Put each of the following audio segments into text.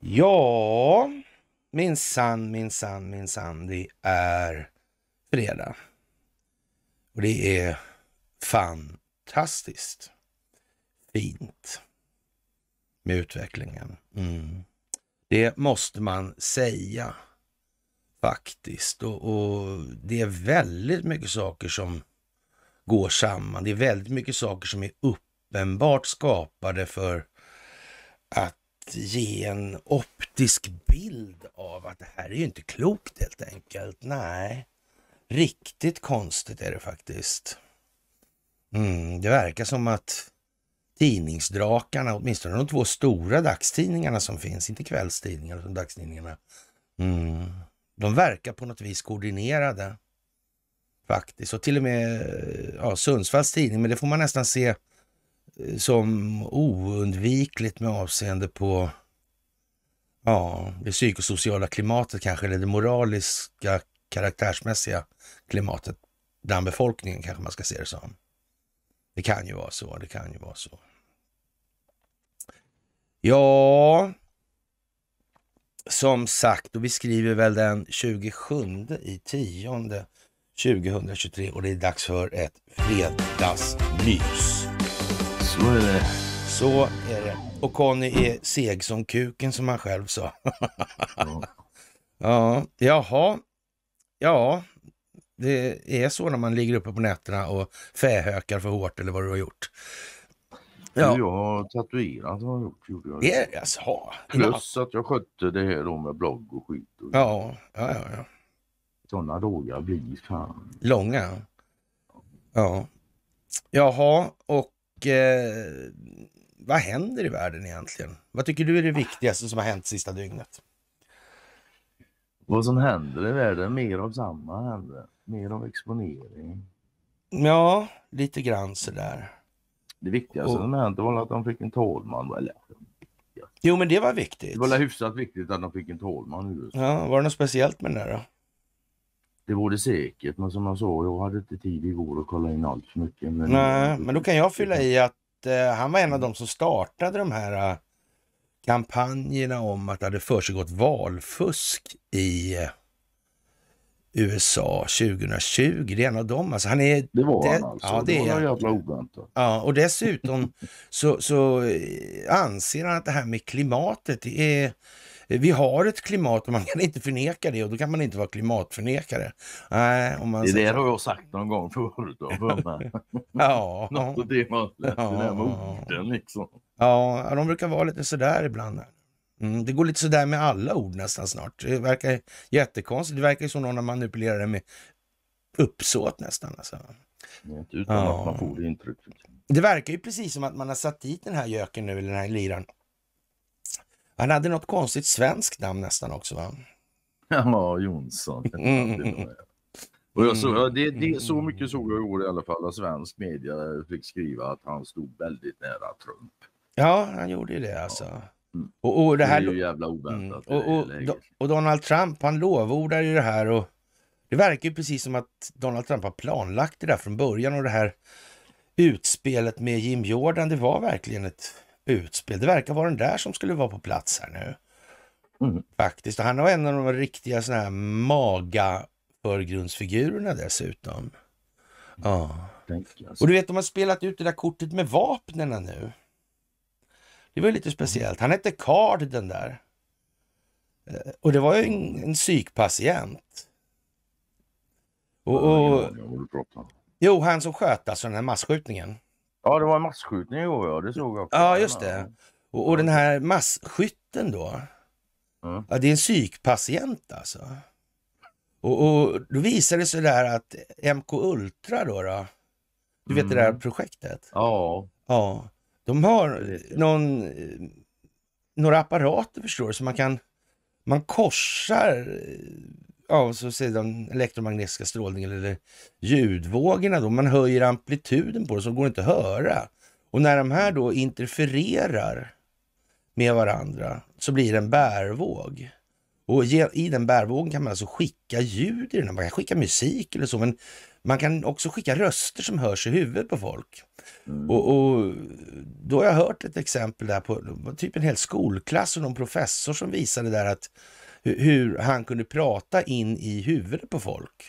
Ja, minsann, minsann, minsann. Det är fredag. Och det är fantastiskt fint med utvecklingen. Mm. Det måste man säga faktiskt. Och, och, det är väldigt mycket saker som går samman. Det är väldigt mycket saker som är uppenbart skapade för att ge en optisk bild av att det här är ju inte klokt helt enkelt. Nej, riktigt konstigt är det faktiskt. Mm, det verkar som att tidningsdrakarna, åtminstone de två stora dagstidningarna som finns, inte kvällstidningarna utan dagstidningarna, mm, de verkar på något vis koordinerade. Faktiskt. Och till och med ja, Sundsvalls tidning, men det får man nästan se eh, som oundvikligt med avseende på ja, det psykosociala klimatet kanske, eller det moraliska karaktärsmässiga klimatet bland befolkningen kanske man ska se det som. Det kan ju vara så, det kan ju vara så. Ja, som sagt, och vi skriver väl den 27 i tionde 2023 och det är dags för ett fredagsmys. Så är det. Så är det. Och Conny är seg som kuken som han själv sa. ja. ja, jaha. Ja, det är så när man ligger uppe på nätterna och fähökar för hårt eller vad du har gjort. Ja. Jag har tatuerat har jag gjort. Gjorde jag. Det, alltså, Plus att jag skötte det här då med blogg och skit. Och ja, ja, ja. ja. Sådana dagar blir fan. Långa? Ja. Jaha, och eh, vad händer i världen egentligen? Vad tycker du är det viktigaste som har hänt sista dygnet? Vad som händer i världen? Mer av samma händer. Mer av exponering. Ja, lite grann sådär. Det viktigaste och... som hände var att de fick en talman. jo, men det var viktigt. Det var hyfsat viktigt att de fick en talman. Ja, var det något speciellt med det där då? Det vore säkert, men som jag sa, jag hade inte tid igår att kolla in allt för mycket. Men... Nej, men då kan jag fylla i att eh, han var en av mm. de som startade de här eh, kampanjerna om att det hade försiggått valfusk i eh, USA 2020. Det är en av dem. Alltså, han är, det var han alltså. Ja, det, det var jävla oväntat. Ja, och dessutom så, så eh, anser han att det här med klimatet, det är Eh, vi har ett klimat och man kan inte förneka det och då kan man inte vara klimatförnekare. Nej, om man det där har jag sagt någon gång förut. ja. Något åt det ja. det där med orden liksom. Ja, de brukar vara lite sådär ibland. Mm, det går lite sådär med alla ord nästan snart. Det verkar jättekonstigt. Det verkar som någon har manipulerat det med uppsåt nästan. Alltså. Utan ja. att man får det intrycket. Det verkar ju precis som att man har satt dit den här göken nu, eller den här liran han hade något konstigt svenskt namn nästan också va? Ja, Jonsson. Mm. Och jag såg, det, det, mm. så mycket såg jag i år i alla fall, att svensk media fick skriva att han stod väldigt nära Trump. Ja, han gjorde ju det alltså. Ja. Mm. Och, och det, här, det är ju jävla oväntat. Mm. Och, och, och, Donald Trump, han lovordar ju det här och det verkar ju precis som att Donald Trump har planlagt det där från början och det här utspelet med Jim Jordan, det var verkligen ett utspel. Det verkar vara den där som skulle vara på plats här nu. Mm. Faktiskt. Och han var en av de riktiga såna här maga-förgrundsfigurerna dessutom. Ja. Och du vet, de har spelat ut det där kortet med vapnen nu. Det var lite speciellt. Han hette Card den där. Eh, och det var ju en, en psykpatient. Och, och, jo, han som sköt alltså den här masskjutningen. Ja, det var en massskjutning igår ja. Det såg jag också. Ja, just det. Och, och den här masskytten då. Mm. Ja, det är en psykpatient alltså. Och, och då visade det sig där att MK Ultra då, då du vet mm. det där mm. projektet? Ja. Ja. De har någon, eh, några apparater förstår du, så man kan, man korsar eh, ja, så säger sidan elektromagnetiska strålningen eller ljudvågorna då. Man höjer amplituden på det så det går inte att höra. Och när de här då interfererar med varandra så blir det en bärvåg. Och i den bärvågen kan man alltså skicka ljud i den. Man kan skicka musik eller så, men man kan också skicka röster som hörs i huvudet på folk. Mm. Och, och, då har jag hört ett exempel där på typ en hel skolklass och någon professor som visade där att hur han kunde prata in i huvudet på folk.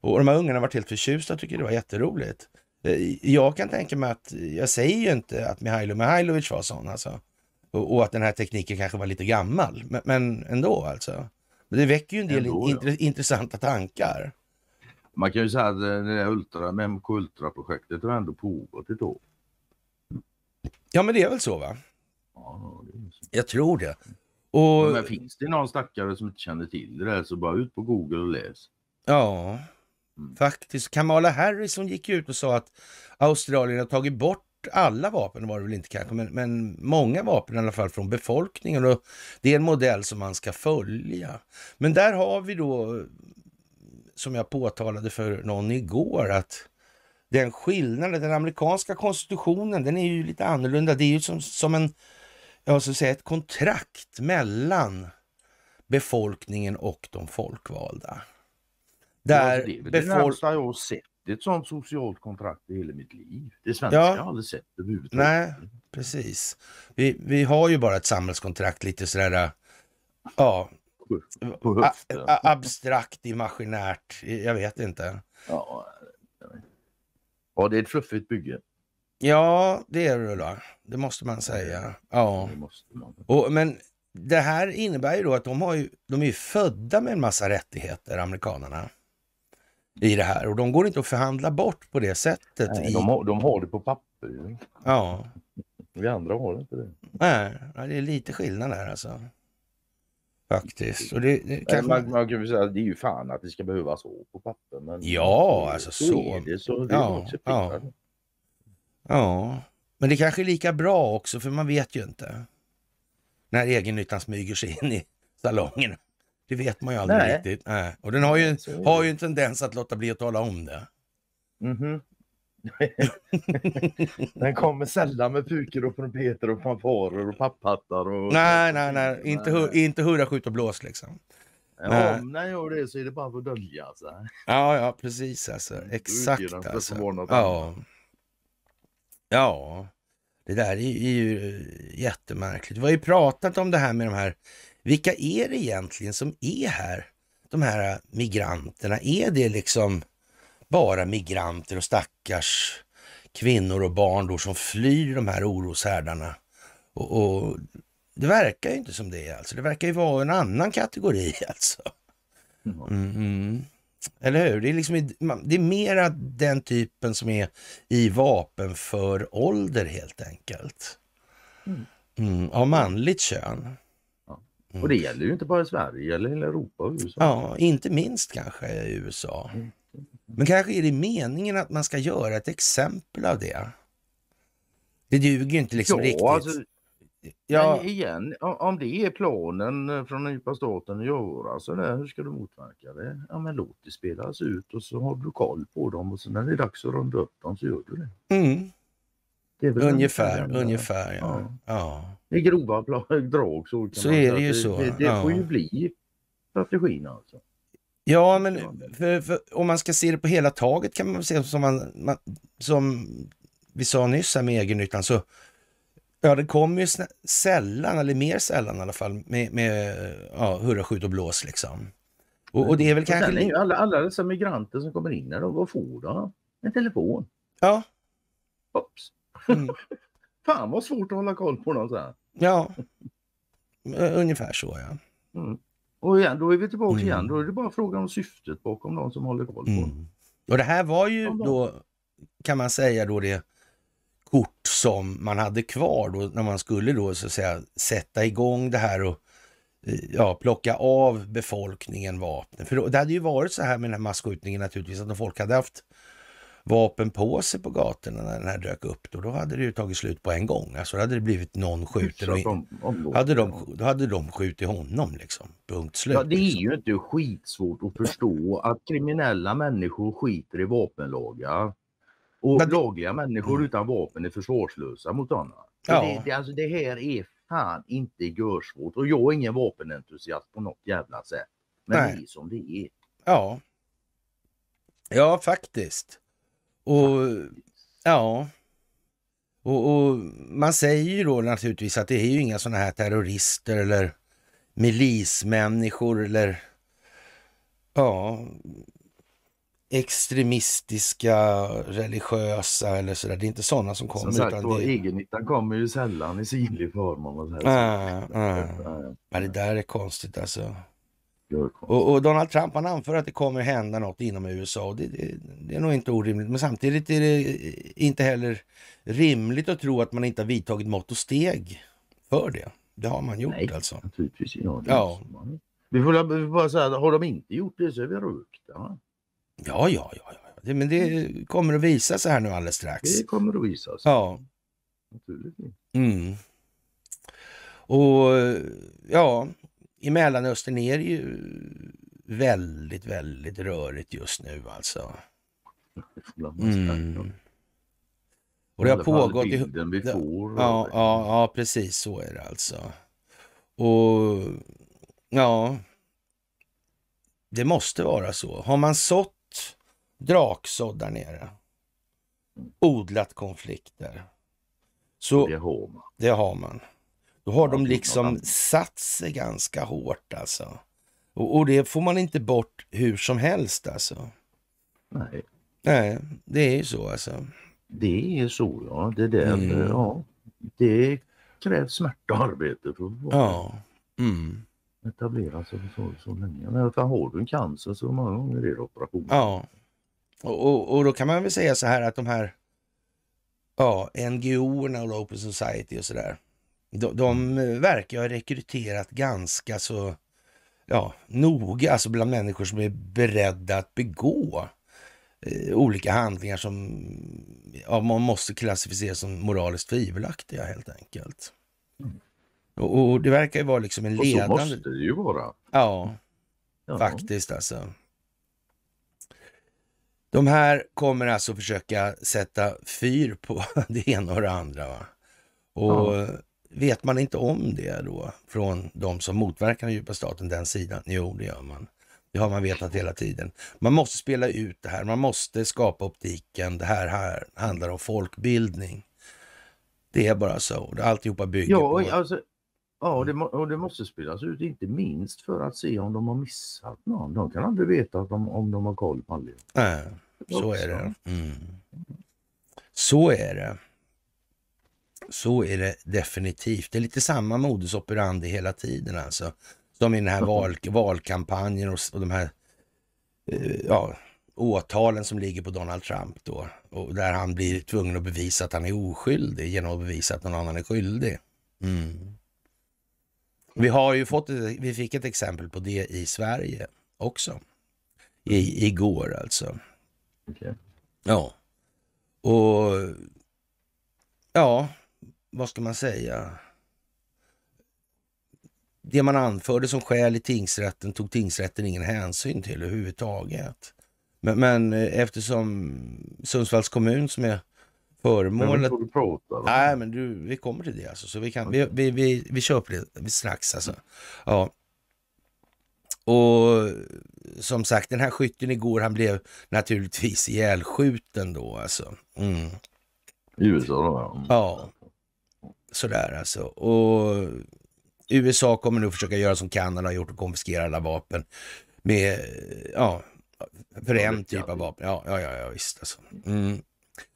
Och de här ungarna har helt förtjusta, och tycker det var jätteroligt. Eh, jag kan tänka mig att, jag säger ju inte att Mihailo Mihailovic var sån alltså. Och, och, att den här tekniken kanske var lite gammal, men, men ändå alltså. Men det väcker ju en del ändå, intre, ja. intressanta tankar. Man kan ju säga att eh, det där Ultra, MK Ultra-projektet har ändå pågått ett år. Ja men det är väl så va? Ja, så. Jag tror det. Och... Men finns det någon stackare som inte känner till det där så bara ut på Google och läs. Ja, mm. faktiskt. Kamala Harris som gick ut och sa att Australien har tagit bort alla vapen var det väl inte kanske, men, men många vapen i alla fall från befolkningen och det är en modell som man ska följa. Men där har vi då, som jag påtalade för någon igår, att den skillnaden, den amerikanska konstitutionen, den är ju lite annorlunda. Det är ju som, som en ja, så att säga ett kontrakt mellan befolkningen och de folkvalda. Där ja, det är väl det närmsta jag har sett ett sådant socialt kontrakt i hela mitt liv. Det svenska ja. har jag aldrig sett överhuvudtaget. Nej, precis. Vi, vi har ju bara ett samhällskontrakt lite sådär, äh, ja, på höften. abstrakt, imaginärt, jag vet inte. Ja, ja det är ett fluffigt bygge. Ja, det är det va? Det måste man säga. Ja. Och, men det här innebär ju då att de, har ju, de är ju födda med en massa rättigheter, amerikanerna i det här och de går inte att förhandla bort på det sättet. Nej, i... de, har, de har det på papper. Ja. Vi andra har det inte det. Nej, det är lite skillnad där alltså. Faktiskt. Och det, det kanske... man, man, kan ju säga att det är ju fan att det ska behövas så på papper. Men ja, alltså så. så, det, så det ja, ja. Ja, men det kanske är lika bra också, för man vet ju inte när egennyttan smyger sig in i salongen. Det vet man ju aldrig Nej. riktigt. Nej. Och den har ju, har ju en tendens att låta bli att tala om det. Mm -hmm. den kommer sällan med pukor och trumpeter och fanfarer och papphattar. Och... Nej, nej, nej. Inte, hu inte hurra, skjut och blås liksom. Ja, om den gör det så är det bara för att dölja. Alltså. Ja, ja, precis alltså. Exakt alltså. Ja. Ja, det där är ju eh, jättemärkligt. Vi har ju pratat om det här med de här, vilka är det egentligen som är här? De här eh, migranterna, är det liksom bara migranter och stackars kvinnor och barn då som flyr de här oroshärdarna? Och, och det verkar ju inte som det alltså. Det verkar ju vara en annan kategori alltså. Mm. mm. Eller hur? Det är, liksom, det är mera den typen som är i vapenför ålder helt enkelt. Mm, mm av manligt kön. Mm. Och det gäller ju inte bara Sverige eller hela Europa och USA. Ja, inte minst kanske i USA. Mm. Men kanske är det meningen att man ska göra ett exempel av det. Det duger ju inte liksom ja, riktigt. Alltså, Ja. Men igen, om det är planen eh, från IPA staten att göra så där, hur ska du motverka det? Ja men låt det spelas ut och så har du koll på dem och sen när det är dags att runda upp dem så gör du det. Mm. det ungefär, det ungefär ja. ja. ja. I grova drag så kan Så man är det ju så. Det, det ja. får ju bli strategin alltså. Ja, men för, för, om man ska se det på hela taget kan man säga som, man, man som vi sa nyss här med egennyttan så Ja, det kommer ju sällan, eller mer sällan i alla fall, med, med ja, hurra, skjut och blås liksom. Och, och det är väl och kanske... Är alla, alla dessa migranter som kommer in här, vad får de? En telefon. Ja. Oops. Mm. Fan vad svårt att hålla koll på någon så här. Ja, ungefär så ja. Mm. Och igen, då är vi tillbaka mm. igen. Då är det bara frågan om syftet bakom de som håller koll på mm. Och det här var ju då, kan man säga då det kort som man hade kvar då när man skulle då så att säga sätta igång det här och eh, ja, plocka av befolkningen vapen. För det hade ju varit så här med den här masskjutningen naturligtvis, att om folk hade haft vapen på sig på gatorna när den här dök upp, då, då hade det ju tagit slut på en gång. Alltså då hade det blivit någon skjuten och in, hade de, då hade de skjutit honom liksom. Punkt slut. Ja, det är liksom. ju inte skitsvårt att förstå att kriminella människor skiter i vapenlagar. Och men... lagliga människor mm. utan vapen är försvarslösa mot honom. Ja. Det, det, alltså, det här är fan inte görsvårt och jag är ingen vapenentusiast på något jävla sätt. Men Nej. det är som det är. Ja. Ja, faktiskt. Och faktiskt. ja. Och, och, man säger ju då naturligtvis att det är ju inga sådana här terrorister eller milismänniskor eller ja, extremistiska, religiösa eller sådär. Det är inte sådana som kommer. Som sagt utan det... egennyttan kommer ju sällan i synlig form. Om man säger så. Äh, Men det där är konstigt alltså. Är konstigt. Och, och, Donald Trump han anför att det kommer hända något inom USA och det, det, det, är nog inte orimligt. Men samtidigt är det inte heller rimligt att tro att man inte har vidtagit mått och steg för det. Det har man gjort Nej, alltså. Naturligtvis, ja, ja. Vi får bara säga att har de inte gjort det så är vi rökta. Ja, ja, ja. ja. Men det mm. kommer att visa sig här nu alldeles strax. Det kommer att visa sig. Ja. Naturligtvis. Mm. Och ja, i Mellanöstern är det ju väldigt, väldigt rörigt just nu alltså. Mm. Och det har pågått... I, alla fall bilden vi får. Ja, ja, ja, precis så är det alltså. Och ja, det måste vara så. Har man sått draksådd där nere. Odlat konflikter. Så det har man. Det har man. Då har de liksom satt sig ganska hårt alltså. Och, och, det får man inte bort hur som helst alltså. Nej. Nej, det är ju så alltså. Det är så ja, det där, mm. ja. Det krävs smärta och arbete för att ja. mm. etablera sig så, så länge. Men har du en cancer så många gånger är det operationer. Ja. Och, och, och, då kan man väl säga så här att de här ja, NGO-erna och Open Society och sådär. De, de verkar ha rekryterat ganska så ja, noga, alltså bland människor som är beredda att begå eh, olika handlingar som ja, man måste klassificera som moraliskt tvivelaktiga helt enkelt. Och, och, det verkar ju vara liksom en ledande... Och så måste det ju vara. Ja, ja. faktiskt alltså. De här kommer alltså försöka sätta fyr på det ena och det andra. Va? Och ja. vet man inte om det då från de som motverkar den djupa staten, den sidan? Jo, det gör man. Det har man vetat hela tiden. Man måste spela ut det här, man måste skapa optiken. Det här, här handlar om folkbildning. Det är bara så. Alltihopa bygger ja, på... Alltså, Ja, och det, mm. och det, måste spelas ut, inte minst för att se om de har missat någon. De kan aldrig veta de, om de har koll på allihop. äh, så är det. Mm. Så är det. Så är det definitivt. Det är lite samma modus operandi hela tiden alltså. Som i den här val, valkampanjen och, och de här eh, ja, åtalen som ligger på Donald Trump då. Och där han blir tvungen att bevisa att han är oskyldig genom att bevisa att någon annan är skyldig. Mm. Vi har ju fått, vi fick ett exempel på det i Sverige också. I, igår alltså. Okay. Ja. Och ja, vad ska man säga? Det man anförde som skäl i tingsrätten tog tingsrätten ingen hänsyn till överhuvudtaget. Men, men eh, eftersom Sundsvalls kommun som är Förmånen... Men vi prata, Nej, men du, vi kommer till det alltså. Så vi, kan, vi, vi, vi, vi köper det strax alltså. Ja. Och som sagt, den här skytten igår, han blev naturligtvis ihjälskjuten då alltså. Mm. I USA då? Ja. Mm. Sådär alltså. Och USA kommer nu försöka göra som Kanada har gjort och konfiskera alla vapen med, ja, för en typ av vapen. Ja, ja, ja, ja visst alltså. Mm.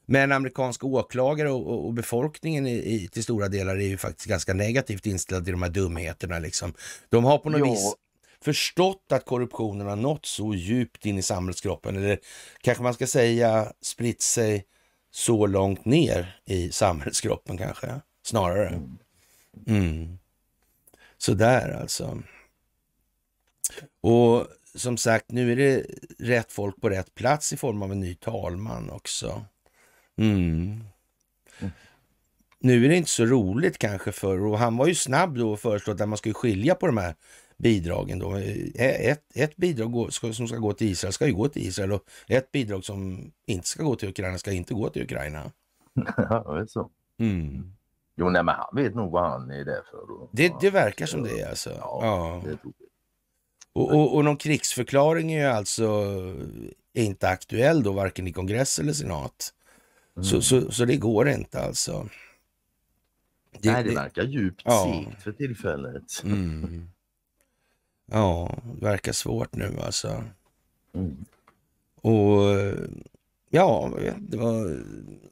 Men amerikanska åklagare och, och, och befolkningen i, i, till stora delar är ju faktiskt ganska negativt inställda till de här dumheterna. Liksom. De har på något jo. vis förstått att korruptionen har nått så djupt in i samhällskroppen, eller kanske man ska säga spritt sig så långt ner i samhällskroppen kanske, snarare. Mm. mm. Sådär alltså. Och som sagt, nu är det rätt folk på rätt plats i form av en ny talman också. Mm. Nu är det inte så roligt kanske för och han var ju snabb då och föreslog att man skulle skilja på de här bidragen då. Ett, ett bidrag som ska gå till Israel ska ju gå till Israel och ett bidrag som inte ska gå till Ukraina ska inte gå till Ukraina. Ja, det är så. Mm. Jo, nej, men han vet nog vad han är där för. Det, det verkar som det är alltså. Ja, ja. Det Och, och, och någon krigsförklaring är ju alltså inte aktuell då, varken i kongress eller senat. Mm. Så, så, så det går inte alltså. Det, Nej, det, verkar djupt ja. segt för tillfället. Mm. Ja, det verkar svårt nu alltså. Mm. Och ja, det var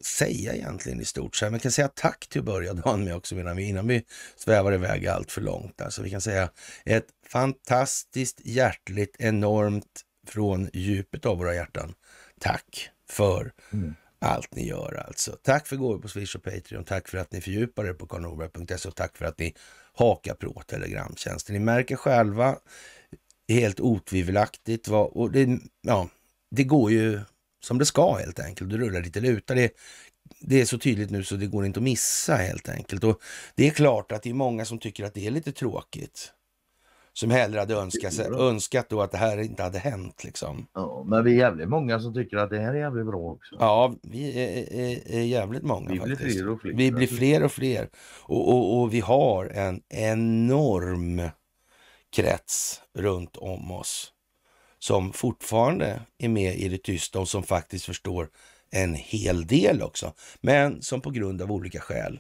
säga egentligen i stort sett. Men kan säga tack till att börja dagen med också innan vi, innan vi svävar iväg allt för långt. Alltså vi kan säga ett fantastiskt hjärtligt enormt från djupet av våra hjärtan. Tack för mm allt ni gör alltså. Tack för gåvor på Swish och Patreon. Tack för att ni fördjupar er på karlnorberg.se och tack för att ni hakar på Telegramtjänsten. Ni märker själva helt otvivelaktigt vad, och det, ja, det går ju som det ska helt enkelt. Det rullar lite lutar. Det, det är så tydligt nu så det går inte att missa helt enkelt. Och Det är klart att det är många som tycker att det är lite tråkigt som hellre hade önskat, sig, önskat då att det här inte hade hänt. Liksom. Ja, men vi är jävligt många som tycker att det här är jävligt bra också. Ja, vi är, är, är jävligt många vi faktiskt. Blir fler och fler. Vi blir fler och fler. Och, och, och vi har en enorm krets runt om oss som fortfarande är med i det tysta och som faktiskt förstår en hel del också. Men som på grund av olika skäl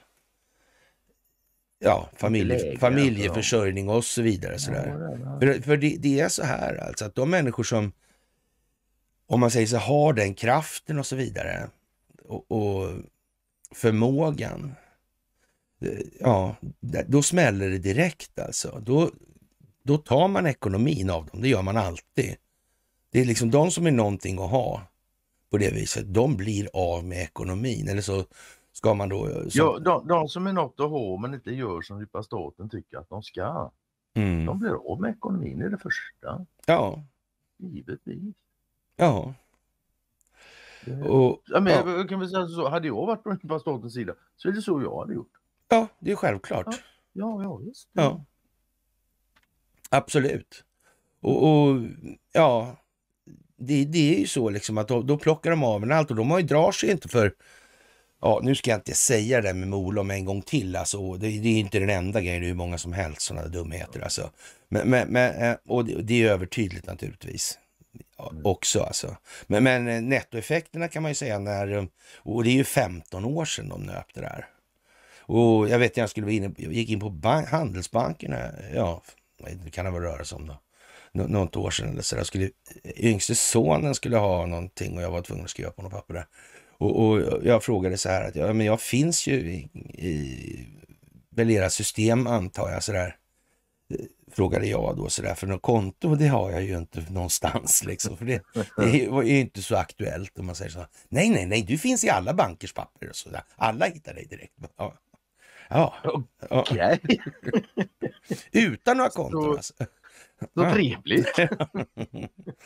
ja, familje, läge, familjeförsörjning och så vidare. Sådär. Ja, för, för det, det, är så här alltså att de människor som, om man säger så, har den kraften och så vidare och, och förmågan, eh, ja, då smäller det direkt alltså. Då, då tar man ekonomin av dem, det gör man alltid. Det är liksom de som är någonting att ha på det viset, de blir av med ekonomin eller så ska man då... Eh, så... Ja, de, de, som är något att ha men inte gör som djupa staten tycker att de ska. Mm. De blir av med ekonomin i det första. Ja. Givetvis. Ja. Och, ja, men, ja. Kan vi säga så, hade jag varit på den djupa statens sida så är det så jag hade gjort. Ja, det är självklart. Ja, ja, ja just det. Ja. Absolut. Och, och ja, det, det, är ju så liksom att då, då plockar de av en allt och de har ju, drar sig inte för ja, nu ska jag inte säga det där med Molom en gång till. Alltså, det, det är inte den enda grejen, det är hur många som helst sådana dumheter. Alltså. Men, men, men, eh, och det, är övertydligt naturligtvis. Ja, mm. också alltså. Men, men eh, nettoeffekterna kan man ju säga när, eh, och det är ju 15 år sedan de nöpte det här. Och jag vet, jag, skulle vara inne, jag gick in på bank, Handelsbanken, ja, det kan det väl röra sig om då, Nå, något år sedan eller så. Där. Skulle, yngste sonen skulle ha någonting och jag var tvungen att skriva på något papper där. Och, och, jag frågade så här att ja, men jag finns ju i, i väl era system antar jag sådär. Frågade jag då sådär, för något konto det har jag ju inte någonstans liksom. För det, det är ju inte så aktuellt om man säger så. Nej, nej, nej, du finns i alla bankers papper och sådär. Alla hittar dig direkt. Ja. Ja. Okay. Utan några konton alltså. Så trevligt.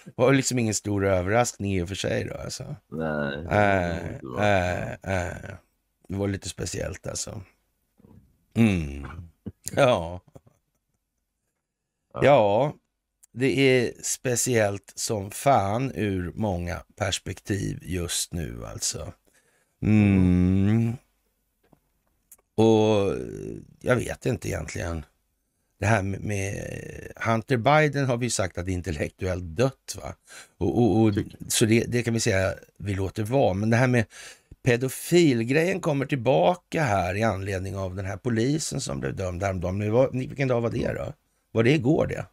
Det var liksom ingen stor överraskning i och för sig då alltså. Nej. Äh, det, var... Äh, äh. det var lite speciellt alltså. Mm. Ja. Ja, det är speciellt som fan ur många perspektiv just nu alltså. Mm. mm. Och jag vet inte egentligen det här med, med, Hunter Biden har vi sagt att intellektuellt dött. Va? Och, och, och så det, det, kan vi säga vi låter vara. Men det här med pedofilgrejen kommer tillbaka här i anledning av den här polisen som blev dömd häromdagen. vilken dag var det då? Var det igår det?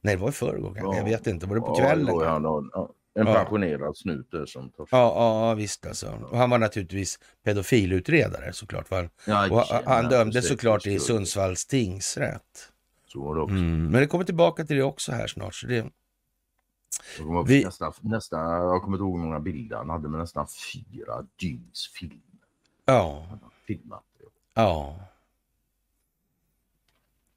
Nej, det var i förrgår. Ja. Jag vet inte. Var det på kvällen? Ja, en ja. pensionerad snute som tar Ja, ja, visst alltså. Och han var naturligtvis pedofilutredare såklart. Var. Ja, och han, han dömdes såklart i Sundsvalls tingsrätt. Så var det också. Mm. Men det kommer tillbaka till det också här snart. Så det... Vi... nästa, nästa, jag kommer inte ihåg hur många bilder han hade, men nästan fyra dygns film. Ja. Filmat. Ja.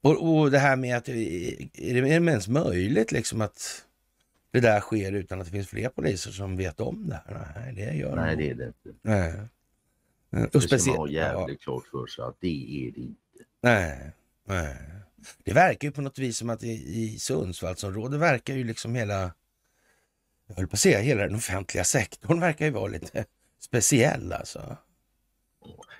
Och, och det här med att, är det ens möjligt liksom att det där sker utan att det finns fler poliser som vet om det här. Nej, det gör Nej, det är det inte. Nej. Och det ska man ha jävligt ja. klart för sig att det är det inte. Nej, nej. Det verkar ju på något vis som att i, i Sundsvallsområdet verkar ju liksom hela, jag höll på att säga hela den offentliga sektorn verkar ju vara lite speciell alltså.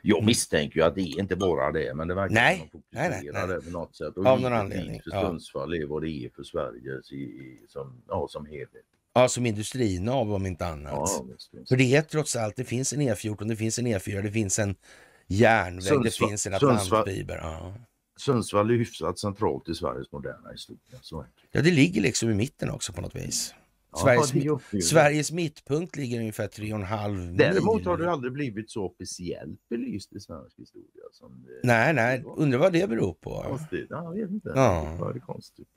Jag misstänker ju att det är inte bara det, men det verkar nej, som nej, nej, nej. det på något sätt. Och Av någon anledning. för Sundsvall ja. är vad det är för Sverige i, i, som, ja, som helhet. Ja, som industrinav om inte annat. Ja, För det är trots allt, det finns en E14, det finns en E4, det finns en järnväg, Sundsvall, det finns en Atlantfiber. Ja. Sundsvall är hyfsat centralt i Sveriges moderna historia. Ja, det ligger liksom i mitten också på något vis. Sveriges, Sveriges mittpunkt ligger ungefär 3,5 mil. Däremot har du aldrig blivit så officiellt belyst i svensk historia. Som det nej, nej. Undrar vad det beror på. Konstigt. Ja, jag vet inte. Ja. Det var konstigt.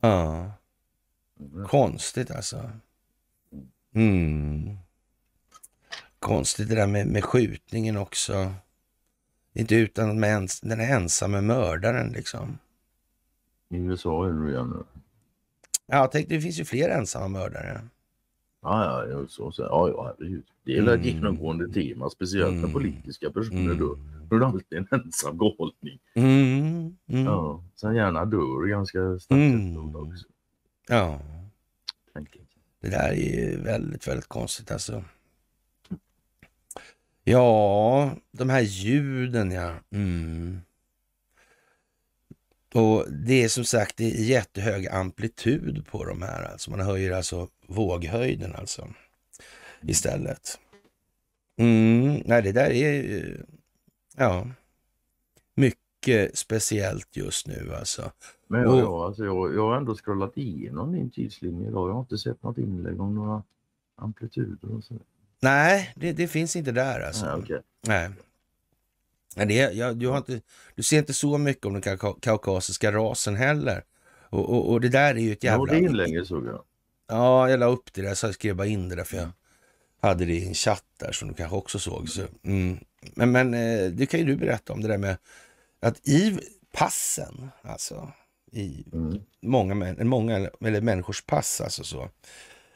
Ja. Mm. Konstigt alltså. Mm. mm. Konstigt det där med, med skjutningen också. Inte utan ens, den ensamme mördaren liksom. I USA är det igen nu. Ja, tänk, det finns ju fler ensamma mördare. Ja, ja, så, så, ja, ja Det är väl ett mm. genomgående tema, speciellt mm. politiska personer. Mm. Då, då är det alltid en ensam galning. Mm. Mm. Ja, sen gärna dör ganska snabbt mm. också. Ja. Det där är väldigt, väldigt konstigt alltså. Ja, de här ljuden ja. Mm. Och det är som sagt det är jättehög amplitud på de här. Alltså man höjer alltså våghöjden alltså istället. Mm, nej, det där är ja, mycket speciellt just nu alltså. Men jag, och, alltså, jag, jag har ändå scrollat igenom din tidslinje idag. Jag har inte sett något inlägg om några amplituder och så. Nej, det, det finns inte där alltså. Nej, okay. nej. Men det, jag, du, inte, du, ser inte så mycket om den kaukasiska rasen heller. Och, och, och, det där är ju ett jävla... Jag in länge såg jag. Ja, jag la upp det där så jag skrev bara in det där för jag mm. hade det i en chatt där som du kanske också såg. Så, mm. Men, men eh, det kan ju du berätta om det där med att i passen, alltså i mm. många, många eller människors pass alltså så.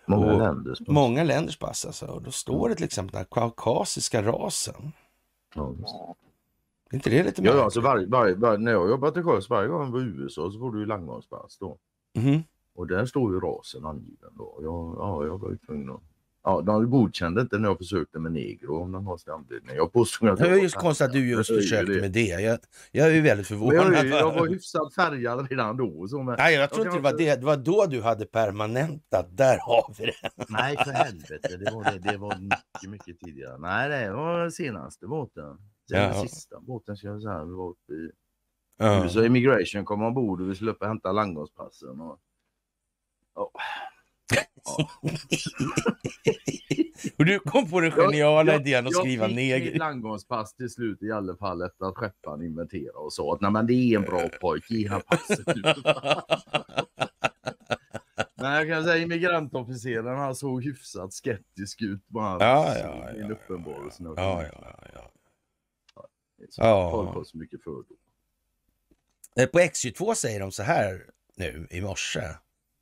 Många och, länders pass. Många länders pass alltså. Och då står det till exempel den kaukasiska rasen. Ja, är inte det lite märkligt? Ja, alltså varje, varje, varje, när jag jobbade till sjöss varje gång jag var i USA så får du ju landgångspass då. Mm. Och där står ju rasen angiven då. Jag, ja, jag var tvungen att Ja, de godkände inte när jag försökte med negro om den har sin anledning. Jag påstod att... Det är just konstigt att du just försökte det. med det. Jag, jag är ju väldigt förvånad. Men jag, jag var hyfsat färgad redan då. Så men... Nej, jag tror inte det var det. Det var då du hade permanentat. Där har vi det. Nej, för helvete. Det var, det, det var mycket, mycket tidigare. Nej, det var senaste båten. Den ja. sista båten kör så här, vi var uppe i ja. USA Immigration, kom ombord och vi skulle upp och hämta landgångspassen. Och... Oh. Ja. och du kom på den geniala jag, idén att jag, skriva jag ner. Jag fick landgångspass till slut i alla fall efter att skepparen inventerade och sa att Nej, men det är en bra pojk, ge han passet. men jag kan säga immigrantofficeren han såg hyfsat skeptisk ut. Bara, ja, ja, ja, ja, ja, ja, ja, ja. Ja. På så mycket fördomar. Eh, på XY2 säger de så här nu i morse.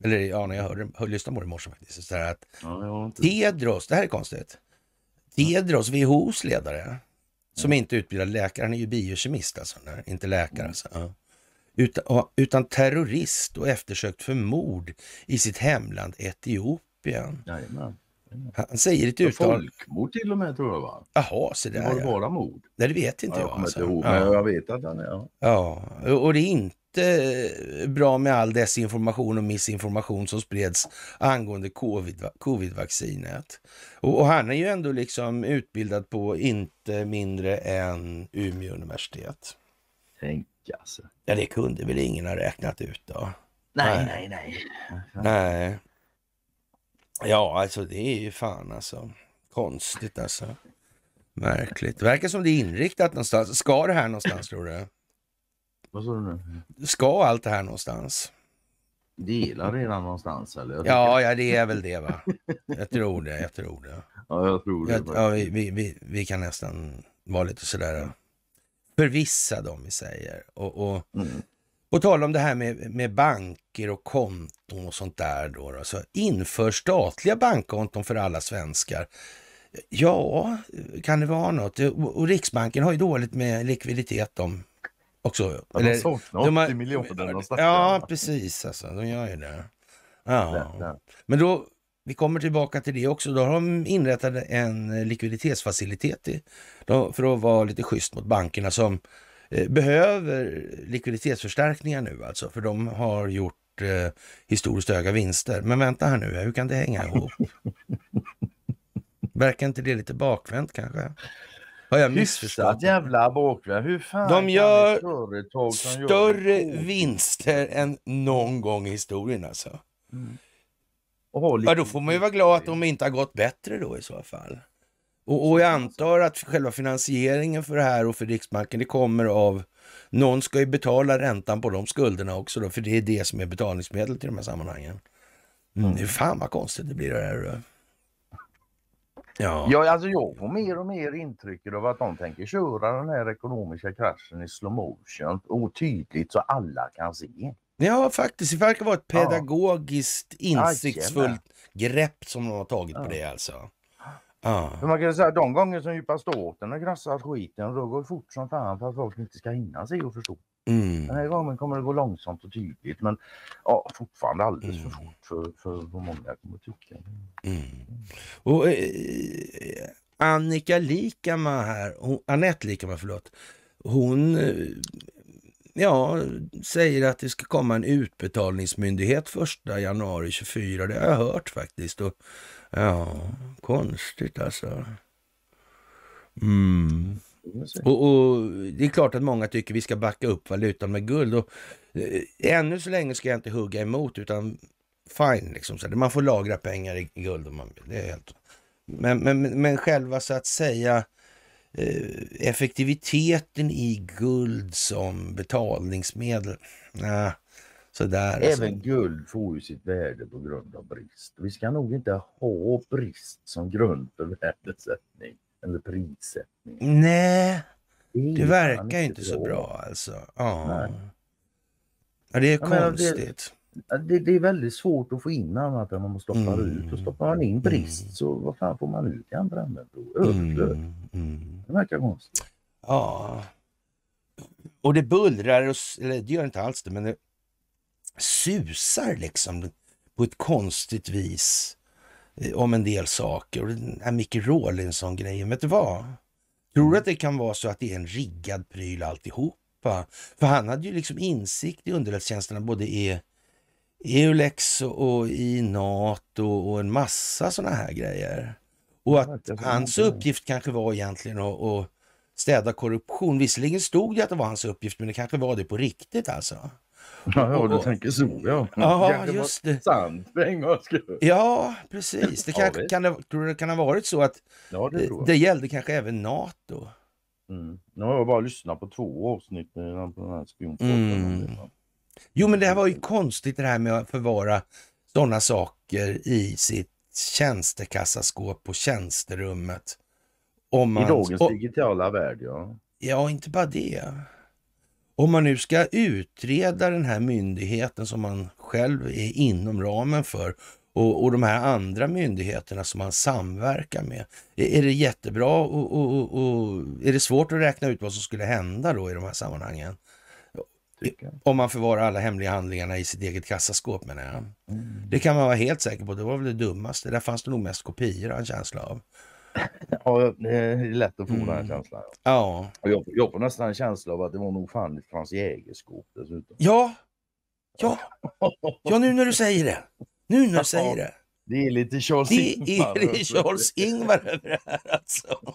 Eller ja, när jag hörde, hörde lyssnade på det i morse faktiskt. Så här att ja, Tedros, det här är konstigt. Tedros, WHOs ledare, som ja. inte utbildar läkare, han är ju biokemist alltså, nej, inte läkare mm. alltså. Ja. Utan, utan, terrorist och eftersökt för mord i sitt hemland Etiopien. Jajamän. Han säger ett uttal... Folkmord till och med tror jag va? Jaha, så där, det Var det bara mord? Nej, det vet inte ja, jag. Jag alltså. ihåg, men jag vet att han är... Ja. ja, och det är inte eh, bra med all desinformation och missinformation som spreds angående covid, covid Och, och, han är ju ändå liksom utbildad på inte mindre än Umeå universitet. Tänk alltså. Ja, det kunde väl ingen ha räknat ut då? Nej, nej, nej. Nej, nej. Ja, alltså det är ju fan alltså. Konstigt alltså. Märkligt. Det verkar som det är inriktat någonstans. Ska det här någonstans tror du? Vad sa du nu? Ska allt det här någonstans? delar redan någonstans eller? Ja, ja, det är väl det va. Jag tror det, jag tror det. Ja, jag tror det. Jag, ja, vi, vi, vi, vi, kan nästan vara lite sådär mm. förvissade om vi säger. Och, och mm. På tal om det här med, med banker och konton och sånt där då, då. Så inför statliga bankkonton för alla svenskar. Ja, kan det vara något? Och Riksbanken har ju dåligt med likviditet de också. Ja, Eller, de saknar 80 har, miljoner. Ja, precis. Alltså, de gör ju det. Ja. Men då, vi kommer tillbaka till det också. Då har de inrättat en likviditetsfacilitet i, då, för att vara lite schysst mot bankerna som Eh, behöver likviditetsförstärkningar nu alltså, för de har gjort eh, historiskt höga vinster. Men vänta här nu, hur kan det hänga ihop? Verkar inte det lite bakvänt kanske? Har jag missförstått? jävla bakvänt. Hur fan De gör företag som större gör vinster än någon gång i historien alltså. Mm. ja, då får man ju vara glad att de inte har gått bättre då i så fall. Och, och jag antar att själva finansieringen för det här och för Riksbanken, det kommer av någon ska ju betala räntan på de skulderna också då, för det är det som är betalningsmedlet i de här sammanhangen. Mm. Mm. Fan vad konstigt det blir det här. Ja. ja, alltså jag får mer och mer intrycket av att de tänker köra den här ekonomiska kraschen i slow motion och tydligt så alla kan se. Ja, faktiskt. Det verkar vara ett pedagogiskt, insiktsfullt grepp som de har tagit på det alltså. Ja. man kan säga de gånger som djupa staten har grassat skiten då går det fort som fan för att folk inte ska hinna se och förstå. Mm. Den här gången kommer det gå långsamt och tydligt men ja, fortfarande alldeles mm. för fort för, för vad många kommer att tycka. Mm. Och, eh, Annika Likama här, hon, Anette Likama förlåt, hon eh, ja, säger att det ska komma en utbetalningsmyndighet första januari 24. Det har jag hört faktiskt. Och Ja, konstigt alltså. Mm. Och, och, Det är klart att många tycker vi ska backa upp valutan med guld. Och, eh, ännu så länge ska jag inte hugga emot utan fine, liksom, så man får lagra pengar i guld om man vill. Det är helt... men, men, men själva så att säga eh, effektiviteten i guld som betalningsmedel. Nah. Sådär, alltså. Även guld får ju sitt värde på grund av brist. Vi ska nog inte ha brist som grund för värdesättning eller prissättning. Nej, det, verkar ju inte så bra, alltså. Ja. det är konstigt. Det, det, det, är väldigt svårt att få in annat än vad man stoppar mm. ut. Och stoppar man in mm. brist mm. så vad fan får man ut i andra änden? Överflöd. Mm. mm. Det verkar konstigt. Ja. Och det bullrar, och, eller det gör inte alls det, men det susar liksom på ett konstigt vis eh, om en del saker. Och den här Micke Rawlinson-grejen, vet du vad? Tror du att det kan vara så att det är en riggad pryl alltihopa? För han hade ju liksom insikt i underrättelsetjänsterna både i Eulex och i NATO och en massa sådana här grejer. Och att hans uppgift kanske var egentligen att, att städa korruption. Visserligen stod det att det var hans uppgift, men det kanske var det på riktigt alltså. Ja, ja du tänker så ja. Ja, just det. Sant för en gångs skull. Ja, precis. Det kanske, kan, det, tror du det kan ha varit så att ja, det, det, det gällde kanske även NATO? Mm. Nu har jag bara lyssnat på två avsnitt innan på den här spionpodden. Mm. Jo, men det här var ju konstigt det här med att förvara sådana saker i sitt tjänstekassaskåp på tjänsterummet. Om man, I dagens och, digitala värld, ja. Ja, inte bara det om man nu ska utreda den här myndigheten som man själv är inom ramen för och, och de här andra myndigheterna som man samverkar med. Är, det jättebra och, och, och, är det svårt att räkna ut vad som skulle hända då i de här sammanhangen? Om man förvarar alla hemliga handlingarna i sitt eget kassaskåp menar jag. Mm. Det kan man vara helt säker på, det var väl det dummaste. Där fanns det nog mest kopior en känsla av. Ja, det är lätt att få mm. den känslan. Ja. Och jag, jag får nästan en känsla av att det var nog fan Frans Jägerskåp dessutom. Ja. ja, ja, nu när du säger det. Nu när du säger det. Det är lite Charles det Ingvar. Det är Charles Ingvar över det här alltså.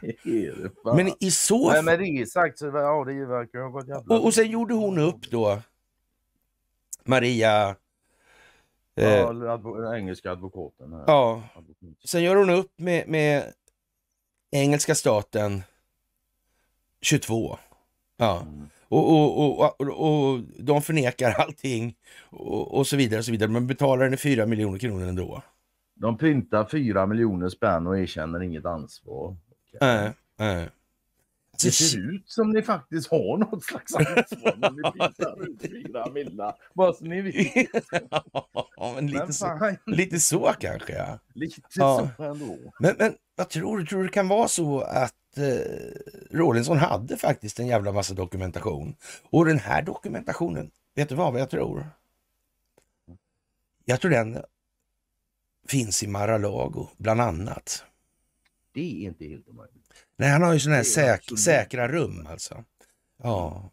Det är det, men i så fall... Men det sagt så ja, det verkar ha gått Och, och sen gjorde hon upp då, Maria Ja, eh, advo engelska advokaten. Här. Ja. Sen gör hon upp med, med engelska staten 22. Ja. Mm. Och, och, och, och, och, de förnekar allting och, och så vidare och så vidare. Men betalar henne 4 miljoner kronor ändå. De pyntar 4 miljoner spänn och erkänner inget ansvar. Okej. Äh, äh. Det ser ut som ni faktiskt har något slags ansvar när ni bildar ut fyra millar. Bara så ni vet. ja, men lite, men så, lite så kanske. Ja. Lite ja. så ändå. Men, men vad tror du? Tror du det kan vara så att eh, Rawlinson hade faktiskt en jävla massa dokumentation? Och den här dokumentationen, vet du vad jag tror? Jag tror den finns i Mar-a-Lago, bland annat. Det är inte helt omöjligt. Nej, han har ju sådana här säk säkra rum alltså. Ja.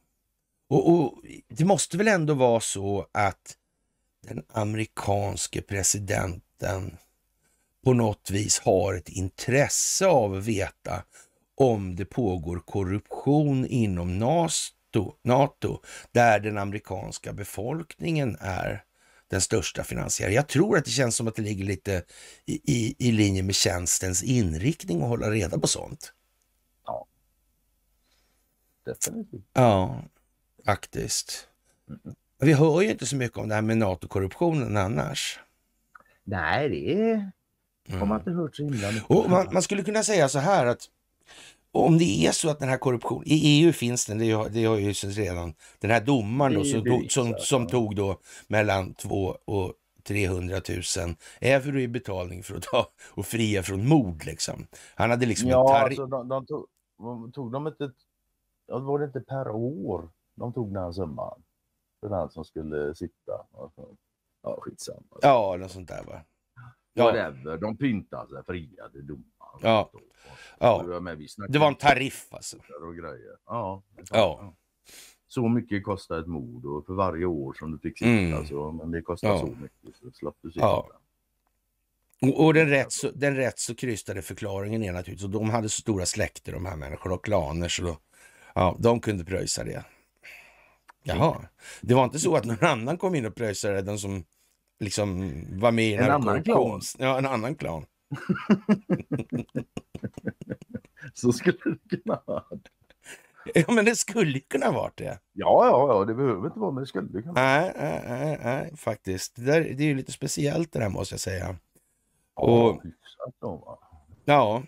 Och, och, det måste väl ändå vara så att den amerikanske presidenten på något vis har ett intresse av att veta om det pågår korruption inom NATO, NATO där den amerikanska befolkningen är den största finansiären. Jag tror att det känns som att det ligger lite i, i, i linje med tjänstens inriktning att hålla reda på sånt. Definitivt. Ja, faktiskt. Vi hör ju inte så mycket om det här med NATO-korruptionen annars. Nej, det har man inte hört så himla mycket och man, man, skulle kunna säga så här att om det är så att den här korruptionen, i EU finns den, det har, det har ju redan den här domaren då, som, som, alltså. som, tog då mellan 2 och 300 000 euro i betalning för att ta och fria från mord liksom. Han hade liksom ja, en tarif... Alltså, de, de tog, tog de inte ja, var det inte per år de tog den här summan? För den som skulle sitta. Ja, skitsamma. Ja, något sånt där va. Ja. Whatever, de pyntade sig friade domaren. Ja. ja. Det, var en tariff alltså. Och grejer. Ja. ja. Så mycket kostar ett mord och för varje år som du fick sitta mm. så, men det kostar ja. så mycket så slapp du sitta. Ja. Och, och den, rätt så, den rätt så krystade förklaringen är naturligtvis, och de hade så stora släkter de här människorna och klaner så då Ja, de kunde pröjsa det. Jaha, det var inte så att någon annan kom in och pröjsade den som liksom var med i den här en annan klan. Ja, en annan klan. så skulle det kunna vara. Ja, men det skulle kunna vara det. Ja, ja, ja, det behöver inte vara, men det skulle kunna vara. Nej, nej, nej, faktiskt. Det, där, det är ju lite speciellt det där måste jag säga. Och, ja, hyfsat då, va? Ja.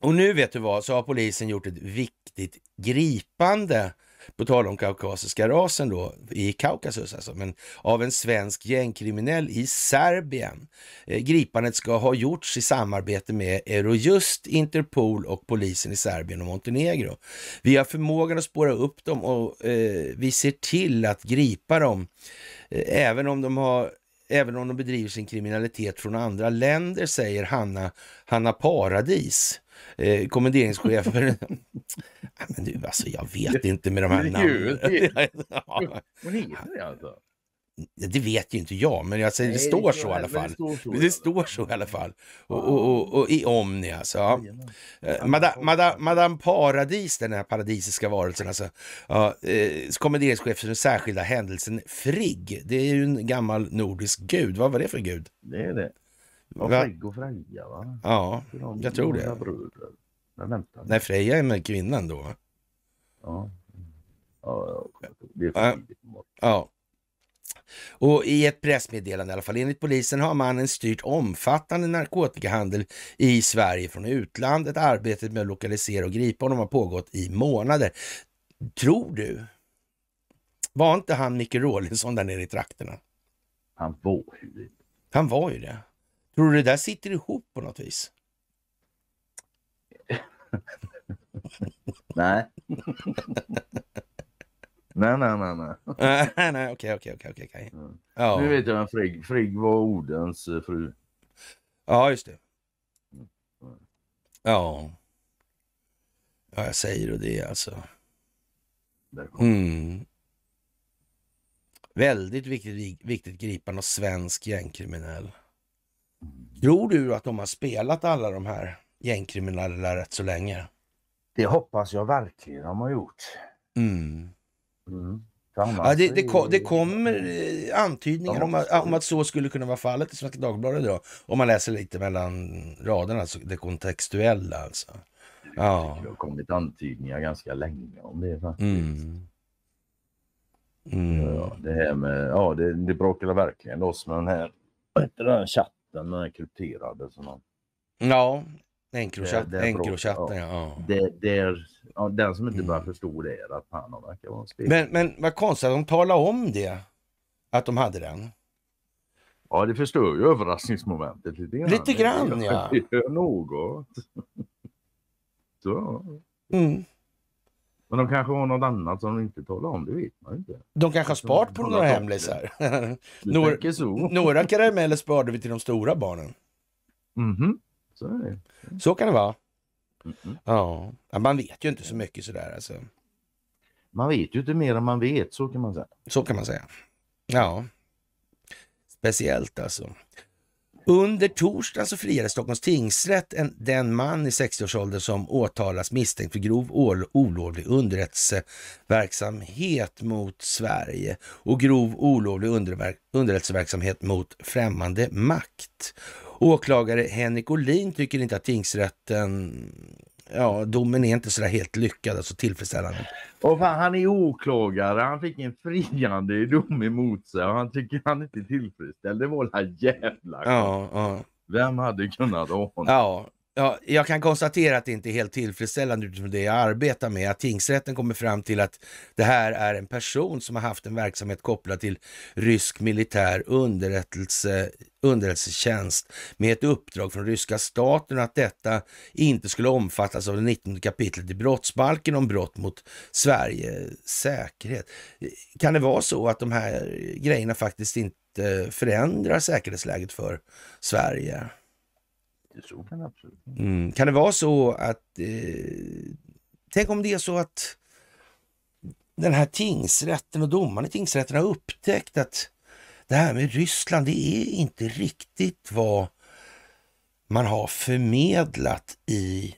Och nu vet du vad, så har polisen gjort ett vick riktigt gripande, på tal om kaukasiska rasen då, i Kaukasus alltså, men av en svensk gängkriminell i Serbien. Eh, gripandet ska ha gjorts i samarbete med Eurojust, Interpol och polisen i Serbien och Montenegro. Vi har förmågan att spåra upp dem och eh, vi ser till att gripa dem, eh, även om de har även om de bedriver sin kriminalitet från andra länder, säger Hanna, Hanna Paradis eh, kommenderingschefer. men du, alltså jag vet inte med de här namnen. Hon heter det alltså? Det vet ju inte jag, men alltså, jag Nej, det, står så i alla fall. Det står så, det står så i alla fall. Och, och, och, och i Omni alltså. Ja. Madame, eh, Madame, Madame Paradis, den här paradisiska varelsen alltså. Ja, eh, kommenderingschef för den särskilda händelsen Frigg. Det är ju en gammal nordisk gud. Vad var det för gud? Det är det. Ja, och Freja va? Ja, de, jag tror det. Bröder. Men vänta. Nej, Freja är med kvinnan då. Ja. Ja, ja. ja. Och i ett pressmeddelande i alla fall, enligt polisen har mannen styrt omfattande narkotikahandel i Sverige från utlandet. Arbetet med att lokalisera och gripa honom har pågått i månader. Tror du? Var inte han Micke Rålinsson där nere i trakterna? Han var ju det. Han var ju det. Tror du det där sitter ihop på något vis? nej. nej. Nej, nej, nej. nej, nej, okej, okej, okej. okej. Mm. Ja. Nu vet jag vem Frigg, Frigg var Odens eh, fru. Ja, just det. Ja. Ja, jag säger och det alltså. Mm. Väldigt viktigt, viktigt gripande av svensk gängkriminell. Tror du att de har spelat alla de här gängkriminella rätt så länge? Det hoppas jag verkligen de har gjort. Mm. Mm. Ja, det, det, kom, det, kommer eh, antydningar om att, om att, så skulle kunna vara fallet i Svenska Dagbladet idag. Om man läser lite mellan raderna, alltså det kontextuella alltså. Ja. Det har kommit antydningar ganska länge om det faktiskt. Mm. Mm. Ja, det här med, ja det, det bråkade verkligen loss med den här, vad heter den, chatt chatten, den här krypterade. Ja, Encrochatten, Encrochatten ja. ja. Det, det är, ja, Den som inte mm. bara förstå det är att Panama verkar vara en spel. Men, men vad konstigt att de talade om det, att de hade den. Ja, det förstör ju överraskningsmomentet lite grann. Lite grann, ja. Det gör något. Så. Mm. Men de kanske har något annat som de inte talar om, det vet man inte. De kanske har sparat på några hemlisar. några, några karameller sparade vi till de stora barnen. Mhm, mm så är det. Så kan det vara. Mm -hmm. Ja, man vet ju inte så mycket sådär alltså. Man vet ju inte mer än man vet, så kan man säga. Så kan man säga. Ja. Speciellt alltså. Under torsdagen så friade Stockholms tingsrätt en, den man i 60-årsåldern som åtalas misstänkt för grov olovlig underrättelseverksamhet mot Sverige och grov olovlig underrättelseverksamhet mot främmande makt. Åklagare Henrik Olin tycker inte att tingsrätten ja, domen är inte sådär helt lyckad, alltså tillfredsställande. Och fan, han är åklagare, han fick en friande dom emot sig och han tycker han inte är tillfredsställd. Det var jävla ja, ja. Vem hade kunnat ana? Ja, Ja, jag kan konstatera att det inte är helt tillfredsställande utifrån det jag arbetar med, att tingsrätten kommer fram till att det här är en person som har haft en verksamhet kopplad till rysk militär underrättelse, underrättelsetjänst med ett uppdrag från ryska staten och att detta inte skulle omfattas av det 19 kapitlet i brottsbalken om brott mot Sveriges säkerhet. Kan det vara så att de här grejerna faktiskt inte förändrar säkerhetsläget för Sverige? Så kan det absolut mm. mm. Kan det vara så att... Eh, tänk om det är så att den här tingsrätten och domaren i tingsrätten har upptäckt att det här med Ryssland, det är inte riktigt vad man har förmedlat i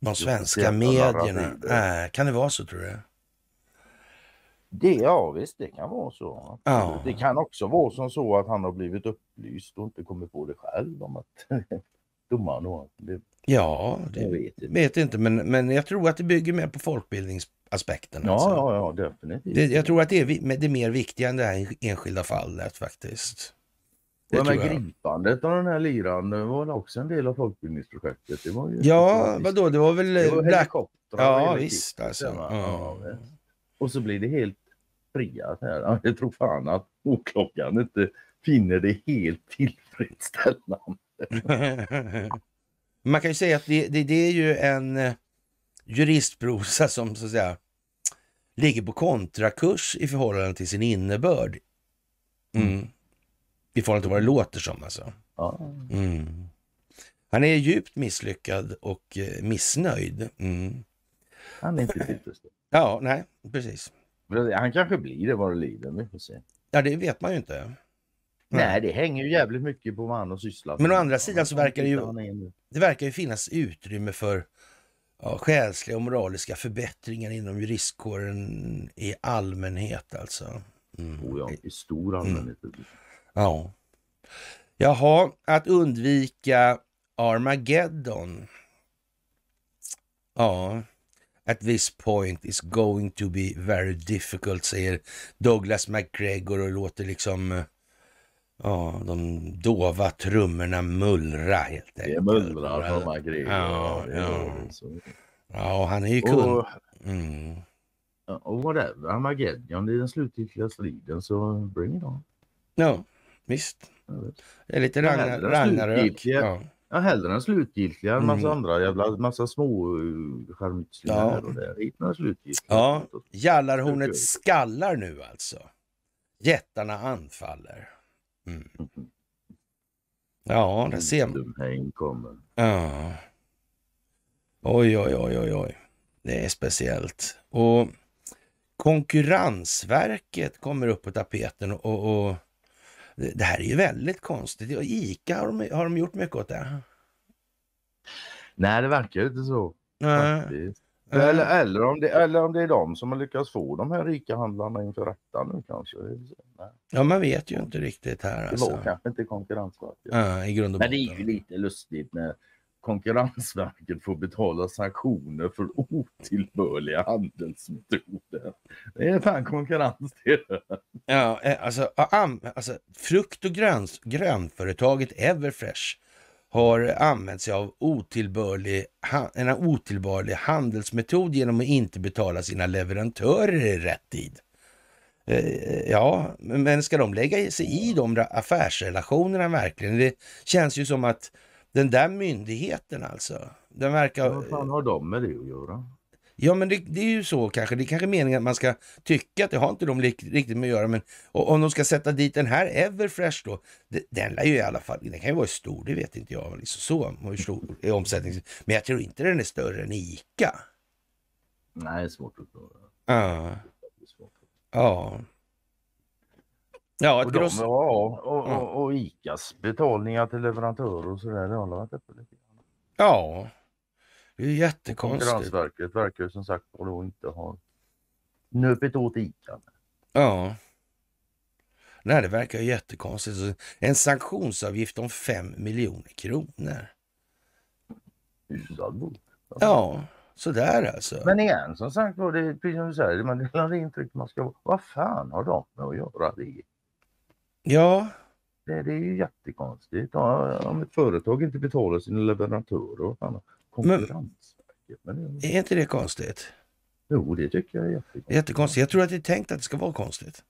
de svenska medierna. Äh, kan det vara så tror du? Det, ja visst, det kan vara så. Ja. Det kan också vara som så att han har blivit upplyst och inte kommit på det själv om att domarna och Det, ja, det jag vet, inte. vet inte. Men, men jag tror att det bygger mer på folkbildningsaspekten. Ja, alltså. ja, ja, definitivt. Det, jag tror att det är det är mer viktiga än det här enskilda fallet faktiskt. Det och med jag. gripandet av den här liran det var också en del av folkbildningsprojektet. Det var ju ja, vadå, det var väl... helikoptrar Ja, visst alltså. Ja. Och så blir det helt friat här. Jag tror fan att åklagaren inte finner det helt tillfredsställande. Man kan ju säga att det, det, det är ju en eh, juristprosa som så att säga ligger på kontrakurs i förhållande till sin innebörd. Mm. mm. I förhållande till vad det låter som alltså. Mm. Han är djupt misslyckad och eh, missnöjd. Mm. Han är inte tillfredsställd. Ja, nej, precis. Han kanske blir det vad det lider, vi får se. Ja, det vet man ju inte. Nej, det hänger ju jävligt mycket på vad han har sysslat med. Men å andra sidan så verkar det ju, det verkar ju finnas utrymme för ja, själsliga och moraliska förbättringar inom juristkåren i allmänhet alltså. Mm. Oh ja, i stor mm. allmänhet. Mm. Ja. Jaha, att undvika Armageddon. Ja, at this point is going to be very difficult, säger Douglas McGregor och låter liksom eh, Ja, de dova trummorna mullrar helt enkelt. Det mullrar från Magritte. Ja, ja. ja, och han är ju kund. Och, mm. och whatever, Armageddon i den slutgiltiga striden så bring it on. Ja, visst. Det är lite Ragnar, Ragnarök. Ja. Ja, hellre den slutgiltiga än massa mm. andra jävla massa små charmytslingar eh, ja. och där. slutgiltiga. Ja, jallarhornet skallar nu alltså. Jättarna anfaller. Mm. Ja, det ser man. Ja. Oj, oj, oj, oj, oj. Det är speciellt. Och Konkurrensverket kommer upp på tapeten och, och det här är ju väldigt konstigt. Och ICA, har de, har de gjort mycket åt det? Nej, det verkar ju inte så. Nej. Faktiskt. Eh. Eller, eller, om det, eller om det är de som har lyckats få de här rika handlarna inför rätta nu kanske. Ja, man vet ju inte riktigt här. Alltså. Det var kanske inte Konkurrensverket. Ja, i grund och botten. Men det är ju lite lustigt när Konkurrensverket får betala sanktioner för otillbörliga handelsmetoder. Det är fan konkurrens det. Ja, eh, alltså, alltså frukt och grönföretaget Everfresh har använt sig av otillbörlig, en otillbörlig handelsmetod genom att inte betala sina leverantörer i rätt tid. Eh, ja, men ska de lägga sig i de affärsrelationerna verkligen? Det känns ju som att den där myndigheten alltså, den verkar... Vad fan har de med det att göra? Ja, men det, det, är ju så kanske. Det är kanske meningen att man ska tycka att det har inte de riktigt med att göra. Men och, om de ska sätta dit den här Everfresh då, det, den lär ju i alla fall, den kan ju vara stor, det vet inte jag. Liksom så, hur stor Men jag tror inte den är större än ICA. Nej, det är svårt att tro. Ja. Ja. Ja, ett och, de, ja, och, och, och ICAs betalningar till leverantörer och sådär, det har varit uppe lite grann. Ja. Det är jättekonstigt. Konkurrensverket verkar ju som sagt då inte ha nupit åt ICA. Ja. Nej, det verkar jättekonstigt. En sanktionsavgift om 5 miljoner kronor. Ja, sådär alltså. Men igen, som sagt var, det är precis som du säger, man delar intryck man ska Vad fan har de med att göra det? Ja. Det, det är ju jättekonstigt. Om ett företag inte betalar sina leverantörer, vad fan, konkurrens. Men, är inte det konstigt? Jo, det tycker jag är jättekonstigt. jättekonstigt. Jag tror att det är tänkt att det ska vara konstigt.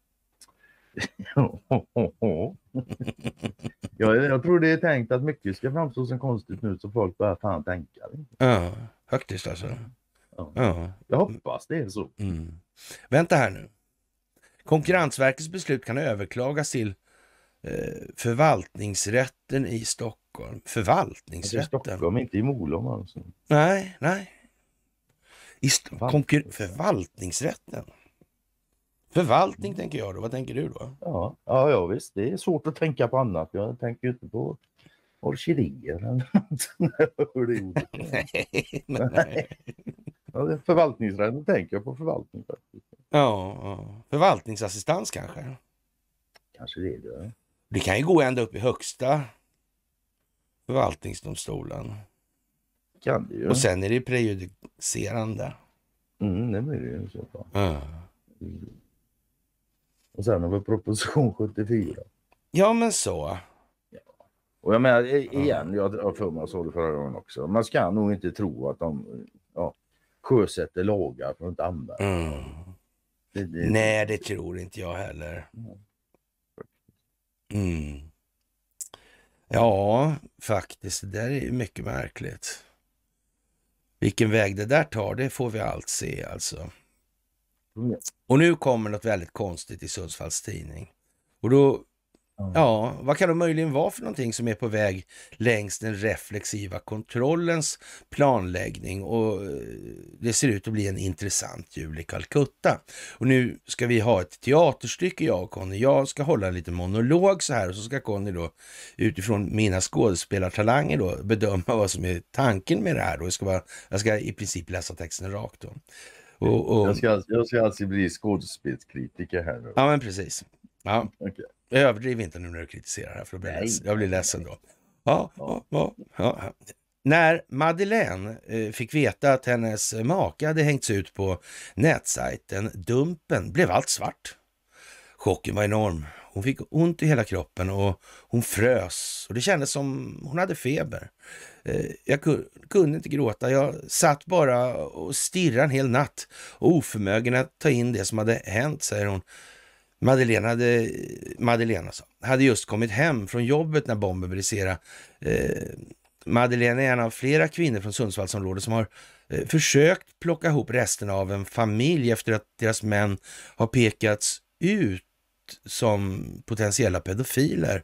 ja, jag, jag tror det är tänkt att mycket ska framstå som konstigt nu så folk börjar fan tänka. Ja, faktiskt alltså. Ja. ja. Jag hoppas det är så. Mm. Vänta här nu. Konkurrensverkets beslut kan överklagas till Eh, förvaltningsrätten i Stockholm. Förvaltningsrätten? Alltså, I Stockholm, inte i Molom alltså. Nej, nej. I st- förvaltningsrätten? Förvaltning mm. tänker jag då. Vad tänker du då? Ja, ja, visst. Det är svårt att tänka på annat. Jag tänker inte på orkidéer eller något Nej, nej. förvaltningsrätten tänker jag på. Förvaltning. Ja, ja. Förvaltningsassistans kanske? Kanske det. Är det. Det kan ju gå ända upp i högsta förvaltningsdomstolen. Kan det ju. Och sen är det prejudicerande. Mm, det blir det ju i så fall. Mm. Och sen har vi proposition 74. Ja, men så. Ja. Och jag menar igen, jag har för mig, jag förra gången också. Man ska nog inte tro att de ja, sjösätter lagar för att inte använda mm. Det, det... Nej, det tror inte jag heller. Mm. Mm. Ja, faktiskt. Det där är mycket märkligt. Vilken väg det där tar, det får vi allt se alltså. Mm. Och nu kommer något väldigt konstigt i Sundsvalls tidning. Och då Ja, vad kan det möjligen vara för någonting som är på väg längs den reflexiva kontrollens planläggning? Och eh, det ser ut att bli en intressant jul i Calcutta. Och nu ska vi ha ett teaterstycke jag och Conny. Jag ska hålla en liten monolog så här och så ska Conny då utifrån mina skådespelartalanger då bedöma vad som är tanken med det här. Då. Jag, ska bara, jag ska i princip läsa texten rakt då. Och, och... Jag, ska, alltså, jag ska alltså bli skådespelskritiker här nu. Ja, men precis. Ja. Okay. Överdriv inte nu när du kritiserar här, för blir jag, leds, jag blir ledsen då. Ja, ja, ja, ja. När Madeleine eh, fick veta att hennes maka hade hängts ut på nätsajten Dumpen blev allt svart. Chocken var enorm. Hon fick ont i hela kroppen och hon frös och det kändes som hon hade feber. Eh, jag kunde inte gråta. Jag satt bara och stirrade en hel natt oförmögen att ta in det som hade hänt, säger hon. Madeleine, hade, Madeleine alltså, hade just kommit hem från jobbet när bomben briserade. Eh, Madeleine är en av flera kvinnor från Sundsvallsområdet som har eh, försökt plocka ihop resten av en familj efter att deras män har pekats ut som potentiella pedofiler.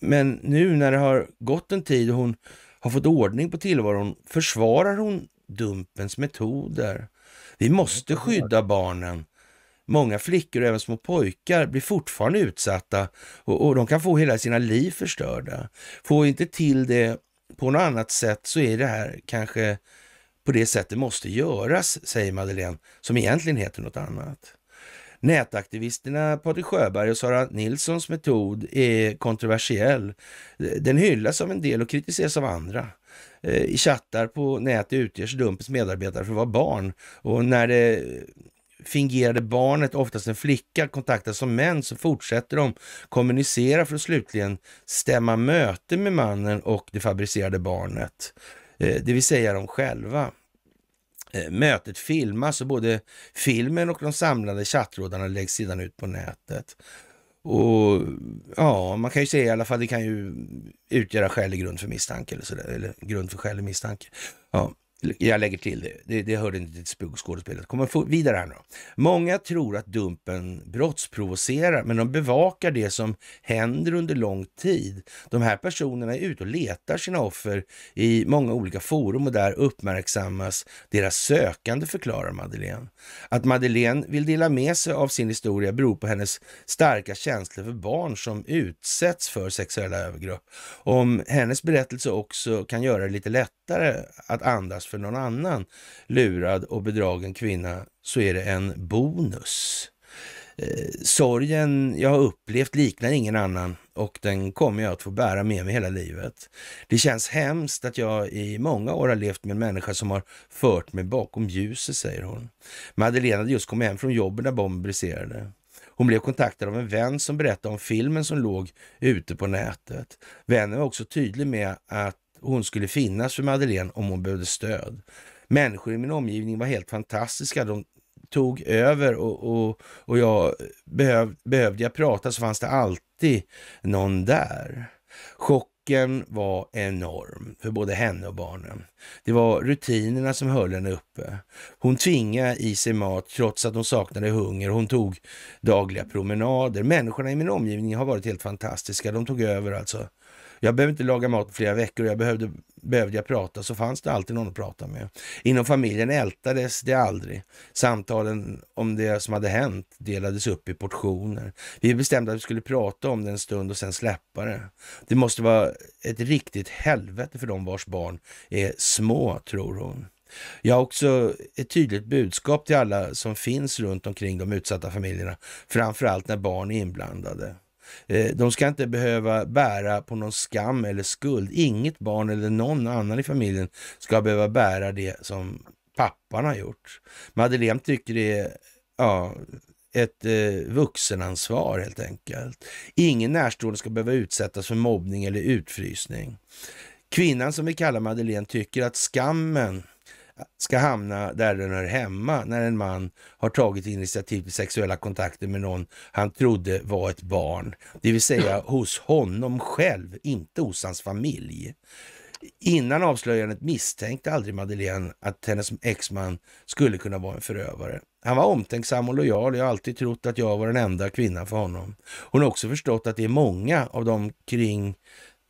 Men nu när det har gått en tid och hon har fått ordning på tillvaron försvarar hon dumpens metoder. Vi måste skydda barnen Många flickor och även små pojkar blir fortfarande utsatta och, och de kan få hela sina liv förstörda. Får inte till det på något annat sätt så är det här kanske på det sättet måste göras, säger Madeleine, som egentligen heter något annat. Nätaktivisterna Patrik Sjöberg och Sara Nilssons metod är kontroversiell. Den hyllas av en del och kritiseras av andra. Eh, I chattar på nätet utger sig Dumpens medarbetare för att vara barn och när det fingerade barnet, oftast en flicka, kontaktas som män så fortsätter de kommunicera för att slutligen stämma möte med mannen och det fabricerade barnet, eh, det vill säga de själva. Eh, mötet filmas och både filmen och de samlade chattrådarna läggs sedan ut på nätet. Och ja, man kan ju säga i alla fall, det kan ju utgöra skälig grund för misstanke eller, så där, eller grund för skälig misstanke. Ja. Jag lägger till det, det, det hörde inte till skuggskådespelet. Kommer vidare här nu. Många tror att Dumpen brottsprovocerar, men de bevakar det som händer under lång tid. De här personerna är ute och letar sina offer i många olika forum och där uppmärksammas deras sökande, förklarar Madeleine. Att Madeleine vill dela med sig av sin historia beror på hennes starka känslor för barn som utsätts för sexuella övergrepp. Om hennes berättelse också kan göra det lite lättare att andas för någon annan lurad och bedragen kvinna så är det en bonus. Eh, sorgen jag har upplevt liknar ingen annan och den kommer jag att få bära med mig hela livet. Det känns hemskt att jag i många år har levt med en människa som har fört mig bakom ljuset, säger hon. Madeleine hade just kommit hem från jobbet när bomben briserade. Hon blev kontaktad av en vän som berättade om filmen som låg ute på nätet. Vännen var också tydlig med att hon skulle finnas för Madeleine om hon behövde stöd. Människor i min omgivning var helt fantastiska. De tog över och, och, och jag behöv, behövde jag prata så fanns det alltid någon där. Chocken var enorm för både henne och barnen. Det var rutinerna som höll henne uppe. Hon tvingade i sig mat trots att hon saknade hunger. Hon tog dagliga promenader. Människorna i min omgivning har varit helt fantastiska. De tog över alltså jag behövde inte laga mat på flera veckor jag behövde, behövde jag prata så fanns det alltid någon att prata med. Inom familjen ältades det aldrig. Samtalen om det som hade hänt delades upp i portioner. Vi bestämde att vi skulle prata om det en stund och sen släppa det. Det måste vara ett riktigt helvete för de vars barn är små, tror hon. Jag har också ett tydligt budskap till alla som finns runt omkring de utsatta familjerna, framförallt när barn är inblandade. Eh, de ska inte behöva bära på någon skam eller skuld. Inget barn eller någon annan i familjen ska behöva bära det som pappan har gjort. Madeleine tycker det är ja, ett eh, vuxenansvar helt enkelt. Ingen närstående ska behöva utsättas för mobbning eller utfrysning. Kvinnan som vi kallar Madeleine tycker att skammen ska hamna där den hör hemma när en man har tagit initiativ till sexuella kontakter med någon han trodde var ett barn. Det vill säga hos honom själv, inte hos hans familj. Innan avslöjandet misstänkte aldrig Madeleine att hennes exman skulle kunna vara en förövare. Han var omtänksam och lojal. Jag har alltid trott att jag var den enda kvinnan för honom. Hon har också förstått att det är många av de kring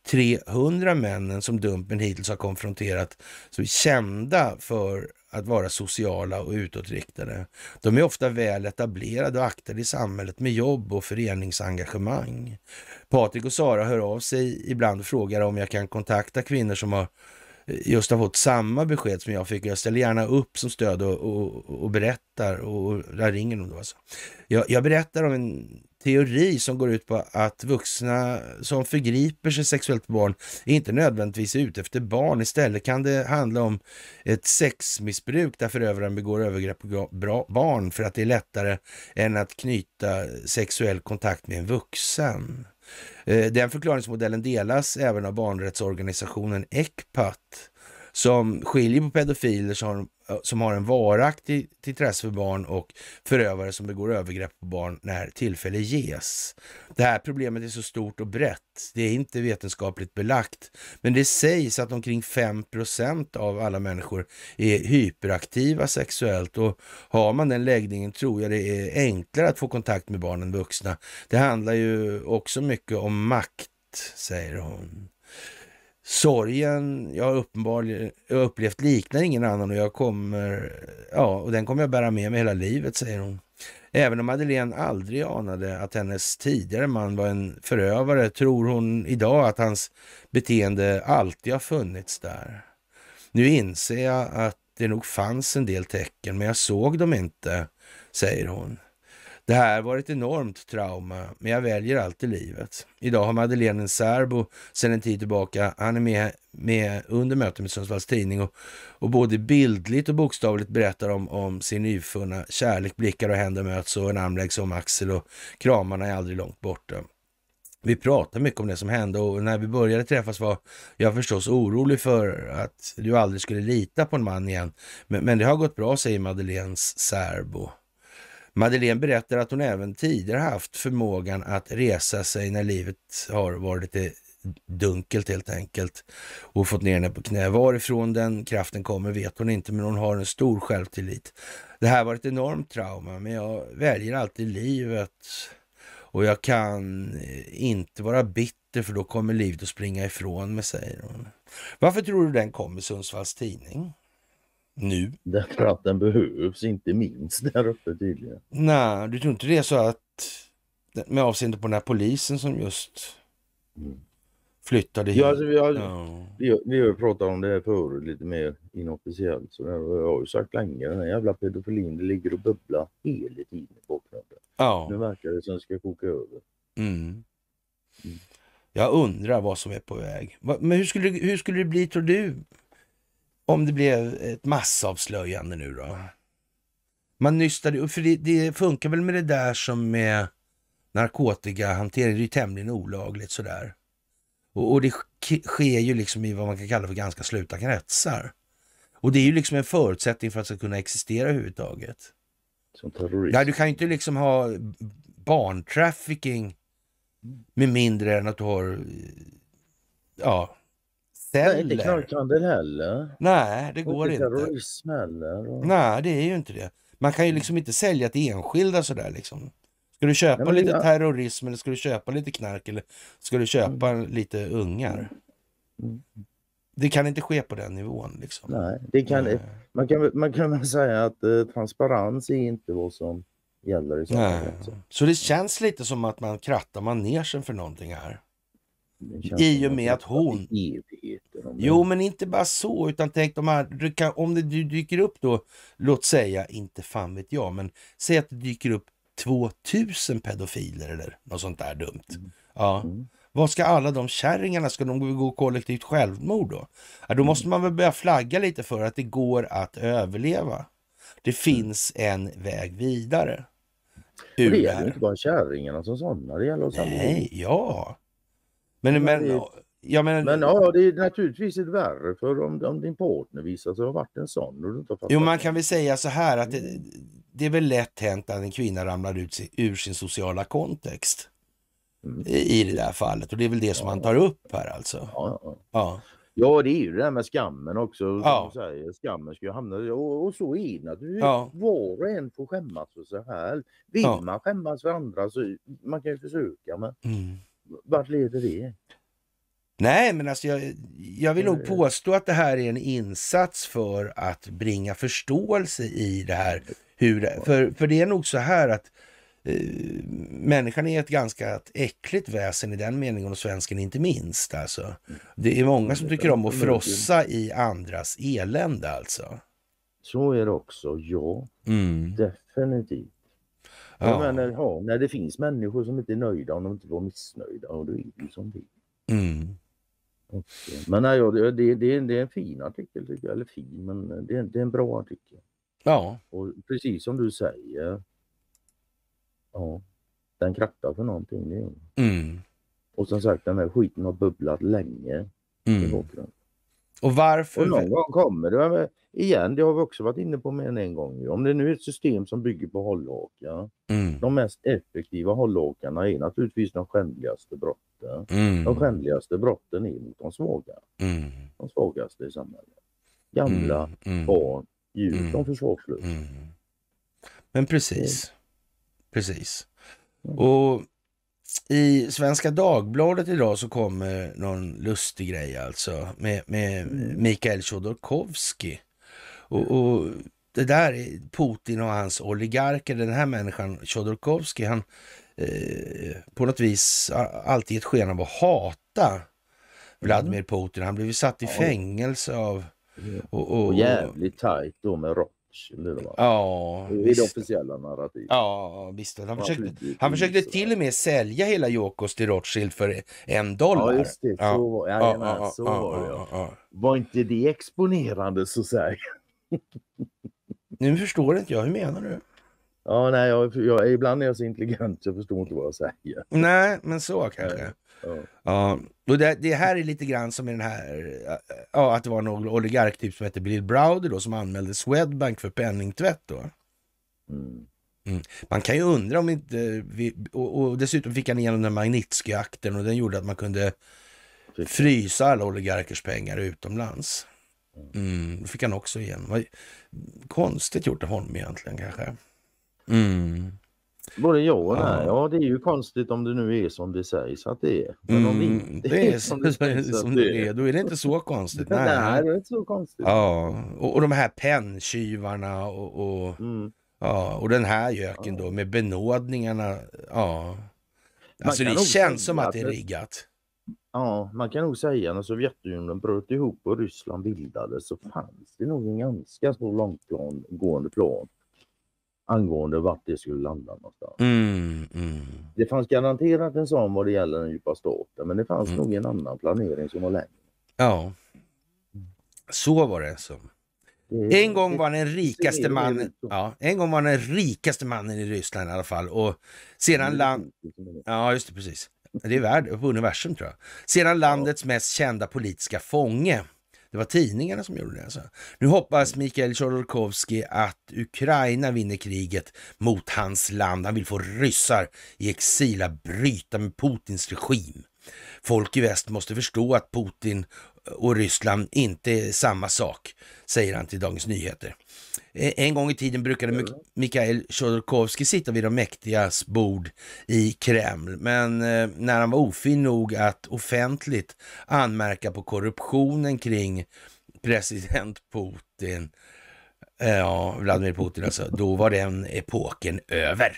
300 männen som Dumpen hittills har konfronterat som är kända för att vara sociala och utåtriktade. De är ofta väl etablerade och aktade i samhället med jobb och föreningsengagemang. Patrik och Sara hör av sig ibland och frågar om jag kan kontakta kvinnor som har eh, just har fått samma besked som jag fick. Jag ställer gärna upp som stöd och, och, och berättar och, och där ringer de då. Alltså. Jag, jag berättar om en teori som går ut på att vuxna som förgriper sig sexuellt på barn inte nödvändigtvis är ute efter barn. Istället kan det handla om ett sexmissbruk där förövaren begår övergrepp på barn för att det är lättare än att knyta sexuell kontakt med en vuxen. Eh, den förklaringsmodellen delas även av barnrättsorganisationen ECPAT som skiljer på pedofiler som som har en varaktig intresse för barn och förövare som begår övergrepp på barn när tillfälle ges. Det här problemet är så stort och brett. Det är inte vetenskapligt belagt, men det sägs att omkring 5 av alla människor är hyperaktiva sexuellt och har man den läggningen tror jag det är enklare att få kontakt med barn än vuxna. Det handlar ju också mycket om makt, säger hon. Sorgen jag uppenbarligen upplevt liknar ingen annan och jag kommer, ja, och den kommer jag bära med mig hela livet, säger hon. Även om Madeleine aldrig anade att hennes tidigare man var en förövare tror hon idag att hans beteende alltid har funnits där. Nu inser jag att det nog fanns en del tecken, men jag såg dem inte, säger hon. Det här var ett enormt trauma, men jag väljer alltid livet. Idag har Madeleine en särbo sedan en tid tillbaka, han är med, med under mötet med Sundsvalls Tidning och, och både bildligt och bokstavligt berättar om, om sin nyfunna kärlek, blickar och händer möts och en arm läggs om axel och kramarna är aldrig långt borta. Vi pratar mycket om det som hände och när vi började träffas var jag förstås orolig för att du aldrig skulle lita på en man igen. Men, men det har gått bra, säger Madeleines särbo. Madeleine berättar att hon även tidigare haft förmågan att resa sig när livet har varit lite dunkelt helt enkelt och fått ner henne på knä. Varifrån den kraften kommer vet hon inte, men hon har en stor självtillit. Det här var ett enormt trauma, men jag väljer alltid livet och jag kan eh, inte vara bitter för då kommer livet att springa ifrån mig, säger hon. Varför tror du den kom i Sundsvalls Tidning? Nu. Därför att den behövs, inte minst där uppe tydligen. Nej, du tror inte det är så att med avseende på den här polisen som just mm. flyttade hit? Ja, alltså, vi har, ja. vi, vi har pratat om det här förut lite mer inofficiellt. Så jag har ju sagt länge, den här jävla pedofilin det ligger och bubblar hela tiden i bakgrunden. Ja. Nu verkar det som det ska koka över. Mm. Mm. Jag undrar vad som är på väg. Men hur skulle, hur skulle det bli tror du om det blev ett massavslöjande nu då? Man nystade för det, det, funkar väl med det där som med narkotikahantering, det är ju tämligen olagligt sådär. Och, och det sker ju liksom i vad man kan kalla för ganska sluta kretsar. Och det är ju liksom en förutsättning för att det ska kunna existera överhuvudtaget. Som terrorist? Nej, du kan ju inte liksom ha barntrafficking med mindre än att du har ja, celler. inte knarkhandel heller. Nej, det går inte. Terrorism heller. Och... Nej, det är ju inte det. Man kan ju liksom inte sälja till enskilda sådär liksom. Ska du köpa Nej, lite jag... terrorism eller ska du köpa lite knark eller ska du köpa mm. lite ungar? Mm. Det kan inte ske på den nivån. Liksom. Nej, det kan, Nej. Man, kan, man kan väl säga att eh, transparens är inte vad som gäller. I Nej. Så. så det känns lite som att man krattar manegen för någonting här. I och med att hon... Jo, men inte bara så, utan tänk de här, om det dyker upp då, låt säga, inte fan vet jag, men säg att det dyker upp 2000 pedofiler eller något sånt där dumt. Mm. Ja. Mm. Vad ska alla de kärringarna, ska de gå kollektivt självmord då? Ja, då mm. måste man väl börja flagga lite för att det går att överleva. Det finns en väg vidare. det gäller inte bara kärringarna som sådana, det gäller oss Nej, ja. Men, men, jag menar... men ja, det är naturligtvis ett värre för om, om din partner visar sig ha varit en sån. Och du inte jo, man kan väl säga så här att det, mm. det är väl lätt hänt att en kvinna ramlar ut ur sin sociala kontext mm. i, i det där fallet. Och det är väl det som ja. man tar upp här alltså. Ja, ja. ja. Ja, det är ju det där med skammen också. Ja. Säger, skammen ska ju hamna... Och, och så är det naturligtvis. Ja. Var och en får skämmas för sig själv. Vill ja. man skämmas för andra så man kan ju försöka men... Mm vart leder det? Nej, men alltså jag, jag vill nog eh. påstå att det här är en insats för att bringa förståelse i det här. Hur det, för, för det är nog så här att eh, människan är ett ganska äckligt väsen i den meningen och svensken inte minst. Alltså. Det är många som tycker om att mm. frossa i andras elände alltså. Så är det också, ja. Mm. Definitivt. Ja. Men, eh, ja, när det finns människor som inte är nöjda om de inte var missnöjda och då är det ju som det är. Mm. Eh, men nej, det, det, det, är en fin artikel, tycker jag. eller fin, men eh, det, det är en bra artikel. Ja. Och precis som du säger, ja, den krattar för någonting. Mm. Och som sagt den här skiten har bubblat länge mm. i bakgrunden. Och varför? Och någon gång kommer det igen, det har vi också varit inne på mer än en gång. Om det nu är ett system som bygger på hållhakar. Mm. De mest effektiva hållhakarna är naturligtvis de skändligaste brotten. Mm. De skändligaste brotten är mot de svaga. Mm. De svagaste i samhället. Gamla, mm, mm. barn, djur, de mm. försvarslösa. Men precis. Precis. Och i Svenska Dagbladet idag så kommer eh, någon lustig grej alltså med, med mm. Mikael Chodorkovsky. Och, och, det där är Putin och hans oligarker. Den här människan Chodorkovsky, han eh, på något vis alltid ett sken av att hata Vladimir mm. Putin. Han blev satt i fängelse av... Och, och, och jävligt tajt då med Rock match. Blir Ja, det är visst. det officiella narrativet. Ja, visst. Han försökte, han försökte, han försökte till och med sälja hela Jokos till Rothschild för en dollar. Ja, just det. Så var, det. Ja. Var inte det exponerande så att säga? nu förstår inte jag. Hur menar du? Ja, nej, jag, jag, ibland är jag så intelligent så jag förstår inte vad jag säger. Nej, men så kanske. Ja. ja. Och det, det, här är lite grann som i den här, ja, att det var någon oligarktyp som hette Bill Browder då som anmälde Swedbank för penningtvätt då. Mm. mm. Man kan ju undra om inte vi, och, och dessutom fick han igenom den Magnitsky-akten och den gjorde att man kunde frysa alla oligarkers pengar utomlands. Mm, mm fick han också igenom. Konstigt gjort av honom egentligen kanske. Mm. Både ja och nej. Ja. ja, det är ju konstigt om det nu är som det sägs att det är. Men mm, om det inte det är, som det sägs som det är, då är det inte så konstigt. nej det är inte så konstigt. Ja, och, och de här penntjuvarna och, och, mm. ja, och den här göken ja. då med benådningarna. Ja, alltså det känns som att det är riggat. Ja, man kan nog säga när Sovjetunionen bröt ihop och Ryssland bildades så fanns det nog en ganska så långtgående plan angående vart det skulle landa någonstans. Mm, mm. Det fanns garanterat en sån vad det gäller den djupa staten men det fanns mm. nog en annan planering som var längre. Ja, så var det. Så. en gång var den rikaste mannen, ja, en gång var den rikaste mannen i Ryssland i alla fall och sedan mm. land... Ja, just det, precis. Det är värd på universum tror jag. Sedan landets mest kända politiska fånge det var tidningarna som gjorde det. Alltså. Nu hoppas Mikhail Chodorkovsky att Ukraina vinner kriget mot hans land. Han vill få ryssar i exil att bryta med Putins regim. Folk i väst måste förstå att Putin och Ryssland inte samma sak, säger han till Dagens Nyheter. Eh, en gång i tiden brukade Mikhail Chodorkovskij sitta vid de mäktigas bord i Kreml, men eh, när han var ofin nog att offentligt anmärka på korruptionen kring president Putin, eh, ja, Vladimir Putin alltså, då var den epoken över.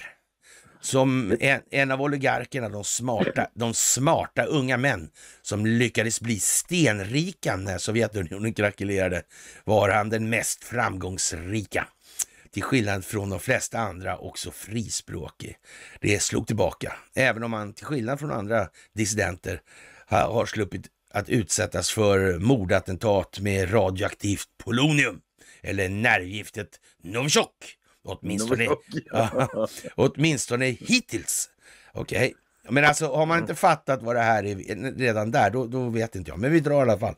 Som en, en, av oligarkerna, de smarta, de smarta unga män som lyckades bli stenrika när Sovjetunionen krackelerade, var han den mest framgångsrika. Till skillnad från de flesta andra också frispråkig. Det slog tillbaka, även om han till skillnad från andra dissidenter har, har sluppit att utsättas för mordattentat med radioaktivt polonium eller nervgiftet Novichok Åtminstone, ja, åtminstone hittills. Okej, okay. men alltså har man inte fattat vad det här är redan där, då, då vet inte jag. Men vi drar i alla fall.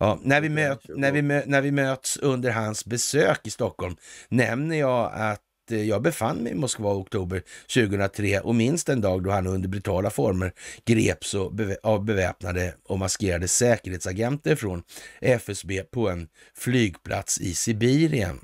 Ja, när, vi möt, när, vi mö, när vi möts under hans besök i Stockholm nämner jag att eh, jag befann mig i Moskva i oktober 2003 och minst en dag då han under brutala former greps av beväpnade och maskerade säkerhetsagenter från FSB på en flygplats i Sibirien.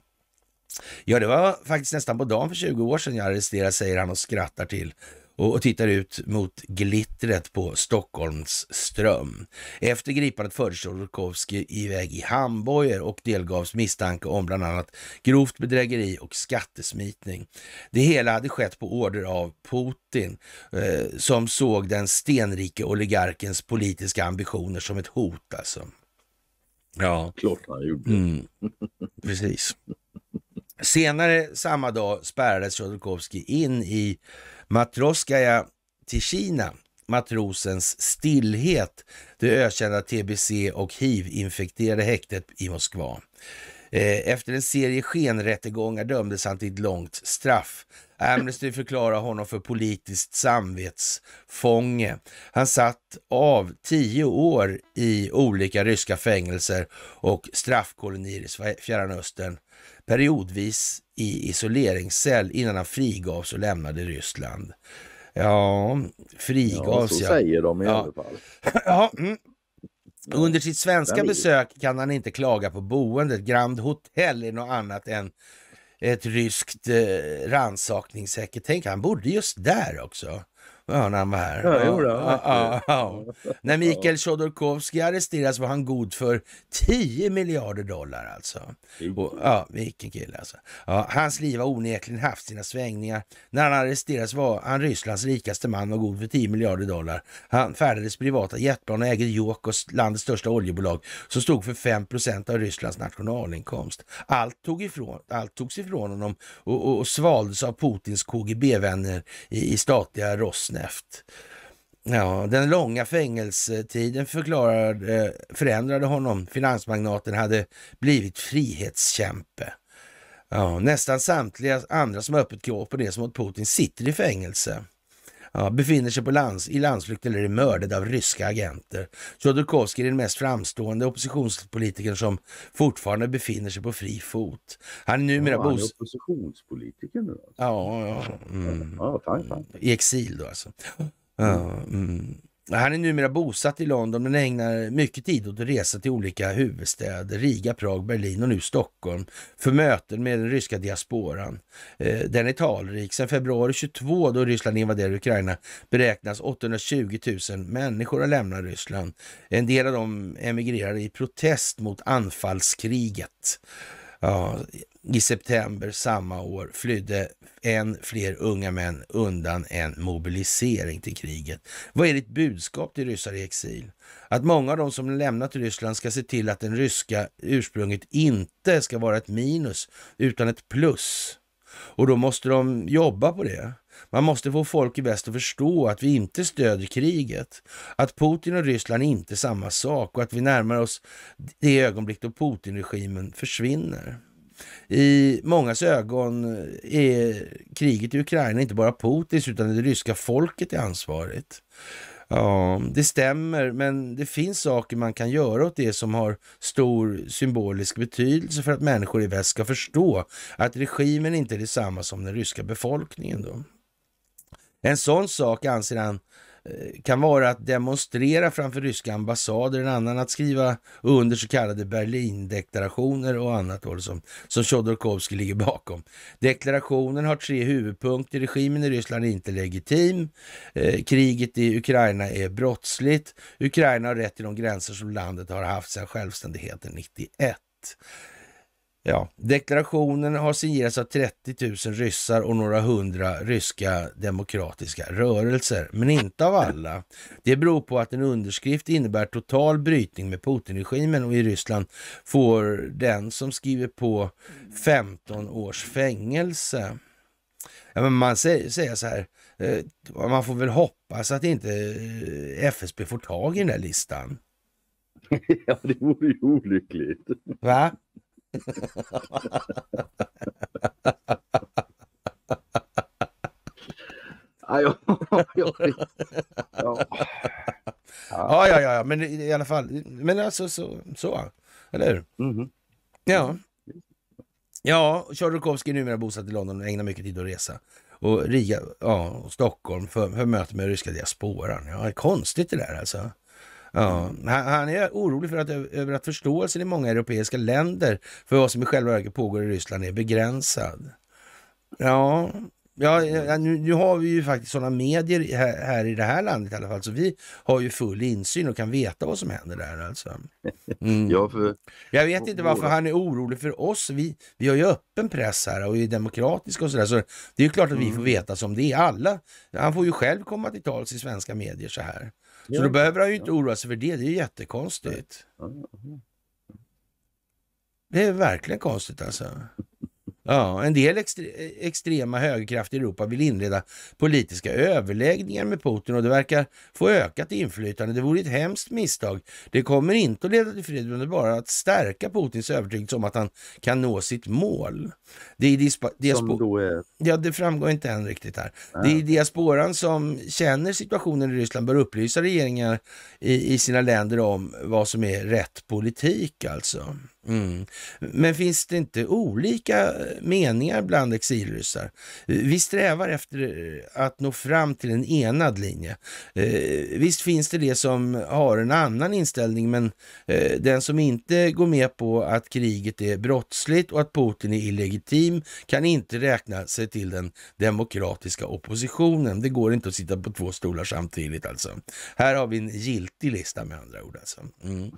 Ja, det var faktiskt nästan på dagen för 20 år sedan jag arresterades, säger han och skrattar till och, tittar ut mot glittret på Stockholms ström. Efter gripandet fördes Tjolkovskij iväg i handbojor och delgavs misstanke om bland annat grovt bedrägeri och skattesmitning. Det hela hade skett på order av Putin eh, som såg den stenrike oligarkens politiska ambitioner som ett hot. Alltså. Ja, klart han gjorde. Mm. Precis. Senare samma dag spärrades Chodorkovskij in i Matroskaja Tishina, matrosens stillhet, det ökända TBC och hiv-infekterade häktet i Moskva. Eh, efter en serie skenrättegångar dömdes han till ett långt straff. Amnesty förklarade honom för politiskt samvetsfånge. Han satt av tio år i olika ryska fängelser och straffkolonier i Fjärran Östern periodvis i isoleringscell innan han frigavs och lämnade Ryssland. Ja, frigavs ja. Så ja. säger de i ja. alla fall. ja, mm. Under sitt svenska besök kan han inte klaga på boendet. Grand Hotel är något annat än ett ryskt eh, rannsakningssäke. Tänk, han bodde just där också. Ja, när han var här. Ja, jo, ja, ja, ja, När Mikael Chodorkovsky arresterades var han god för 10 miljarder dollar alltså. Och, ja, vilken kille alltså. Ja, hans liv har onekligen haft sina svängningar. När han arresterades var han Rysslands rikaste man och god för 10 miljarder dollar. Han färdades privata jetplan och ägde Jokos, landets största oljebolag, som stod för 5 procent av Rysslands nationalinkomst. Allt, tog ifrån, allt togs ifrån honom och, och, och svaldes av Putins KGB-vänner i, i statliga Ross snävt. Ja, den långa fängelsetiden förklarade, eh, förändrade honom. Finansmagnaten hade blivit frihetskämpe. Ja, nästan samtliga andra som öppet går på det som åt Putin sitter i fängelse ja, befinner sig på lands, i landsflykt eller är mördad av ryska agenter. Chodorkovskij är den mest framstående oppositionspolitikern som fortfarande befinner sig på fri fot. Han är numera ja, han är oppositionspolitiker nu? Alltså. Ja, ja. Mm. ja fan, fan. I exil då alltså. Ja, mm. Han är numera bosatt i London men ägnar mycket tid åt att resa till olika huvudstäder, Riga, Prag, Berlin och nu Stockholm, för möten med den ryska diasporan. Eh, den är talrik. Sedan februari 22 då Ryssland invaderade Ukraina beräknas 820 000 människor ha lämnat Ryssland. En del av dem emigrerar i protest mot anfallskriget. Ja, i september samma år flydde än fler unga män undan en mobilisering till kriget. Vad är ditt budskap till ryssar i exil? Att många av de som lämnat Ryssland ska se till att den ryska ursprunget inte ska vara ett minus utan ett plus. Och då måste de jobba på det. Man måste få folk i väst att förstå att vi inte stöder kriget, att Putin och Ryssland inte är samma sak och att vi närmar oss det ögonblick då Putin-regimen försvinner. I mångas ögon är kriget i Ukraina inte bara Putins utan det ryska folket är ansvarigt. Ja, det stämmer, men det finns saker man kan göra åt det som har stor symbolisk betydelse för att människor i väst ska förstå att regimen inte är detsamma som den ryska befolkningen. Då. En sån sak anser han Eh, kan vara att demonstrera framför ryska ambassader, en annan att skriva under så kallade Berlindeklarationer och annat som, som Chodorkovsky ligger bakom. Deklarationen har tre huvudpunkter. Regimen i Ryssland är inte legitim. Eh, kriget i Ukraina är brottsligt. Ukraina har rätt till de gränser som landet har haft sedan självständigheten 91. Ja, deklarationen har signerats av 30 000 ryssar och några hundra ryska demokratiska rörelser, men inte av alla. Det beror på att en underskrift innebär total brytning med Putinregimen och i Ryssland får den som skriver på 15 års fängelse. Ja, men man säger, säger så här, eh, man får väl hoppas att inte eh, FSB får tag i den här listan. Ja, det vore ju olyckligt. Va? ja, ja, ja, ja, men i alla fall. Men alltså så, så eller hur? Mhm. Mm. Ja. Ja, Tjodorkovskij är numera bosatt i London och ägnar mycket tid att resa. Och Riga, ja, och Stockholm för, för möten med ryska diasporan. Ja, konstigt det där alltså. Ja, mm. han är orolig för att, över att förståelsen i många europeiska länder för vad som i själva verket pågår i Ryssland är begränsad. Ja, ja nu, nu har vi ju faktiskt sådana medier här, här, i det här landet i alla fall, så vi har ju full insyn och kan veta vad som händer där alltså. Mm. ja, för... Jag vet inte varför han är orolig för oss. Vi, vi har ju öppen press här och är demokratiska och sådär, så det är ju klart att vi får mm. veta som det är. Alla, han får ju själv komma till tals i svenska medier så här. Så ja, då behöver han ju inte oroa sig för det. Det är ju jättekonstigt. Det är verkligen konstigt alltså. Ja, en del extre extrema högerkrafter i Europa vill inleda politiska överläggningar med Putin och det verkar få ökat inflytande. Det vore ett hemskt misstag. Det kommer inte att leda till fred, utan bara att stärka Putins övertygelse om att han kan nå sitt mål. Det är, dispa- diaspo- ja, det framgår inte än riktigt här. Ja. Det är diasporan som känner situationen i Ryssland bör upplysa regeringar i, i sina länder om vad som är rätt politik alltså. Mm. Men finns det inte olika eh, meningar bland exilryssar? Vi strävar efter eh, att nå fram till en enad linje. Eh, visst finns det det som har en annan inställning, men den som inte går med på att kriget är brottsligt och att Putin är illegitim kan inte räkna sig till den demokratiska oppositionen. Det går inte att sitta på två stolar samtidigt alltså. Här har vi en giltig lista med andra ord. Alltså. Mm.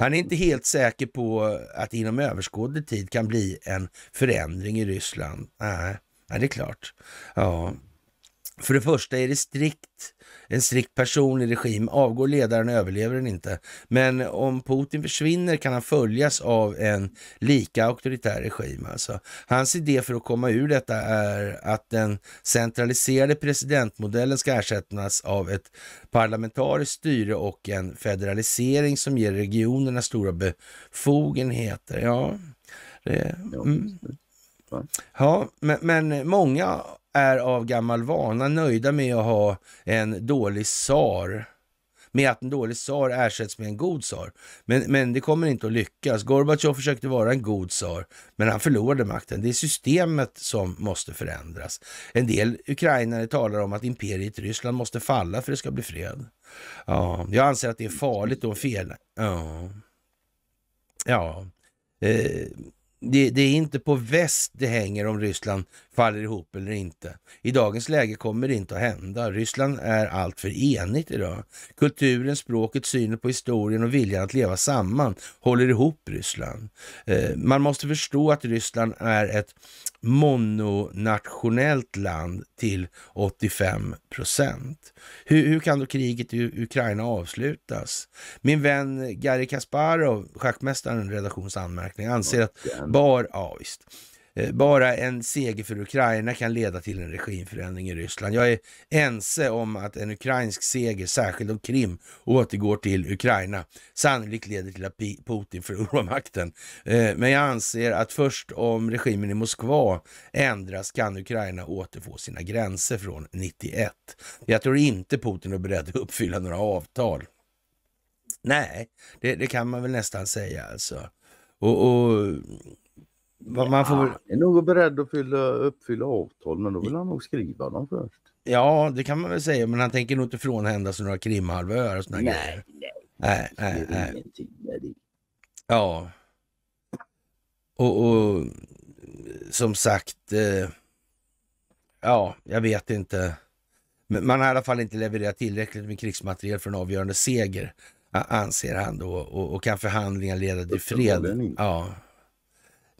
Han är inte helt säker på att inom överskådlig tid kan bli en förändring i Ryssland? Nej, nej det är klart. Ja. För det första är det strikt en strikt personlig regim. Avgår ledaren överlever den inte. Men om Putin försvinner kan han följas av en lika auktoritär regim. Alltså. Hans idé för att komma ur detta är att den centraliserade presidentmodellen ska ersättas av ett parlamentariskt styre och en federalisering som ger regionerna stora befogenheter. Ja, det, mm. Ja, men, men många är av gammal vana nöjda med att ha en dålig tsar, med att en dålig tsar ersätts med en god tsar. Men, men det kommer inte att lyckas. Gorbatjov försökte vara en god tsar, men han förlorade makten. Det är systemet som måste förändras. En del ukrainare talar om att imperiet Ryssland måste falla för att det ska bli fred. Ja, jag anser att det är farligt och fel. Ja, ja. Eh det, det, är inte på väst det hänger om Ryssland faller ihop eller inte. I dagens läge kommer det inte att hända. Ryssland är alltför enigt idag. Kulturen, språket, synen på historien och viljan att leva samman håller ihop Ryssland. Eh, man måste förstå att Ryssland är ett mononationellt land till 85 procent. Hur, hur, kan då kriget i Ukraina avslutas? Min vän Garry Kasparov, schackmästaren, redaktionsanmärkning, anser att bara, ja, visst Eh, bara en seger för Ukraina kan leda till en regimförändring i Ryssland. Jag är ense om att en ukrainsk seger, särskilt om Krim återgår till Ukraina, sannolikt leder till att Putin förlorar makten. Eh, men jag anser att först om regimen i Moskva ändras kan Ukraina återfå sina gränser från 91. Jag tror inte Putin är beredd att uppfylla några avtal. Nej, det, det kan man väl nästan säga alltså. Och, och man får... Han är nog beredd att fylla, uppfylla avtal, men då vill han nog skriva dem först. Ja, det kan man väl säga, men han tänker nog inte frånhända sig några Krimhalvöar och sådana nej, grejer. Nej, nej. nej, nej. Ja. Och, och som sagt, eh, ja, jag vet inte. Men man har i alla fall inte levererat tillräckligt med krigsmateriel för en avgörande seger, anser han då. Och, och kan förhandlingar leda till fred? Ja.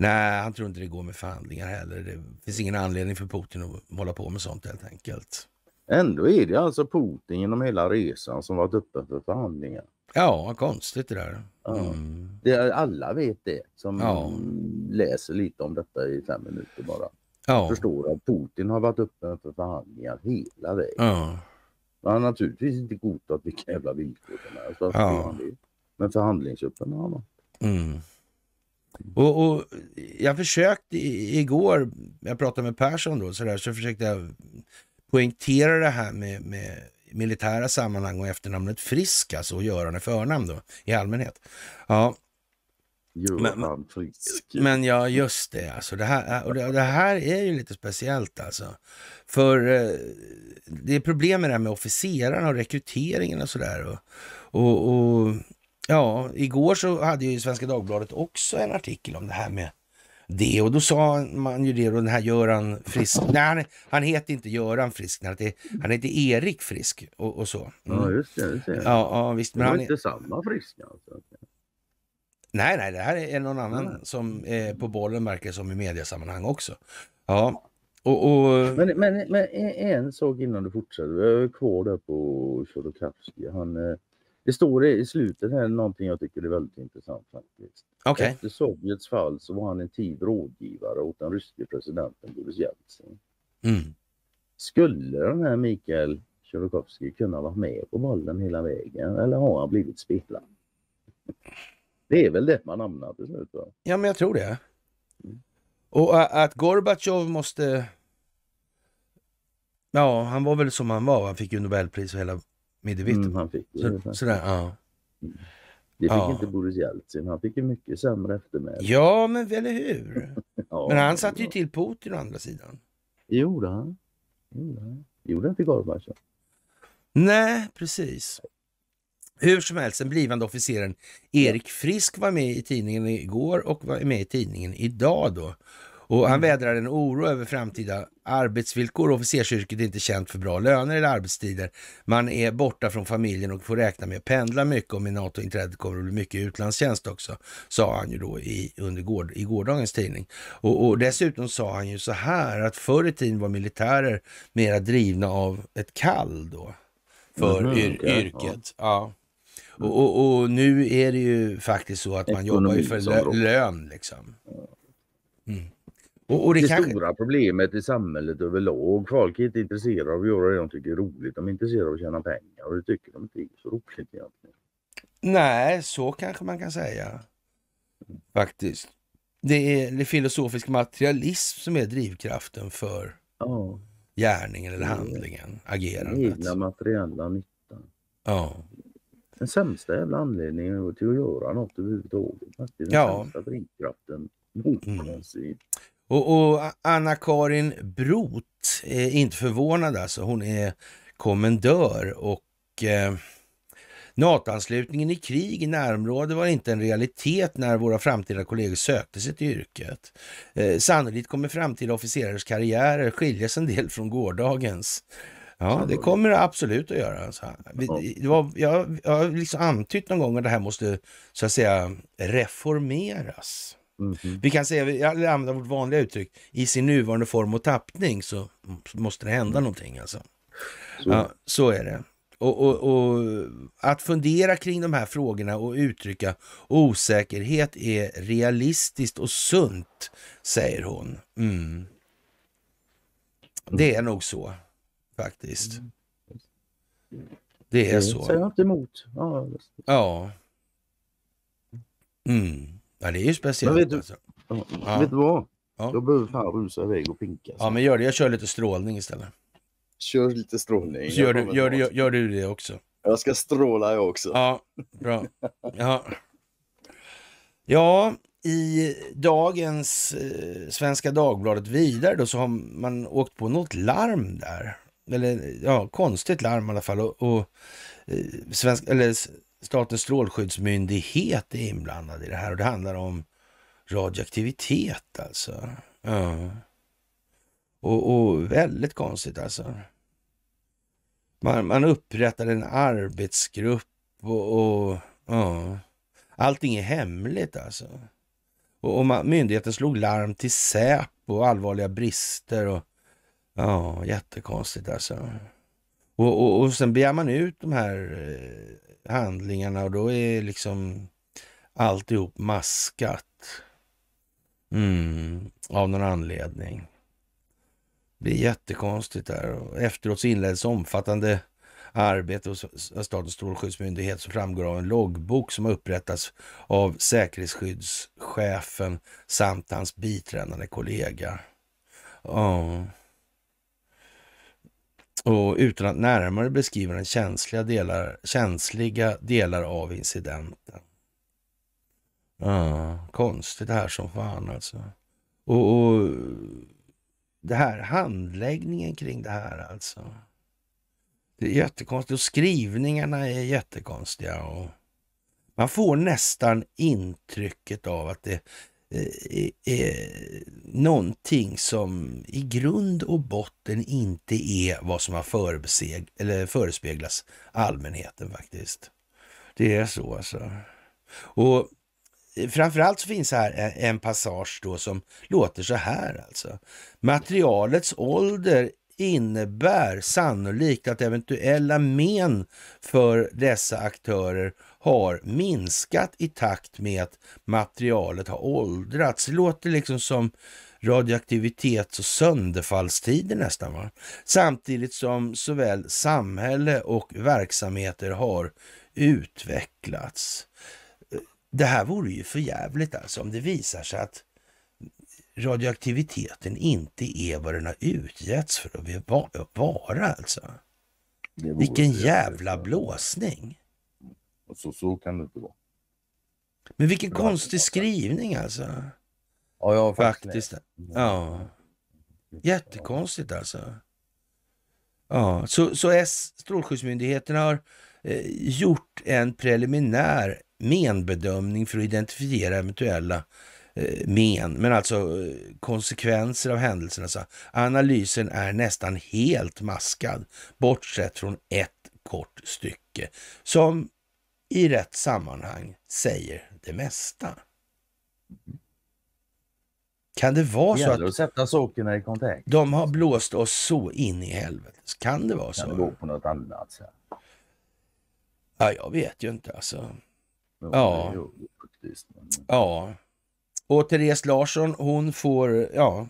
Nej, han tror inte det går med förhandlingar heller. Det finns ingen anledning för Putin att hålla på med sånt helt enkelt. Ändå är det alltså Putin genom hela resan som varit uppe för förhandlingar. Ja, vad konstigt det där. Mm. Det, alla vet det som ja. läser lite om detta i fem minuter bara. Ja. Förstår att Putin har varit uppe för förhandlingar hela vägen. Ja. Han har naturligtvis inte godtagit vilka jävla villkor som helst. Ja. Men förhandlingsuppen har han varit. Mm. Och, och, jag försökte igår, jag pratade med Persson då, så, där, så försökte jag poängtera det här med, med militära sammanhang och efternamnet Frisk, alltså och Göran i förnamn då i allmänhet. Ja. Göran men, Frisk. Men ja, just det alltså. Det här, och det, och det här är ju lite speciellt alltså. För eh, det är problem med det här med officerarna och rekryteringen och sådär. Och, och, och Ja, igår så hade ju Svenska Dagbladet också en artikel om det här med det och då sa man ju det och den här Göran Frisk, nej han, han heter inte Göran Frisk, han heter, han heter Erik Frisk och, och så. Mm. Ja just det, just det. Ja, ja, visst. Men det var han, inte samma Frisk alltså? Nej, nej, det här är någon annan mm. som eh, på bollen verkar som i mediasammanhang också. Ja, och, och... Men, men, men en, sak innan du fortsätter, jag är kvar där på Tjodorkavskij, han eh det står i slutet här någonting jag tycker är väldigt intressant faktiskt. Okay. Efter Sovjets fall så var han en tid rådgivare åt den ryske presidenten Boris Jeltsin. Mm. Skulle den här Mikael Tjurkovskij kunna vara med på bollen hela vägen eller har han blivit spelad? Det är väl det man hamnar till slut? Va? Ja, men jag tror det. Mm. Och att Gorbatjov måste... Ja, han var väl som han var. Han fick ju Nobelpris och hela Midjevitt? Mm, han fick ju, Så, sådär, ja. Det fick ja. inte Boris Jeltsin. Han fick ju mycket sämre eftermäle. Ja, men eller hur? ja, men han satte ju till Putin å andra sidan. Gjorde han? Gjorde han? inte Gorbatjov? Nej, precis. Hur som helst, den blivande officeren Erik Frisk var med i tidningen igår och var med i tidningen idag då. Och han mm. vädrar en oro över framtida arbetsvillkor. Officersyrket är inte känt för bra löner eller arbetstider. Man är borta från familjen och får räkna med att pendla mycket och med NATO-inträdet kommer det bli mycket utlandstjänst också, sa han ju då i, under går, i gårdagens tidning. Och, och, dessutom sa han ju så här att förr i tiden var militärer mera drivna av ett kall då för mm, yr okay. yrket. Ja. Mm. Och, och, och, nu är det ju faktiskt så att man jobbar ju för lö lön liksom. Mm. Och, och det, det kanske... stora problemet i samhället överlag. Folk är inte intresserade av att göra det de tycker är roligt. De är intresserade av att tjäna pengar och det tycker de inte är så roligt egentligen. Nej, så kanske man kan säga. Faktiskt. Det är det filosofisk materialism som är drivkraften för ja. gärningen eller handlingen, agerandet. Den egna materiella nyttan. Ja. Den sämsta jävla anledningen till att göra något överhuvudtaget. Den ja. sämsta drivkraften. Mm. Och, och Anna-Karin Brot är eh, inte förvånad alltså. Hon är kommendör och eh, NATO-anslutningen i krig i närområdet var inte en realitet när våra framtida kollegor sökte sig till yrket. Eh, sannolikt kommer framtida officerares karriärer skiljas en del från gårdagens. Ja, det kommer det absolut att göra. Alltså. Det var, jag, jag har liksom antytt någon gång att det här måste så att säga reformeras. Mm -hmm. Vi kan säga, jag använder vårt vanliga uttryck, i sin nuvarande form och tappning så måste det hända mm. någonting alltså. Så. Ja, så är det. Och, och, och, att fundera kring de här frågorna och uttrycka osäkerhet är realistiskt och sunt, säger hon. Mm. Det är nog så, faktiskt. Mm. Det är mm. så. säger jag emot. Ja. ja. Mm. Ja, det är ju speciellt. vet du, alltså. ja. vet du vad? Ja. Jag behöver fan rusa iväg och pinka. Så. Ja, men gör det. Jag kör lite strålning istället. Kör lite strålning. gör, du, gör, du, gör, gör du det också? Jag ska stråla jag också. Ja, bra. Ja, ja i dagens eh, Svenska Dagbladet vidare då så har man åkt på något larm där. Eller ja, konstigt larm i alla fall. Och, och eh, svensk, eller Statens strålskyddsmyndighet är inblandad i det här och det handlar om radioaktivitet alltså. Ja. Och, och, väldigt konstigt alltså. Man, man upprättar en arbetsgrupp och, och ja. allting är hemligt alltså. Och, och man, myndigheten slog larm till Säpo och allvarliga brister och ja, jättekonstigt alltså. Och, och, och sen begär man ut de här eh, handlingarna och då är liksom alltihop maskat. Mm, av någon anledning. Det är jättekonstigt där. Efteråt så inleds omfattande arbete hos Statens strålskyddsmyndighet som framgår av en loggbok som har upprättats av säkerhetsskyddschefen samt hans biträdande kollega. Oh och utan att närmare beskriva den känsliga delar, känsliga delar av incidenten. Ah, konstigt det här som fan alltså. Och, och det här handläggningen kring det här alltså. Det är jättekonstigt och skrivningarna är jättekonstiga. Och man får nästan intrycket av att det Eh, eh, eh, någonting som i grund och botten inte är vad som har förbeseg, eller förespeglats allmänheten faktiskt. Det är så alltså. Och framförallt så finns här en passage då som låter så här alltså. Materialets ålder innebär sannolikt att eventuella men för dessa aktörer har minskat i takt med att materialet har åldrats. Det låter liksom som radioaktivitets och sönderfallstider nästan. Va? Samtidigt som såväl samhälle och verksamheter har utvecklats. Det här vore ju för jävligt alltså om det visar sig att radioaktiviteten inte är vad den har utgetts för att vara. Alltså. Vilken jävla alltså. blåsning! så, så kan det inte vara. Men vilken konstig skrivning alltså. Ja, jag faktiskt. faktiskt. Ja. Jättekonstigt alltså. Ja, så, så S, Strålskyddsmyndigheten har eh, gjort en preliminär menbedömning för att identifiera eventuella eh, men, men alltså eh, konsekvenser av händelserna. Så analysen är nästan helt maskad, bortsett från ett kort stycke som i rätt sammanhang säger det mesta. Kan det vara så att, att sätta sakerna i kontext. de har blåst oss så in i helvetet? Kan det vara så? Kan det gå på något annat sätt? Ja, jag vet ju inte alltså. ja. Ja. Och Therese Larsson, hon får, ja,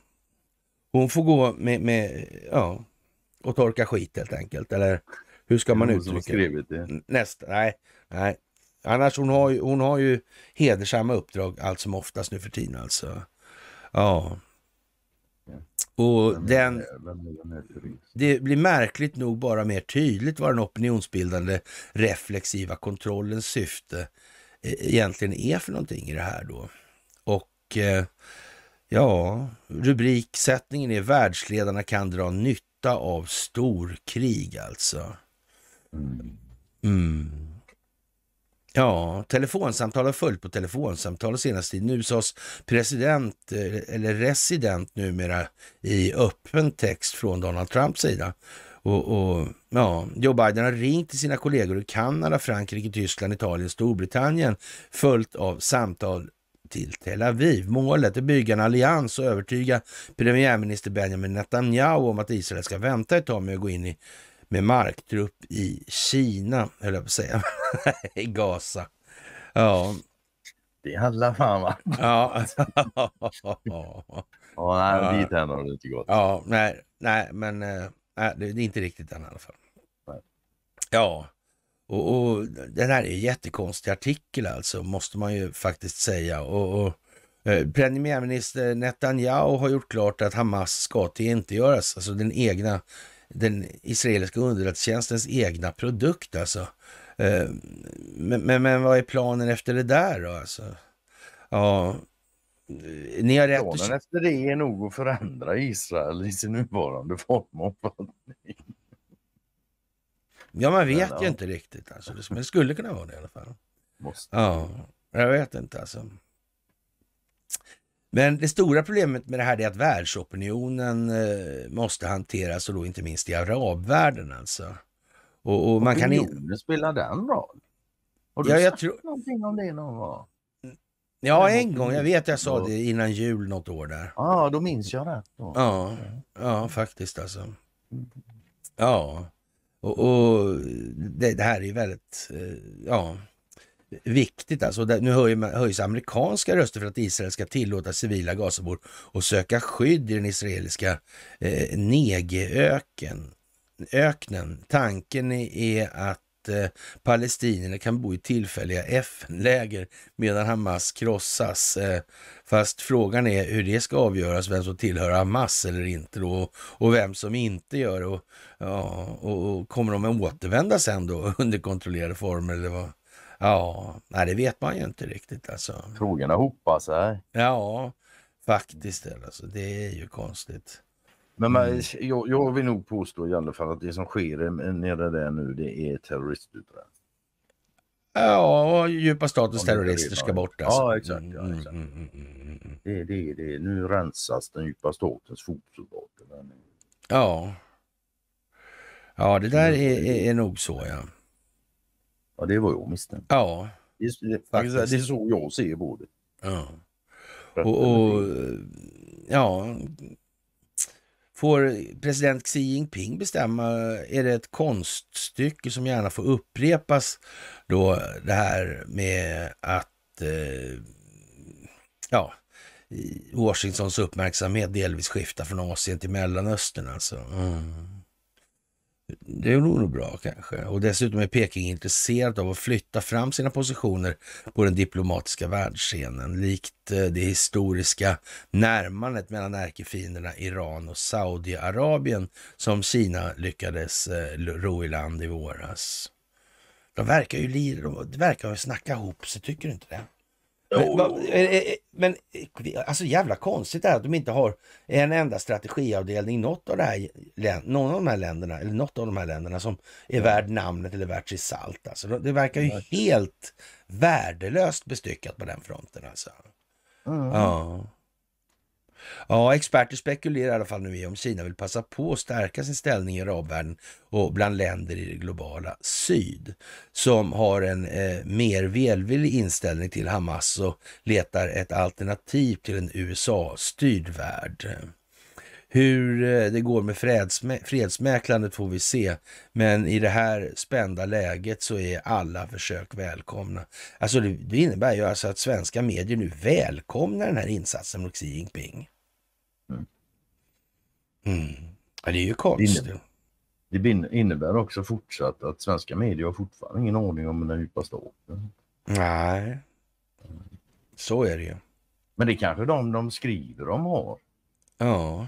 hon får gå med, med, ja, och torka skit helt enkelt. Eller hur ska man uttrycka det? Nästa, nej, Nej, annars hon har ju, hon har ju hedersamma uppdrag allt som oftast nu för tiden alltså. Ja. Och den, det blir märkligt nog bara mer tydligt vad den opinionsbildande reflexiva kontrollens syfte e-, egentligen är för någonting i det här då. Och eh, ja, rubriksättningen är världsledarna kan dra nytta av storkrig alltså. Mm. mm. Ja, telefonsamtal har följt på telefonsamtal senaste tiden. USAs president, eh, eller resident numera, i öppen text från Donald Trumps sida. Och, och, ja, Joe Biden har ringt till sina kollegor i Kanada, Frankrike, Tyskland, Italien, Storbritannien, följt av samtal till Tel Aviv. Målet är att bygga en allians och övertyga premiärminister Benjamin Netanyahu om att Israel ska vänta ett tag med att gå in i med marktrupp i Kina, höll jag på att säga. I Gaza. Ja. Det handlar fan va? Ja. ja, nej, dit än har det inte gått. Ja, nej, nej men eh, nej, det är inte riktigt den i alla fall. Nej. Ja, och, och den här är en jättekonstig artikel alltså, måste man ju faktiskt säga. Och, och eh, Premiärminister Netanyahu har gjort klart att Hamas ska tillintetgöras, alltså den egna den israeliska underrättelsetjänstens egna produkt alltså. Eh, men, men, men, vad är planen efter det där då alltså? Ja, eh, ni har rätt planen efter det är nog att förändra Israel i sin nuvarande form och Ja, man vet men, ju inte riktigt alltså. Men det skulle kunna vara det i alla fall. Måste. Ja, jag vet inte alltså. Men det stora problemet med det här är att världsopinionen eh, måste hanteras och då inte minst i arabvärlden alltså. Och, och man kan inte... spelar den roll? Har du ja, sagt tror... någonting om det någon gång? Mm. Ja, en gång. Jag vet jag sa det innan jul något år där. Ja, ah, då minns jag det. Ja, ja, faktiskt alltså. Ja, och, och det, det, här är ju väldigt, eh, ja, viktigt. Alltså, nu höjs amerikanska röster för att Israel ska tillåta civila Gazabor att söka skydd i den israeliska eh, Negeöken. Öknen. Tanken är att eh, palestinierna kan bo i tillfälliga FN-läger medan Hamas krossas. Eh, fast frågan är hur det ska avgöras, vem som tillhör Hamas eller inte då, och, och vem som inte gör det. Och, ja, och, och kommer de att återvända sen då under kontrollerade former eller vad? Ja, nej, det vet man ju inte riktigt alltså. Frågorna hopar sig. Ja, faktiskt. Alltså, det är ju konstigt. Men man, mm. jag, jag vill nog påstå i alla fall att det som sker nere där nu det är terroristutbrott. Ja, och djupa statens terrorister ska bort. Alltså. Ja, exakt. Ja, mm, exakt. Mm mm, mm, mm, det, det, det. Nu rensas den djupa statens fotsoldater. Ja. ja, det där är, är, är nog så ja. Ja, det var jag misstänkt. Ja. Det, faktiskt. det är så jag ser på det. Ja. Och, och, ja, får president Xi Jinping bestämma, är det ett konststycke som gärna får upprepas då det här med att eh, ja, Washingtons uppmärksamhet delvis skiftar från Asien till Mellanöstern alltså. Mm. Det vore nog bra kanske. Och dessutom är Peking intresserat av att flytta fram sina positioner på den diplomatiska världsscenen, likt eh, det historiska närmandet mellan ärkefienderna Iran och Saudiarabien som Kina lyckades eh, ro i land i våras. De verkar ju, de verkar ju snacka ihop sig, tycker du inte det? Men, va, men alltså jävla konstigt det här att de inte har en enda strategiavdelning något av det här, någon av de här länderna, eller något av de här länderna som är ja. värd namnet eller värt sitt salt. Alltså, det verkar ju helt värdelöst bestyckat på den fronten alltså. Mm. Ja. Ja, experter spekulerar i alla fall nu i om Kina vill passa på att stärka sin ställning i arabvärlden och bland länder i det globala syd som har en eh, mer välvillig inställning till Hamas och letar ett alternativ till en USA-styrd värld. Hur eh, det går med fredsmä fredsmäklandet får vi se, men i det här spända läget så är alla försök välkomna. Alltså det, det innebär ju alltså att svenska medier nu välkomnar den här insatsen mot Xi Jinping. Mm. mm. Ja, det är ju konstigt. Det innebär också fortsatt att svenska medier har fortfarande ingen aning om den djupa staten. Nej, så är det ju. Men det är kanske de de skriver om har. Ja.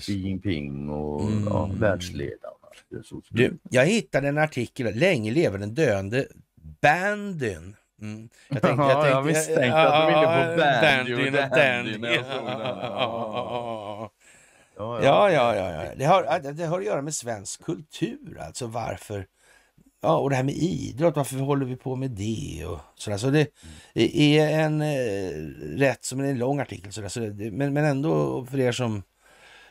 Xi Jinping och mm. ja, världsledarna. Du, jag hittade en artikel, länge lever den döende bandyn. Mm. Jag, tänkte, jag, tänkte, jag misstänkte att de ville på bandy och dandy. Ja, ja, ja. ja. Det, har, det har att göra med svensk kultur, alltså varför... Ja, och det här med idrott, varför håller vi på med det? Och sådär. Så det mm. är en eh, rätt som en lång artikel, sådär. men, men ändå för er som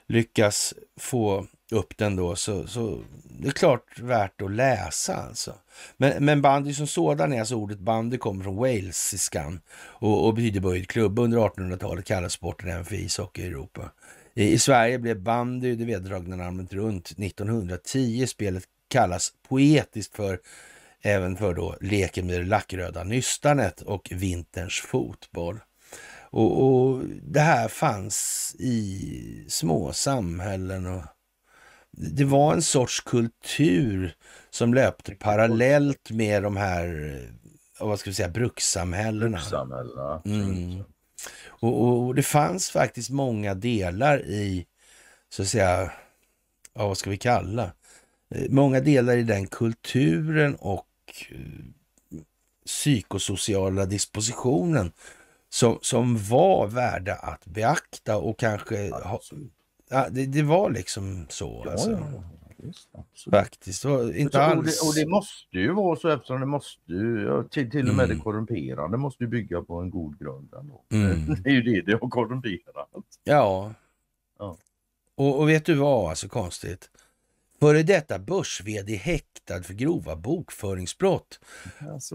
lyckas få upp den då, så, så det är klart värt att läsa alltså. Men, men bandy som sådan är alltså ordet bandy kommer från walesiskan och, och betyder böjd klubba. Under 1800-talet kallades sporten även för ishockey i Europa. I, I, Sverige blev bandy det vederdragna namnet runt 1910. Spelet kallas poetiskt för även för då leken med det lackröda nystanet och vinterns fotboll. Och, och det här fanns i små samhällen och det var en sorts kultur som löpte parallellt med de här eh, vad ska vi säga, brukssamhällena. brukssamhällena mm. och, och, och, det fanns faktiskt många delar i, så att säga, ja, vad ska vi kalla, eh, många delar i den kulturen och eh, psykosociala dispositionen som, som var värda att beakta och kanske... Ha, ja, det, det, var liksom så. Ja, alltså. ja, visst, Faktiskt. Inte så, alls. Och det, och, det, måste ju vara så eftersom det måste ju, till, till och med mm. det korrumperade måste ju bygga på en god grund. Mm. Det är ju det det har korrumperat. Ja. ja. Och, och, vet du vad, alltså konstigt. Före detta börs vd häktad för grova bokföringsbrott.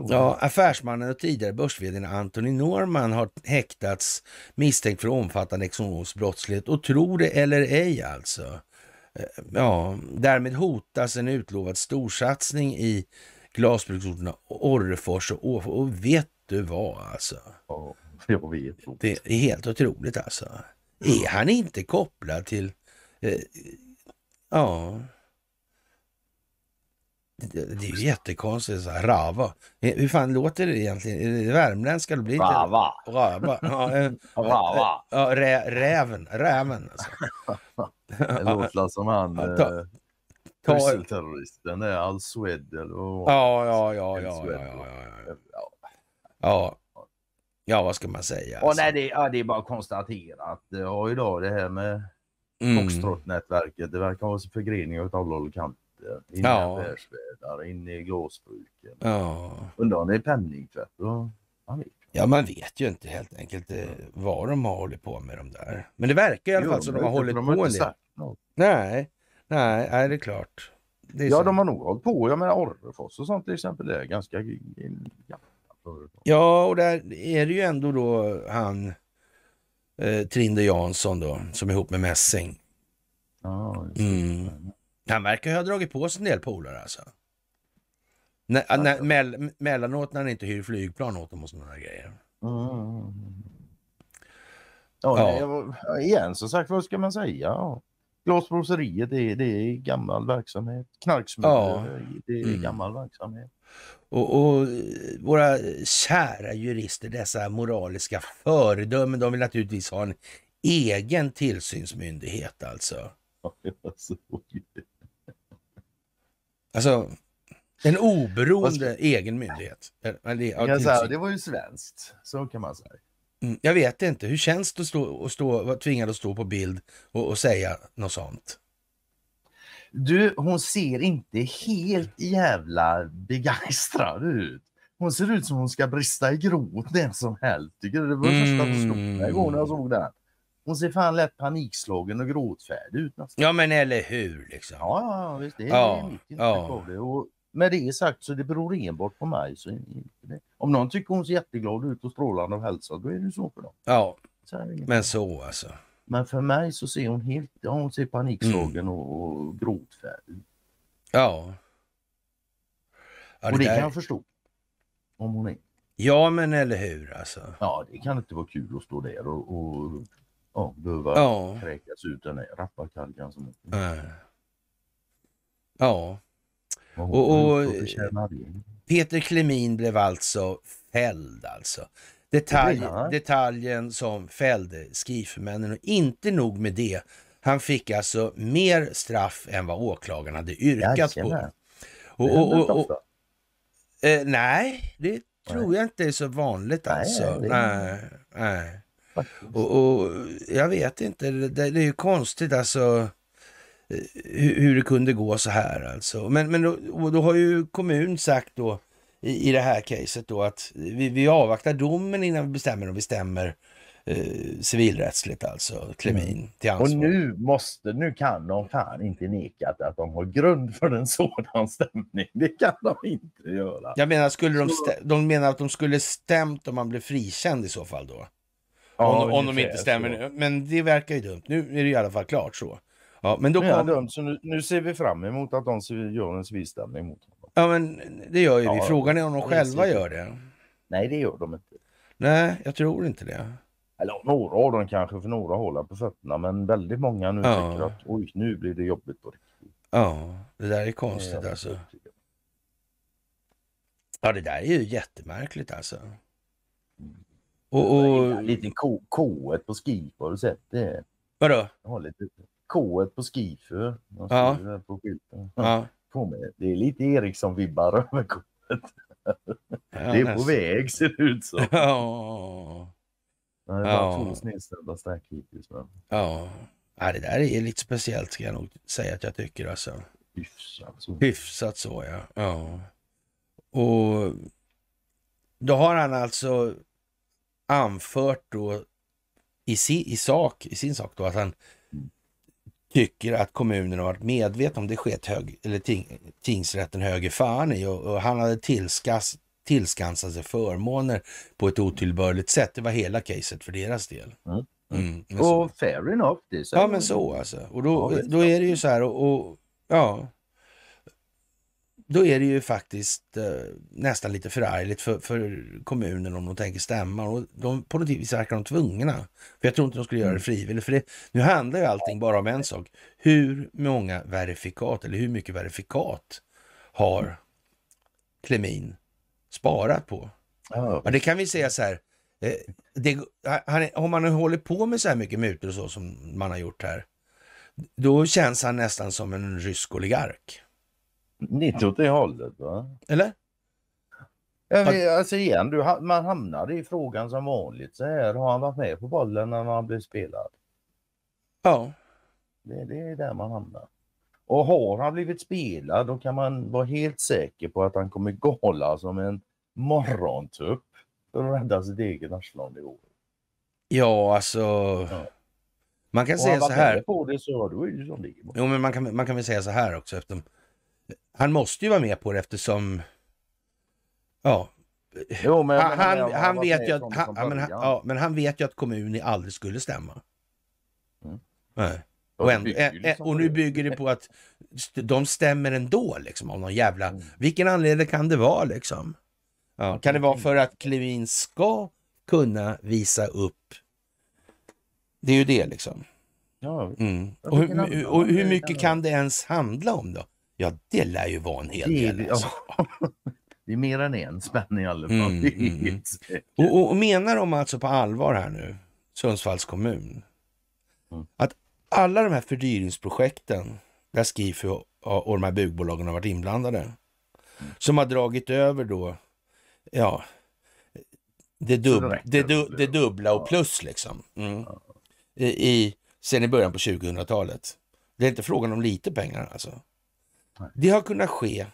Ja, affärsmannen och tidigare börs Anthony Norman har häktats misstänkt för omfattande ekonomisk brottslighet och tror det eller ej alltså. Eh, ja, därmed hotas en utlovad storsatsning i glasbruksorterna Orrefors och Åfors. Och vet du vad alltså? Ja, jag vet. Det är helt otroligt alltså. Är han inte kopplad till... Eh, ja, det, är ju jättekonstigt. Så här, rava. Eh, hur fan låter det egentligen? Är det värmländska? Det blir inte... Rava. Rava. Ja, eh, eh, rava. Ja, rä, räven. Räven alltså. det låter som han... Ta, ta... Brysselterroristen där, Al-Swed eller vad ja, ja, ja, ja, ja, ja, ja, ja. Ja. Ja, vad ska man säga? Alltså. nej, det, ja, det är bara att konstatera att ja, idag det här med mm. Foxtrot-nätverket, det verkar vara förgreningar åt alla håll och kanter tvätter in i affärsvärldar, in i glasbruken. Ja. Undrar om det är penningtvätt. Man vet. Ja, man vet ju inte helt enkelt eh, vad de har hållit på med de där. Men det verkar i alla fall som de har hållit de har på inte något. Nej, nej, nej, det är klart. Det är ja, så. de har nog hållit på. Jag menar Orrefors och sånt till exempel. Det är ganska ja. Ja, och där är det ju ändå då han eh, Trinder Jansson då, som är ihop med Messing. Mm. Han verkar ha dragit på sig en del polare alltså. När, ja, mell, mellanåt när han inte hyr flygplan åt dem och sådana grejer. Mm. Ja, ja. Nej, igen som sagt, vad ska man säga? Glasblåseriet det, det är gammal verksamhet. Knarksmuggling ja. det är mm. gammal verksamhet. Och, och, eh, våra kära jurister, dessa moraliska föredömen, de vill naturligtvis ha en egen tillsynsmyndighet alltså. Ja, så. Alltså, en oberoende egen myndighet. Ja, så det var ju svenskt, så kan man säga. Mm, jag vet inte, hur känns det att, stå, att stå, vara tvingad att stå på bild och, och säga något sånt? Du, hon ser inte helt jävla begeistrad ut. Hon ser ut som hon ska brista i gråt när som helst. Tycker du? Det var första som slog när jag mm. såg den. Hon ser fan lätt panikslagen och gråtfärdig ut nästan. Ja men eller hur liksom. Ja, visst, det är ja, mitt ja. det. Och med det sagt så det beror enbart på mig. Så inte det. Om någon tycker hon ser jätteglad ut och strålande och hälsad då är det så för dem. Ja, så men så alltså. Men för mig så ser hon helt, ja, hon ser panikslagen mm. och, och gråtfärdig. Ja. ja det och det där... kan jag förstå. Om hon är. Ja men eller hur alltså. Ja det kan inte vara kul att stå där och, och Ja, döva ja. kräkas ut den där rappakalkan som Äh. Ja. Och, och Peter Klemin blev alltså fälld alltså. Detalj, detaljen som fällde skrivmännen och inte nog med det. Han fick alltså mer straff än vad åklagaren hade yrkat på. Och, och, och, och eh, nej, det tror jag inte är så vanligt alltså. Nej, nej, nej. Och, och, jag vet inte, det, det är ju konstigt alltså eh, hur, hur, det kunde gå så här alltså. Men, men då, då har ju kommun sagt då i, i det här caset då att vi, vi avvaktar domen innan vi bestämmer om vi stämmer eh, civilrättsligt alltså, Klemin mm. till ansvar. Och nu måste, nu kan de fan inte neka att, de har grund för en sådan stämning. Det kan de inte göra. Jag menar, skulle de, de menar att de skulle stämt om man blev frikänd i så fall då? Ja, om, om de inte stämmer. Så. Men det verkar ju dumt. Nu är det i alla fall klart så. Ja, men då kom... ja, dumt, så nu, nu, ser vi fram emot att de gör en civilstämning mot honom. Ja, men det gör ju ja, vi. Frågan är om de själva gör det. Nej, det gör de inte. Nej, jag tror inte det. Eller några av dem kanske, för några håller på fötterna. Men väldigt många nu ja. tycker att oj, nu blir det jobbigt på riktigt. Ja, det där är konstigt alltså. Ja, det där är ju jättemärkligt alltså. Och, och... Lite k koet på Skip, har du sett det? Vadå? Jag har lite koet på Skifu. Ja. På skylten. ja. Det är lite Eriksson-vibbar över koet. det är på väg ser det ut som. Ja. Nej, det var ja. två snedställda streck hittills. Men... Ja. ja, det där är lite speciellt ska jag nog säga att jag tycker alltså. Hyfsat så. Hyfsat så ja. ja. Och då har han alltså anfört då i, si, i, sak, i sin sak då att han tycker att kommunen har varit medveten om det sket hög, eller ting, tingsrätten höger fan i och, och han hade tillskas, tillskansat sig förmåner på ett otillbörligt sätt. Det var hela caset för deras del. Mm. Mm, mm och fair enough. Det ja men så alltså. Och då, ja, då är det ju så här och, och ja då är det ju faktiskt eh, nästan lite förargligt för, för kommunen om de tänker stämma. Och de, på något vis verkar de tvungna. För jag tror inte de skulle göra det mm. frivilligt. För det, nu handlar ju allting bara om en sak. Hur många verifikat, eller hur mycket verifikat har Klemin sparat på? Oh. Ja, det kan vi säga så här. Eh, det, han, om man håller på med så här mycket mutor och så som man har gjort här, då känns han nästan som en rysk oligark. Lite åt det hållet va? Eller? Vet, alltså igen, du, man hamnar i frågan som vanligt. Så här, har han varit med på bollen när han blev spelad? Ja. Det, det, är där man hamnar. Och har han blivit spelad då kan man vara helt säker på att han kommer gala som en morgontupp för att rädda sitt eget arsenal i år. Ja, alltså... Ja. Man kan och säga så här... på det så har du ju som ligger Jo, men man kan, man kan väl säga så här också eftersom han måste ju vara med på det eftersom... Ja. Jo, men han, han, han vet ju att, han, men, ja, men han vet ju att kommunen aldrig skulle stämma. Mm. Nej. Och, ändå, liksom och, nu bygger det på att de stämmer ändå liksom av någon jävla... Mm. Vilken anledning kan det vara liksom? Ja, kan det vara mm. för att Klevin ska kunna visa upp? Det är ju det liksom. Mm. Och, hur, och hur mycket kan det ens handla om då? Ja, det lär ju vara en hel del. Det, alltså. ja. det är mer än en spänn i alla fall. Mm, mm. och, och, och, menar de alltså på allvar här nu, Sundsvalls kommun, mm. att alla de här fördyringsprojekten där Skifu och, och de här bugbolagen har varit inblandade, mm. som har dragit över då, ja, det, dubb, det, du, det dubbla och plus liksom. Mm. I, i, sen i början på 2000-talet. Det är inte frågan om lite pengar alltså. Det har kunnat ske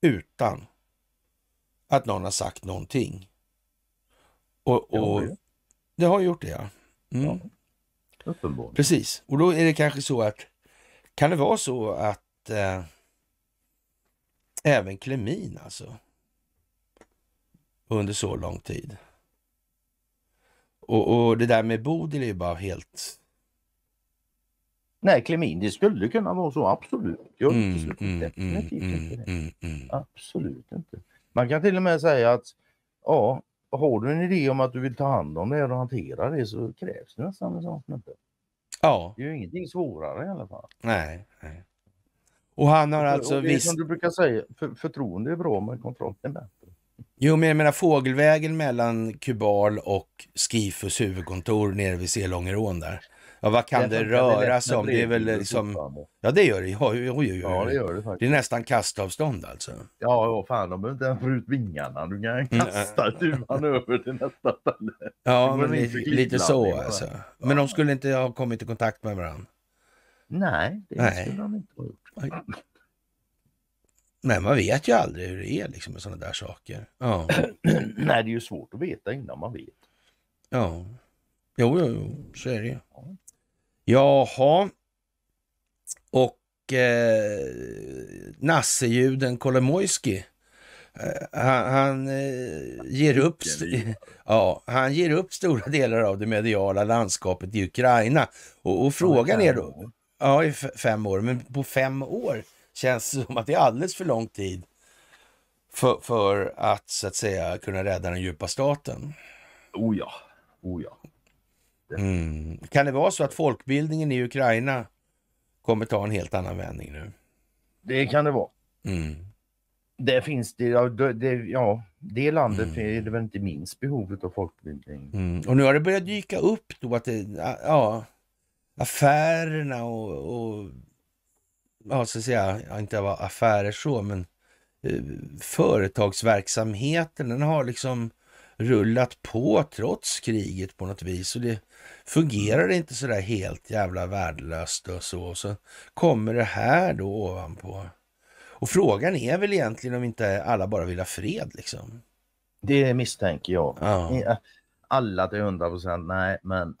utan att någon har sagt någonting. Och, och det, har det har gjort det, ja. Mm. ja Precis, och då är det kanske så att kan det vara så att eh, även Klemin alltså under så lång tid. Och, och det där med Bodil är ju bara helt Nej, Klemin, det skulle kunna vara så, absolut. Jag mm, utesluter mm, definitivt mm, inte det. Mm, mm, mm, absolut inte. Man kan till och med säga att ja, har du en idé om att du vill ta hand om det och hantera det så krävs det nästan en sån snubbe. Ja. Det är ju ingenting svårare i alla fall. Nej. nej. Och han har alltså... Och det är visst... som du brukar säga, för, förtroende är bra men kontroll är bättre. Jo, men jag menar fågelvägen mellan Kubal och Skifus huvudkontor nere vid Selångerån där. Ja, vad kan det, det röra sig om? Det är väl liksom... Ja, det gör det. Ja, oj, oj, oj. ja, det gör det faktiskt. Det är nästan kastavstånd alltså. Ja, vad fan, de behöver inte ens få ut vingarna. Du kan mm. kasta duvan över till nästa ställe. Ja, men lite, lite så alltså. Ja. Men de skulle inte ha kommit i kontakt med varandra? Nej, det Nej. skulle de inte ha gjort. Men man vet ju aldrig hur det är liksom med sådana där saker. Ja. Nej, det är ju svårt att veta innan man vet. Ja. Jo, jo, jo, så är det ju. Jaha. Och eh, nassejuden Kolomojski, eh, han, han eh, ger upp, ja, han ger upp stora delar av det mediala landskapet i Ukraina. Och, och frågan är då, ja i fem år, men på fem år känns det som att det är alldeles för lång tid för, för att så att säga kunna rädda den djupa staten. Oh ja, oh ja. Mm. Kan det vara så att folkbildningen i Ukraina kommer ta en helt annan vändning nu? Det kan det vara. Mm. Det finns det, det, ja, det landet mm. är det väl inte minst behovet av folkbildning. Mm. Och nu har det börjat dyka upp då att det, ja, affärerna och, och ja, så att säga, inte affärer så, men eh, företagsverksamheten, den har liksom rullat på trots kriget på något vis. Och det fungerar det inte sådär helt jävla värdelöst och så. Och så kommer det här då ovanpå. Och frågan är väl egentligen om inte alla bara vill ha fred liksom. Det misstänker jag. Ja. Alla till hundra procent, nej men...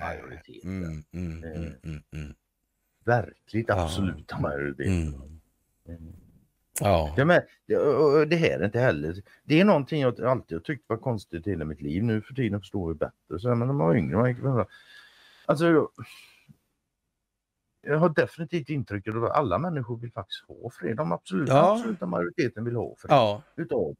Majoriteten. Mm, mm, eh, mm, Verkligt absoluta ja. majoriteten. Mm. Ja. ja det här är inte heller... Det är någonting jag alltid har tyckt var konstigt i hela mitt liv. Nu för tiden förstår jag bättre. Så, men när man var yngre... Man, alltså, jag, har definitivt intrycket att alla människor vill faktiskt ha fred. De absoluta, ja. absoluta majoriteten vill ha fred ja. utav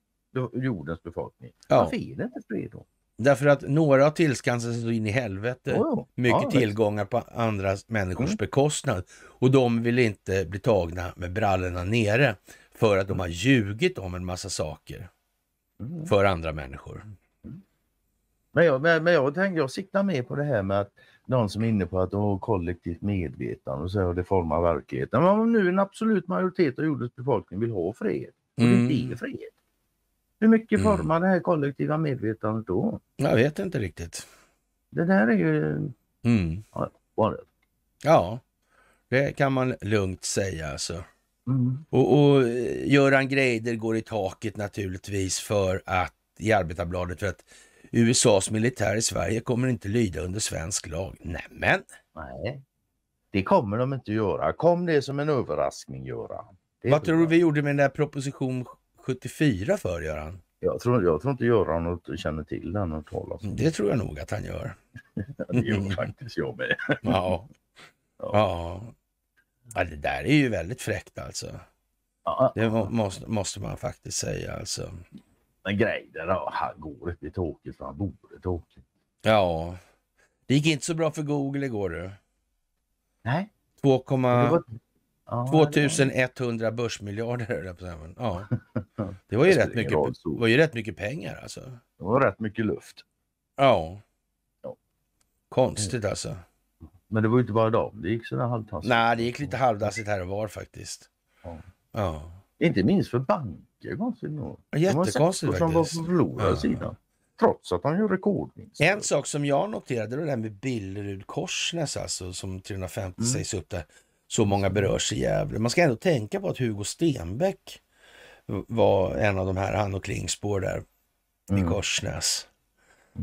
jordens befolkning. Ja. Varför är det inte fred då? Därför att några har tillskansat sig in i helvete. Oh, mycket ja, tillgångar på andra människors mm. bekostnad. Och de vill inte bli tagna med brallorna nere för att de har ljugit om en massa saker mm. för andra människor. Mm. Men jag, men, men jag, tänker, jag siktar mer på det här med att någon som är inne på att har kollektivt medvetande och så och det formar verkligheten. Men om nu en absolut majoritet av jordens befolkning vill ha fred, och det mm. är frihet. Hur mycket mm. formar det här kollektiva medvetandet då? Jag vet inte riktigt. Det där är ju... Ja, ja, det kan man lugnt säga alltså. Mm. Och, och eh, Göran Greider går i taket naturligtvis för att, i Arbetarbladet för att USAs militär i Sverige kommer inte lyda under svensk lag. Nämen! Nej, det kommer de inte göra. Kom det som en överraskning, Göran. Vad tror du vi gjorde med den där proposition 74 för, Göran? Jag tror, jag tror inte Göran känner till den och talas om. Det tror jag nog att han gör. det gör faktiskt jag med. ja. ja. ja. Ja, det där är ju väldigt fräckt alltså. Ja. Det må, måste, man faktiskt säga alltså. Men grejen är att han går inte tokigt för han vore tokigt. Ja. Det gick inte så bra för Google igår du. Nej. 2, var... ja, 2100 var... börsmiljarder. Ja. Det var ju, rätt mycket, roll, var ju rätt mycket pengar alltså. Det var rätt mycket luft. Ja. ja. Konstigt alltså. Men det var inte bara dem. Det gick sådär halvtassigt. Nej, det gick lite halvdassigt här och var faktiskt. Ja. ja. Inte minst för banker konstigt nog. Jättekonstigt faktiskt. De var på förlorade ja. sidan. Trots att han gör rekordvinst. En sak som jag noterade var det här med Billerud Korsnäs alltså som 350 mm. sägs upp där. Så många berörs i Gävle. Man ska ändå tänka på att Hugo Stenbeck var en av de här, han och Klingspår där mm. i Korsnäs.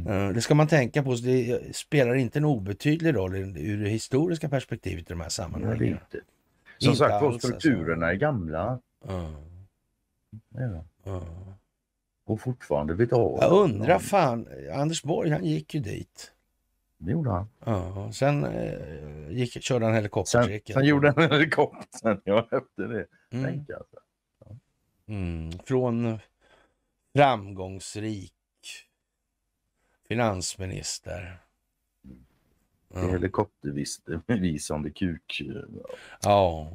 Eh, det ska man tänka på. Så det spelar inte en obetydlig roll ur det historiska perspektivet i de här sammanhangen. Nej, inte. Som inte sagt alls, strukturerna alltså. är gamla. Mm. Ja. Mm. Och fortfarande vitala. Jag undrar fan, Anders Borg han gick ju dit. Det gjorde han. Ja, sen eh, gick, körde han helikoptertricket. Sen, sen gjorde han helikoptern, ja efter det. Mm. Tänk alltså. Ja. Mm. Från framgångsrik finansminister. Ja. Mm. Helikoptervisande kuk. Ja.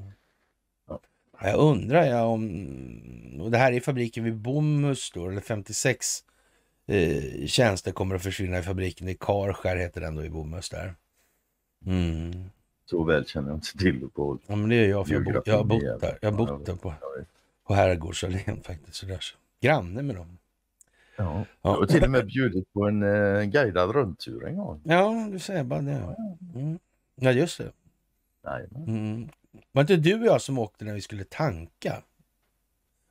ja. Jag undrar jag om... Och det här är fabriken vid Bomhus då, eller 56 eh, tjänster kommer att försvinna i fabriken i Karskär heter den då i Bomhus där. Mm. Så väl känner jag inte till på Ja men det är jag för jag, bo, jag har bott där. Jag har bott där på, på Herrgårdsallén faktiskt. Granne med dem. Ja. ja. Och till och med bjudit på en eh, guidad rundtur en gång. Ja, du ser bara det. Mm. Ja, just det. mm. Var inte du och jag som åkte när vi skulle tanka?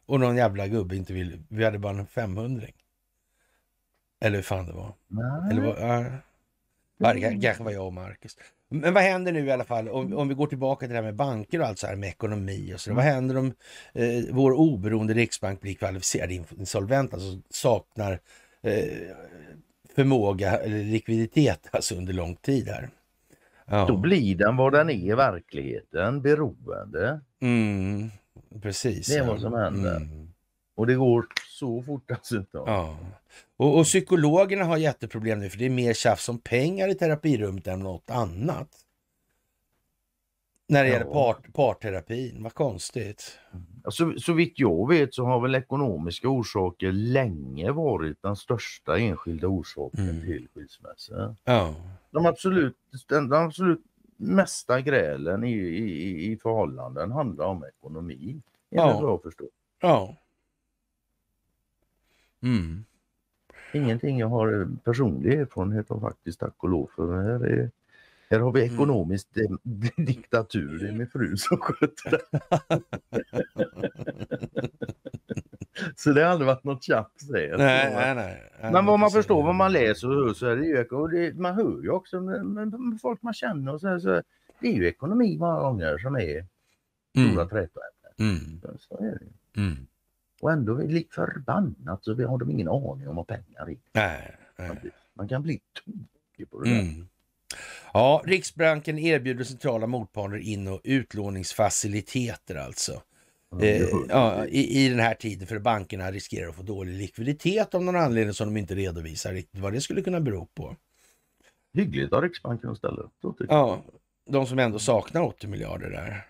Och någon jävla gubbe inte ville. Vi hade bara en 500 Eller hur fan det var. Nej. Eller var, äh, var det kanske var jag och Marcus. Men vad händer nu i alla fall om, mm. om vi går tillbaka till det här med banker och allt så här med ekonomi och så mm. Vad händer om eh, vår oberoende riksbank blir kvalificerad insolvent, alltså saknar eh, förmåga eller likviditet alltså under lång tid här? Ja. Då blir den vad den är i verkligheten, beroende. Mm, precis. Det är vad som händer. Mm. Och det går så fort alltså. Ja. Och, och psykologerna har jätteproblem nu för det är mer tjafs om pengar i terapirummet än något annat. När det ja. gäller part, parterapin, vad konstigt. Alltså, så vitt jag vet så har väl ekonomiska orsaker länge varit den största enskilda orsaken mm. till skilsmässa. Ja. De, absolut, de absolut mesta grälen i, i, i förhållanden handlar om ekonomi, enligt ja. vad jag förstår. Ja. Mm. Ingenting jag har eh, personlig erfarenhet av faktiskt, tack och lov. För här, är, här har vi ekonomisk mm. Eh, diktatur. Det är min fru som sköter det. så det har aldrig varit något tjafs. Nej, nej, nej, Men vad man förstår det. vad man läser och så är det ju, och det, man hör ju också men, folk man känner och så, här, så det är ju ekonomi många gånger som är stora mm. trätoämnen. Mm. Så är det. Mm. Och ändå lik förbannat så har de ingen aning om vad pengar är. Nej, Man, man kan bli tokig på det där. Mm. Ja, Riksbanken erbjuder centrala motparter in och utlåningsfaciliteter alltså. Eh, ja, i, i, den här tiden för bankerna riskerar att få dålig likviditet av någon anledning som de inte redovisar riktigt vad det skulle kunna bero på. Hyggligt av Riksbanken att ställa upp då. Ja, de som ändå saknar 80 miljarder där.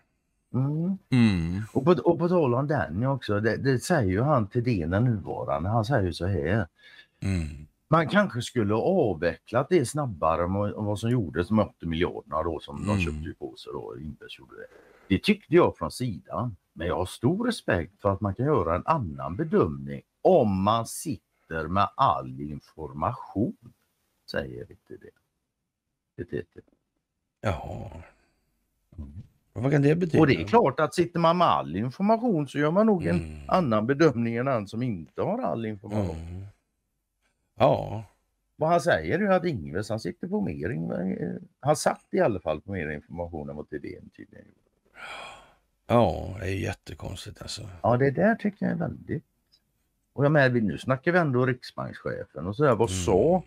Mm. Mm. Och, på, och på tal om Danny också, det, det säger ju han till Den nuvarande, han säger ju så här. Mm. Man kanske skulle avvecklat det snabbare än vad som gjordes, de 80 miljarderna då som de mm. köpte på sig då, Invest gjorde det. Det tyckte jag från sidan. Men jag har stor respekt för att man kan göra en annan bedömning om man sitter med all information. Säger inte det. det, det, det. Ja. Mm. Vad kan det betyda? Och det är klart att sitter man med all information så gör man nog mm. en annan bedömning än den som inte har all information. Mm. Ja. Vad han säger är att Ingves han sitter på mer, han satt i alla fall på mer information än vad Thedéen tydligen gjorde. Ja, det är jättekonstigt alltså. Ja, det där tycker jag är väldigt... Och jag menar, nu snackar vi ändå riksbankschefen och så där. vad mm. sa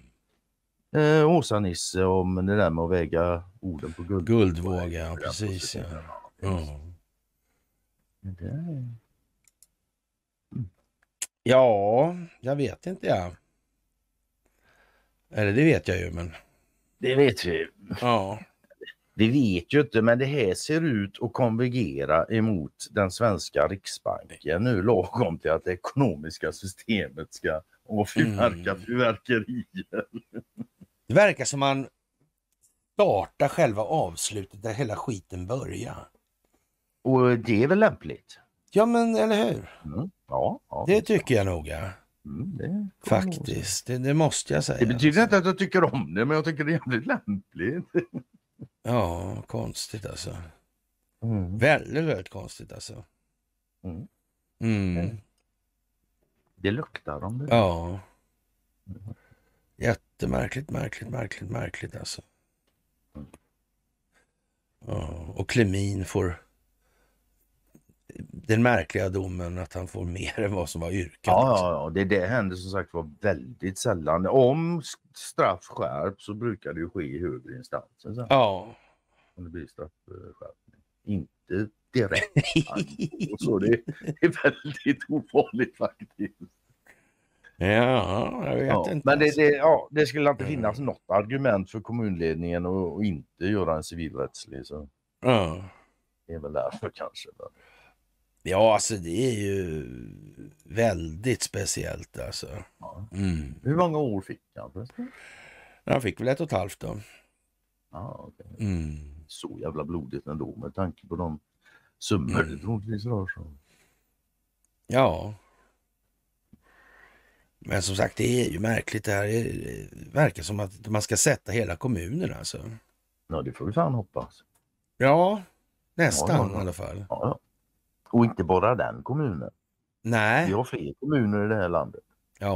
eh, Åsa-Nisse om det där med att väga orden på guldvåg. Guldvåg, ja precis. Ja. Ja. ja, mm. mm. jag vet inte jag. Eller det vet jag ju men. Det vet vi. Ja. Vi vet ju inte, men det här ser ut att konvergera emot den svenska riksbanken nu lagom till att det ekonomiska systemet ska avfyrverka mm. fyrverkerier. Det verkar som man startar själva avslutet där hela skiten börjar. Och det är väl lämpligt? Ja men eller hur? Mm. Ja, ja, det tycker jag nog. Ja. Mm, det Faktiskt, det, det, måste jag säga. Det betyder inte alltså. att jag tycker om det, men jag tycker det är jävligt lämpligt. ja, konstigt alltså. Mm. Väldigt, väldigt konstigt alltså. Mm. mm. Det luktar om det. Ja. Mm jättemärkligt, märkligt, märkligt, märkligt alltså. Och Klemin får den märkliga domen att han får mer än vad som var yrkat. Ja, ja, ja. Det, det händer som sagt var väldigt sällan. Om straff skärps så brukar det ju ske i högre instanser. Sen. Ja. Om det blir straffskärpning. Inte direkt. så det, det är väldigt ovanligt faktiskt. Ja, jag vet ja, inte. Men det, det, ja, det skulle inte mm. finnas mm. något argument för kommunledningen att inte göra en civilrättslig. Så. Ja. Det är väl därför kanske. Men... Ja, alltså det är ju väldigt speciellt alltså. Ja. Mm. Hur många år fick han? Han fick väl ett och ett halvt då. Ah, okay. mm. Så jävla blodigt ändå med tanke på de summor mm. det troligtvis rör sig om. Ja, men som sagt, det är ju märkligt. Det här är, verkar som att man ska sätta hela kommunen alltså. Ja, det får vi fan hoppas. Ja, nästan ja, ja. i alla fall. Ja, ja. Och inte bara den kommunen. Nej. Vi har fler kommuner i det här landet. Ja.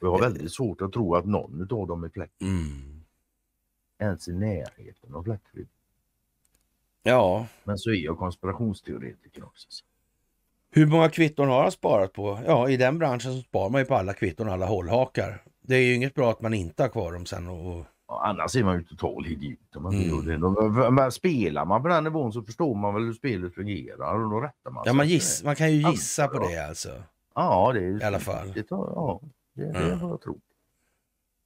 Och jag har väldigt svårt att tro att någon av dem är fläckfri. Mm. Ens i närheten av fläckfri. Ja. Men så är jag konspirationsteoretiker också. Så. Hur många kvitton har han sparat på? Ja, i den branschen så sparar man ju på alla kvitton, alla hållhakar. Det är ju inget bra att man inte har kvar dem sen. Och... Annars är man ju total idiot om man mm. det. De, men spelar man på den nivån så förstår man väl hur spelet fungerar och då rättar man sig. Ja, man, giss, man kan ju gissa alltså, på det alltså. Ja, det är I alla fall. Det, ja, det, det mm. jag tror.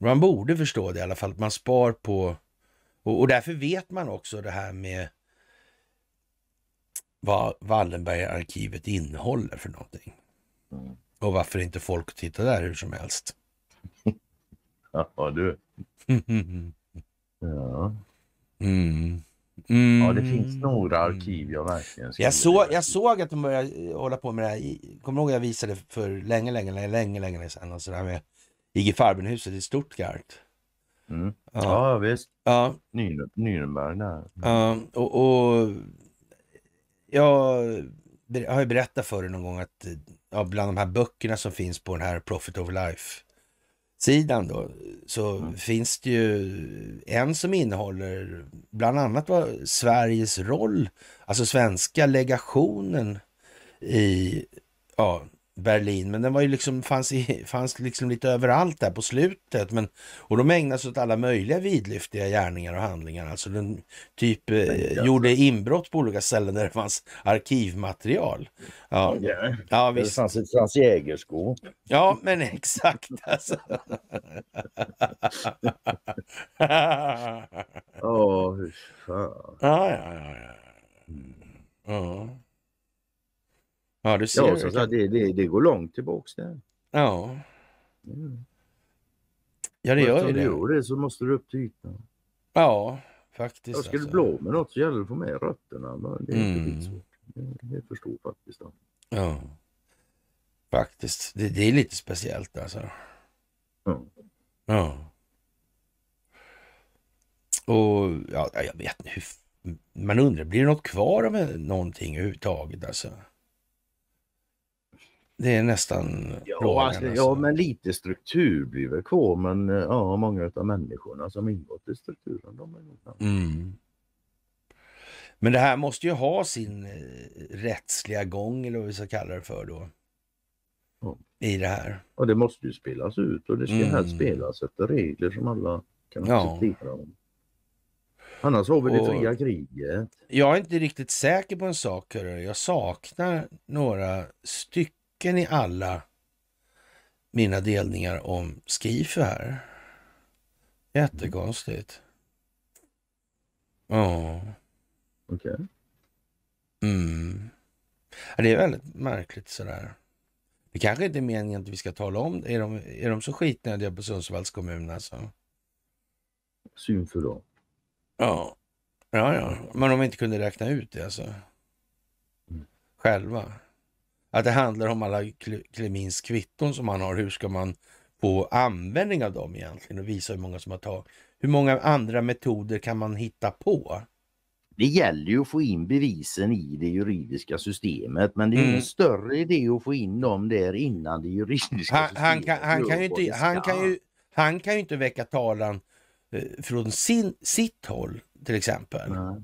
Man borde förstå det i alla fall, att man spar på... Och, och därför vet man också det här med vad Wallenbergarkivet innehåller för någonting. Mm. Och varför inte folk tittar där hur som helst. ja, du. ja. Mm. Mm. Ja, det mm. finns några arkiv jag verkligen jag, så, jag såg att de började hålla på med det här. Kommer du ihåg jag visade för länge, länge, länge, länge, länge sedan. Alltså det här med IG Farbenhuset i Stuttgart. Mm. Ja. ja, visst. Ja. Nürnberg där. Ja, och, och jag har ju berättat för dig någon gång att ja, bland de här böckerna som finns på den här Profit of Life-sidan då, så mm. finns det ju en som innehåller bland annat vad Sveriges roll, alltså svenska legationen i ja, Berlin, men den var ju liksom, fanns, i, fanns liksom lite överallt där på slutet. Men, och de ägnade sig åt alla möjliga vidlyftiga gärningar och handlingar. Alltså den typ eh, gjorde inbrott på olika ställen där det fanns arkivmaterial. Ja, okay. ja visst. Det fanns ett Franz Jägerskåp. Ja, men exakt alltså. Ja, oh, hur fan. Ja, ja, ja. ja. Mm. ja. Ja, du ser. Ja, så, det, det, det, går långt tillbaks där. Ja. Mm. Ja, det gör ju det. Om du gör det så måste du upp till ytan. Ja, faktiskt. Ja, ska alltså. du blå med något så gäller det att få med rötterna. Men det är mm. svårt. Det förstår faktiskt. Då. Ja, faktiskt. Det, det, är lite speciellt alltså. Ja. Ja. Och ja, jag vet inte hur... Man undrar, blir det något kvar av någonting överhuvudtaget alltså? Det är nästan ja, alltså, ja, men lite struktur blir väl kvar. Men eh, ja, många av människorna som ingått i strukturen, de är nog mm. Men det här måste ju ha sin eh, rättsliga gång, eller vad vi ska kalla det för då. Ja. I det här. Och det måste ju spelas ut och det ska mm. helst spelas efter regler som alla kan acceptera. Ja. Annars har vi det och, fria kriget. Jag är inte riktigt säker på en sak. Hörru. Jag saknar några stycken tanken i alla mina delningar om Skifu här. Jättekonstigt. Ja. Okej. Okay. Mm. Det är väldigt märkligt sådär. Det kanske inte är meningen att vi ska tala om det. Är de, är de så skitnödiga på Sundsvalls kommun alltså? Syn för dem. Ja. Ja, ja. Men de inte kunde räkna ut det alltså. Mm. Själva att det handlar om alla Klemins kvitton som han har. Hur ska man få användning av dem egentligen och visa hur många som har tagit? Hur många andra metoder kan man hitta på? Det gäller ju att få in bevisen i det juridiska systemet men det är mm. en större idé att få in dem där innan det juridiska systemet. Han kan, ju inte, han kan ju inte väcka talan eh, från sin, sitt håll till exempel. Nej,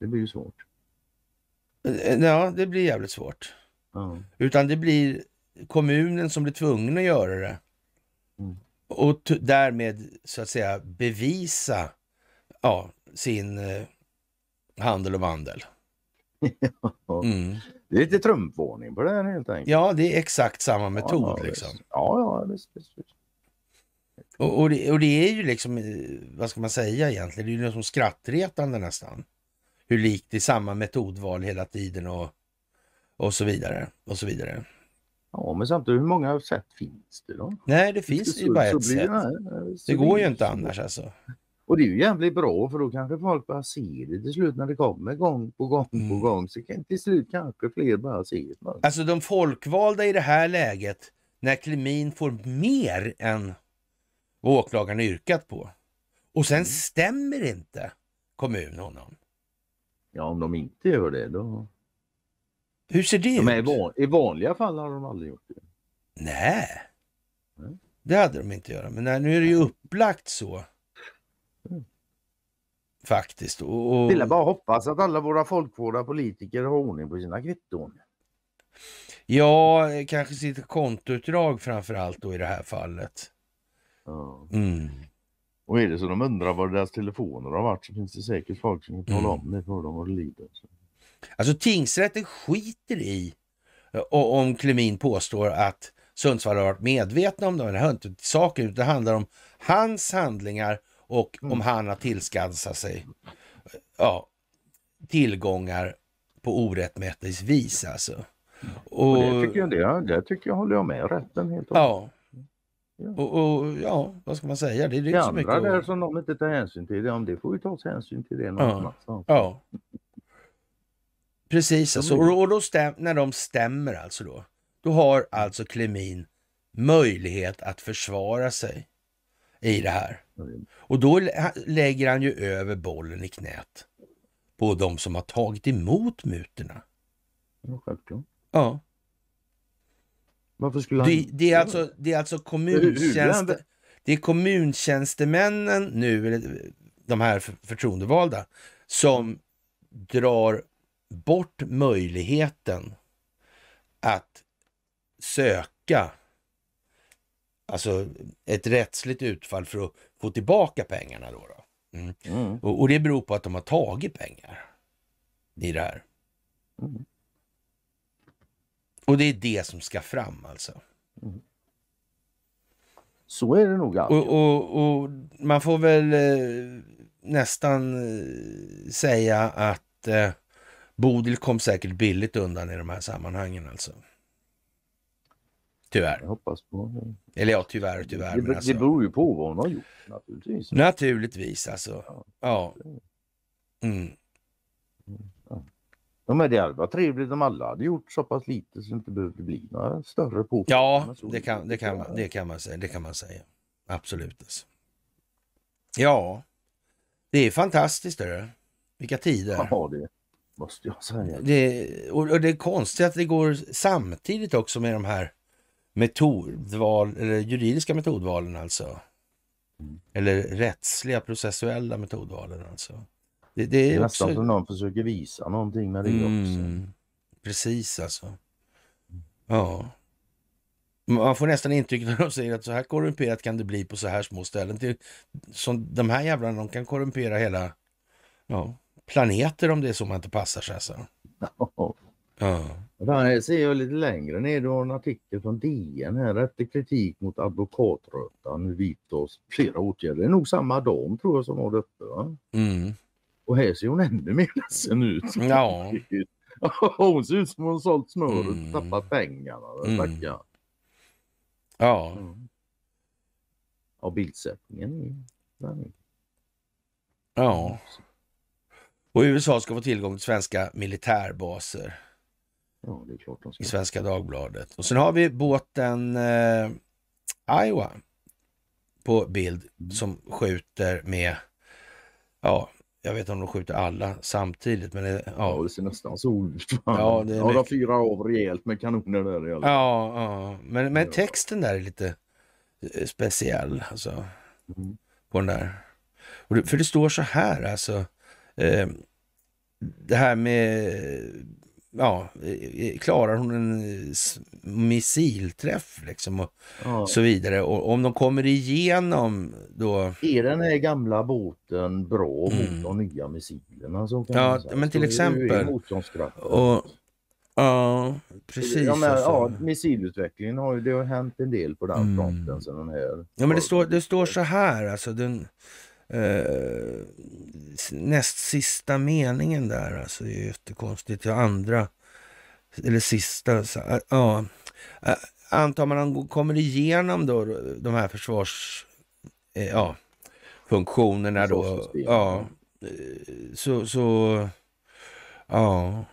det blir ju svårt. Eh, eh, ja, det blir jävligt svårt. Utan det blir kommunen som blir tvungen att göra det. Mm. Och därmed så att säga bevisa ja, sin eh, handel och vandel. Mm. Det är lite trumpvarning på det här helt enkelt. Ja, det är exakt samma metod. Ja, ja, liksom. ja, ja visst, visst, visst. Och, och, det, och, det, är ju liksom, eh, vad ska man säga egentligen, det är ju som skrattretande nästan. Hur likt det är samma metodval hela tiden och och så vidare och så vidare. Ja, men samtidigt, hur många sätt finns det då? Nej, det finns ju bara ett sätt. Det, går ju inte annars alltså. Och det är ju jävligt bra för då kanske folk bara ser det till slut när det kommer gång på gång mm. på gång. Så kan till slut kanske fler bara se det. Alltså de folkvalda i det här läget när Klemin får mer än vad åklagaren yrkat på. Och sen mm. stämmer inte kommunen honom. Ja, om de inte gör det då. Hur ser det ut? I, van, I vanliga fall har de aldrig gjort det. Nej. Nej. Det hade de inte gjort. Men nej, nu är det ju upplagt så. Mm. Faktiskt. Och, och... Jag vill bara hoppas att alla våra folkvårdare politiker har ordning på sina kvitton. Ja, kanske sitt kontoutdrag framför allt då i det här fallet. Ja. Mm. Och är det så de undrar var deras telefoner har varit så finns det säkert folk som kan tala mm. om det för dem vad det lider. Så. Alltså tingsrätten skiter i och eh, om Klemin påstår att Sundsvall har varit medvetna om det. Det hör inte det handlar om hans handlingar och om mm. han har tillskansat sig eh, ja, tillgångar på orättmätigt vis. Alltså. Och, och det tycker jag, det, det tycker jag håller jag med rätten helt och Ja. Ja. Och, och, ja, vad ska man säga? Det, är det, det andra där som de inte tar hänsyn till, det, om det får ju tas hänsyn till det någon ja. annanstans. Ja. Precis, alltså, och då stäm, när de stämmer alltså då, då har alltså Klemin möjlighet att försvara sig i det här. Och då lägger han ju över bollen i knät på de som har tagit emot mutorna. Ja, självklart. Ja. Varför skulle han... Det, det, är, alltså, det är alltså kommuntjänste... Det är kommuntjänstemännen nu, de här förtroendevalda, som drar bort möjligheten att söka alltså ett rättsligt utfall för att få tillbaka pengarna. Då, då. Mm. Mm. Och, och, det beror på att de har tagit pengar i det här. Mm. Och det är det som ska fram alltså. Mm. Så är det nog alltid. Och, och, och, man får väl eh, nästan eh, säga att eh, Bodil kom säkert billigt undan i de här sammanhangen alltså. Tyvärr. Jag hoppas på det. Eller ja, tyvärr, tyvärr. Det, det alltså. beror ju på vad hon har gjort naturligtvis. Naturligtvis alltså. Ja. ja. Mm. ja. ja det hade varit trevligt om alla hade gjort så pass lite så det inte behövde bli några större på. Ja, det kan, det, kan man, det, kan man säga, det kan man säga. Absolut. Alltså. Ja, det är fantastiskt. Det. Vilka tider. Ja, det måste jag säga. Det, och det är konstigt att det går samtidigt också med de här metodval, eller juridiska metodvalen alltså. Mm. Eller rättsliga processuella metodvalen alltså. Det, det är, det är också... nästan som någon försöker visa någonting med det mm. också. Precis alltså. Mm. Ja. Man får nästan intrycket när de säger att så här korrumperat kan det bli på så här små ställen. Till, som de här jävlarna, de kan korrumpera hela ja, planeter om det är så man inte passar sig. Alltså. Ja. ja. ser jag lite längre ner, du har en artikel från DN här, efter kritik mot advokatrötan vidtas flera åtgärder. Det är nog samma dam tror jag som har det uppe. Va? Mm. Och här ser hon ännu mer ledsen ut. Ja. hon ser ut som hon sålt smör och mm. tappat pengarna. Mm. Ja. Mm. Ja, bildsättningen. Ja. Och USA ska få tillgång till svenska militärbaser. Ja, det är klart de ska. I Svenska Dagbladet. Och sen har vi båten eh, Iowa på bild mm. som skjuter med, ja, jag vet inte om de skjuter alla samtidigt. Men det, ja. ja, det ser nästan så ut. Ja, det är ja, de fyrar av rejält med kanoner där. Ja, ja. Men, men texten där är lite eh, speciell alltså. Mm. På den där. Det, för det står så här alltså. Eh, det här med, ja, klarar hon en missilträff liksom och ja. så vidare. Och om de kommer igenom då... Är den här gamla båten bra mm. mot de nya missilerna så kan Ja, men till så exempel. Och, ja, precis. De här, ja, alltså. missilutvecklingen har ju, det har hänt en del på den mm. fronten sen den här. Ja, men det står, det står så här alltså. Den, eh, näst sista meningen där alltså. Det är jättekonstigt. Andra, eller sista, så, eh, ja. Eh, antar man att han kommer igenom då de här försvars... Eh, ja, funktionerna då. Ja, så, så ja.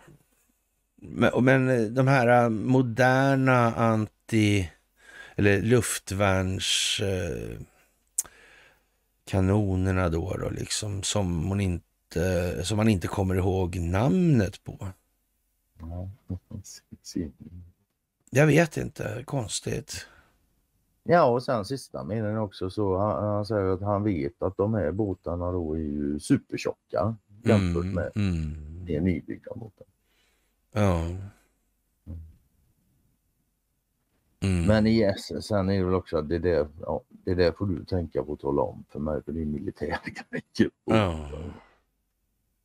Men, men eh, de här moderna anti eller luftvärns kanonerna då, då liksom, som, hon inte, som man inte kommer ihåg namnet på. Jag vet inte, konstigt. Ja, och sen sista meningen också så han, han, säger att han vet att de här båtarna då är ju supertjocka jämfört mm, med mm. den nybyggda båten. Ja. Mm. mm. Men i yes, sen är det väl också att det där, ja, det där får du tänka på att tala om för mig för det är militärgrejer. Ja.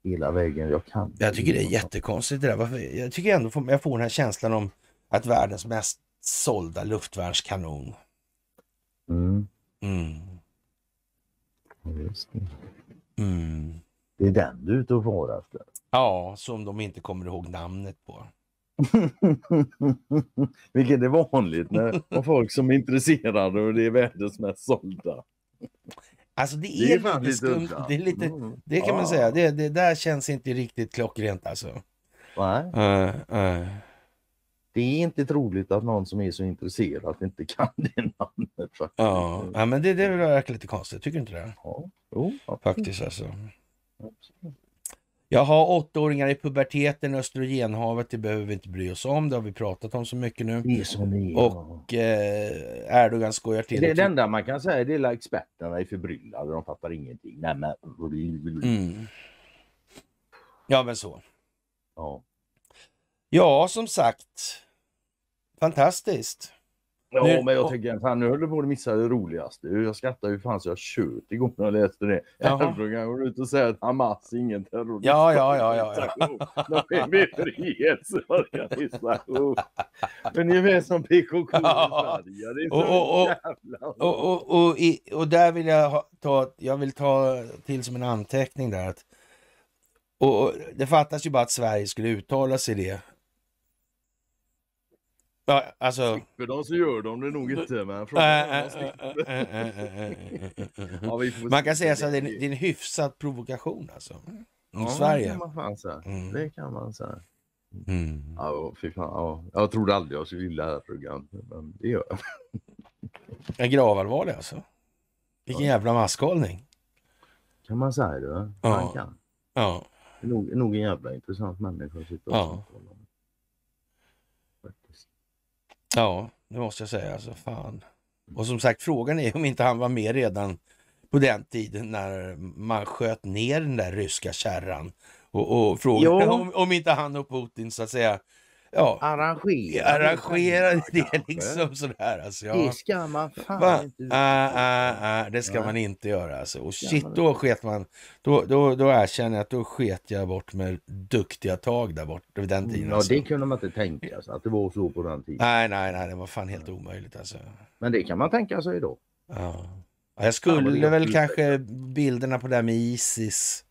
Hela vägen jag kan. Jag tycker det är jättekonstigt det där. Jag tycker ändå jag får den här känslan om att världens mest sålda luftvärnskanon. Mm. Mm. Mm. Det är den du är ute och far efter? Ja, som de inte kommer ihåg namnet på. Vilket är vanligt när och folk som är intresserade och det är världens mest sålda. Alltså det är, det är lite skumt. Mm. Det, är lite, det kan ja. man säga. Det, det, där känns inte riktigt klockrent alltså. Nej. Uh, uh. Det är inte troligt att någon som är så intresserad inte kan det namnet. Ja, ja men det, det verkar lite konstigt. Tycker du inte det? Ja. Jo, absolut. Faktiskt alltså. Absolut. Jag har åttaåringar i puberteten, östrogenhavet, det behöver vi inte bry oss om. Det har vi pratat om så mycket nu. Det är som Och eh, Erdogan skojar till. Det, det enda man kan säga det är att experterna är förbryllade. De fattar ingenting. Nej, men... Mm. Ja, men så. Ja. ja, som sagt. Fantastiskt. Ja, nu, men jag tycker fan nu höll du på att missa det roligaste. Jag skrattade ju fan så jag tjöt igår när jag läste det. Erdogan går ut och säger att Hamas är ingen terrorist. Ja, ja, ja. ja, ja. De är oh. med frihetsorganisation. Ungefär som PKK ja. och, och, och, och, och, där vill jag ta, jag vill ta till som en anteckning där att och, det fattas ju bara att Sverige skulle uttala sig det Ja, alltså... Slipper de så gör de det nog inte, men frågan är om de slipper. Man kan säga så att det är en hyfsad provokation alltså. Mot Sverige. det kan man säga. Det Mm. Ja, fy fan, ja. Jag trodde aldrig jag skulle gilla herrugan, men det gör jag. En gravallvarlig alltså. Vilken ja. jävla masshållning. Kan man säga det? Ja. Han kan. Ja. Nog, nog en jävla intressant människa att sitta och ja. Ja, det måste jag säga alltså. Fan. Och som sagt, frågan är om inte han var med redan på den tiden när man sköt ner den där ryska kärran. Och, och frågan om, om inte han och Putin så att säga ja, arrangera, arrangera det, det liksom sådär. Alltså, ja. Det ska man fan Va? inte ah, ah, ah, Det ska ja. man inte göra alltså. Och shit, då sket man. Då, då, då erkänner jag att då sket jag bort med duktiga tag där bort vid den tiden. Mm, ja, alltså. det kunde man inte tänka sig alltså, att det var så på den tiden. Nej, nej, nej, det var fan helt omöjligt alltså. Men det kan man tänka sig då. Ja. Jag skulle väl kanske bilderna på det här med Isis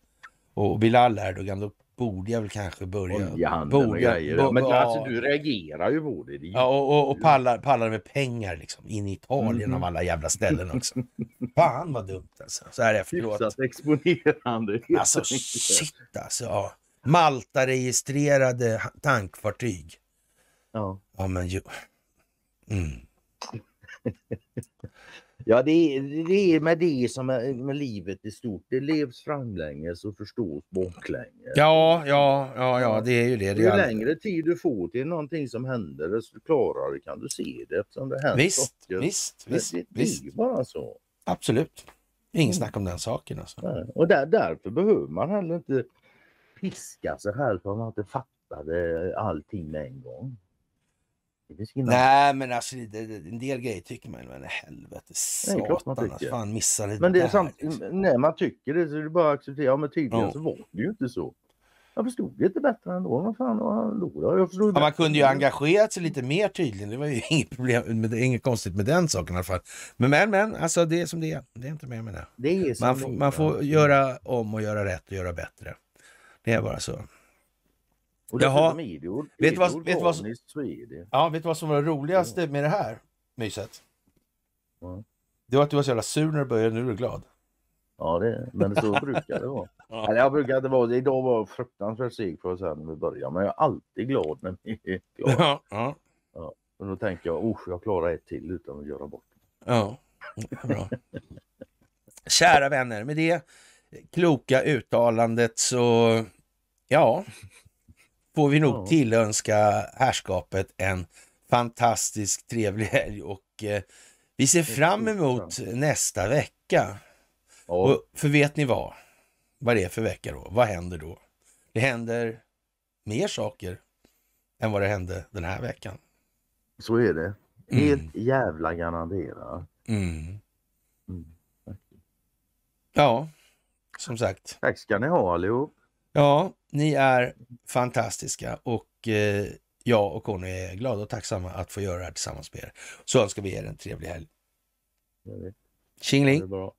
och Bilal Erdogan, då borde jag väl kanske börja. Oljehandeln och Bo, men alltså, du reagerar ju på det. Ja, och, och, och pallar, pallar med pengar liksom in i Italien mm. av alla jävla ställen också. Fan vad dumt alltså. Så här efteråt. Hyfsat exponerande. Alltså shit alltså. Ja. Malta-registrerade tankfartyg. Ja. Ja men ju. Mm. Ja, det är, det är med det som är, med livet i stort. Det levs framlänges och förstås baklänges. Ja, ja, ja, ja, det är ju det. det ju all... längre tid du får till någonting som händer, desto klarare kan du se det eftersom det händer Visst, ofta. visst, visst. Det, det visst. är bara så. Absolut. Ingen mm. snack om den saken. Alltså. Nej. Och där, därför behöver man heller inte piska sig själv för att man inte fattade allting med en gång. Nej, men alltså det, en del grejer tycker man men helvete satan, att alltså, fan missar det Men det är sant, liksom. när man tycker det så är det bara att acceptera. Ja, men tidigare oh. så var det ju inte så. Jag förstod det inte bättre ändå. Vad fan då? Jag förstod ja, man kunde ju engagerat sig lite mer tydligen. Det var ju inget, problem, med inget konstigt med den saken i alla fall. Men men, men alltså det är som det är. Det är inte mer med det. det man, man får alltså. göra om och göra rätt och göra bättre. Det är bara så. Och Jaha. Idol, vet du vad, vet vad, ja, vet vad som var det roligaste ja. med det här myset? Ja. Det var att du var så jävla sur när du började, nu är du glad. Ja, det, men så brukar det vara. Eller jag brukar brukade vara, idag var jag fruktansvärt seg för sen när vi började, men jag är alltid glad när vi är glad. Ja, ja. ja. Och då tänker jag, usch, jag klarar ett till utan att göra bort mig. Ja, bra. Kära vänner, med det kloka uttalandet så, ja får vi nog ja. tillönska herrskapet en fantastisk trevlig helg och eh, vi ser fram emot nästa vecka. Ja. Och, för vet ni vad? Vad det är för vecka då? Vad händer då? Det händer mer saker än vad det hände den här veckan. Så är det. Mm. Helt mm. jävla garanterat. Mm. Mm. Ja, som sagt. Tack ska ni ha allihop. Ja, ni är fantastiska och eh, jag och Conny är glada och tacksamma att få göra det här tillsammans med er. Så önskar vi er en trevlig helg. Tjingeling!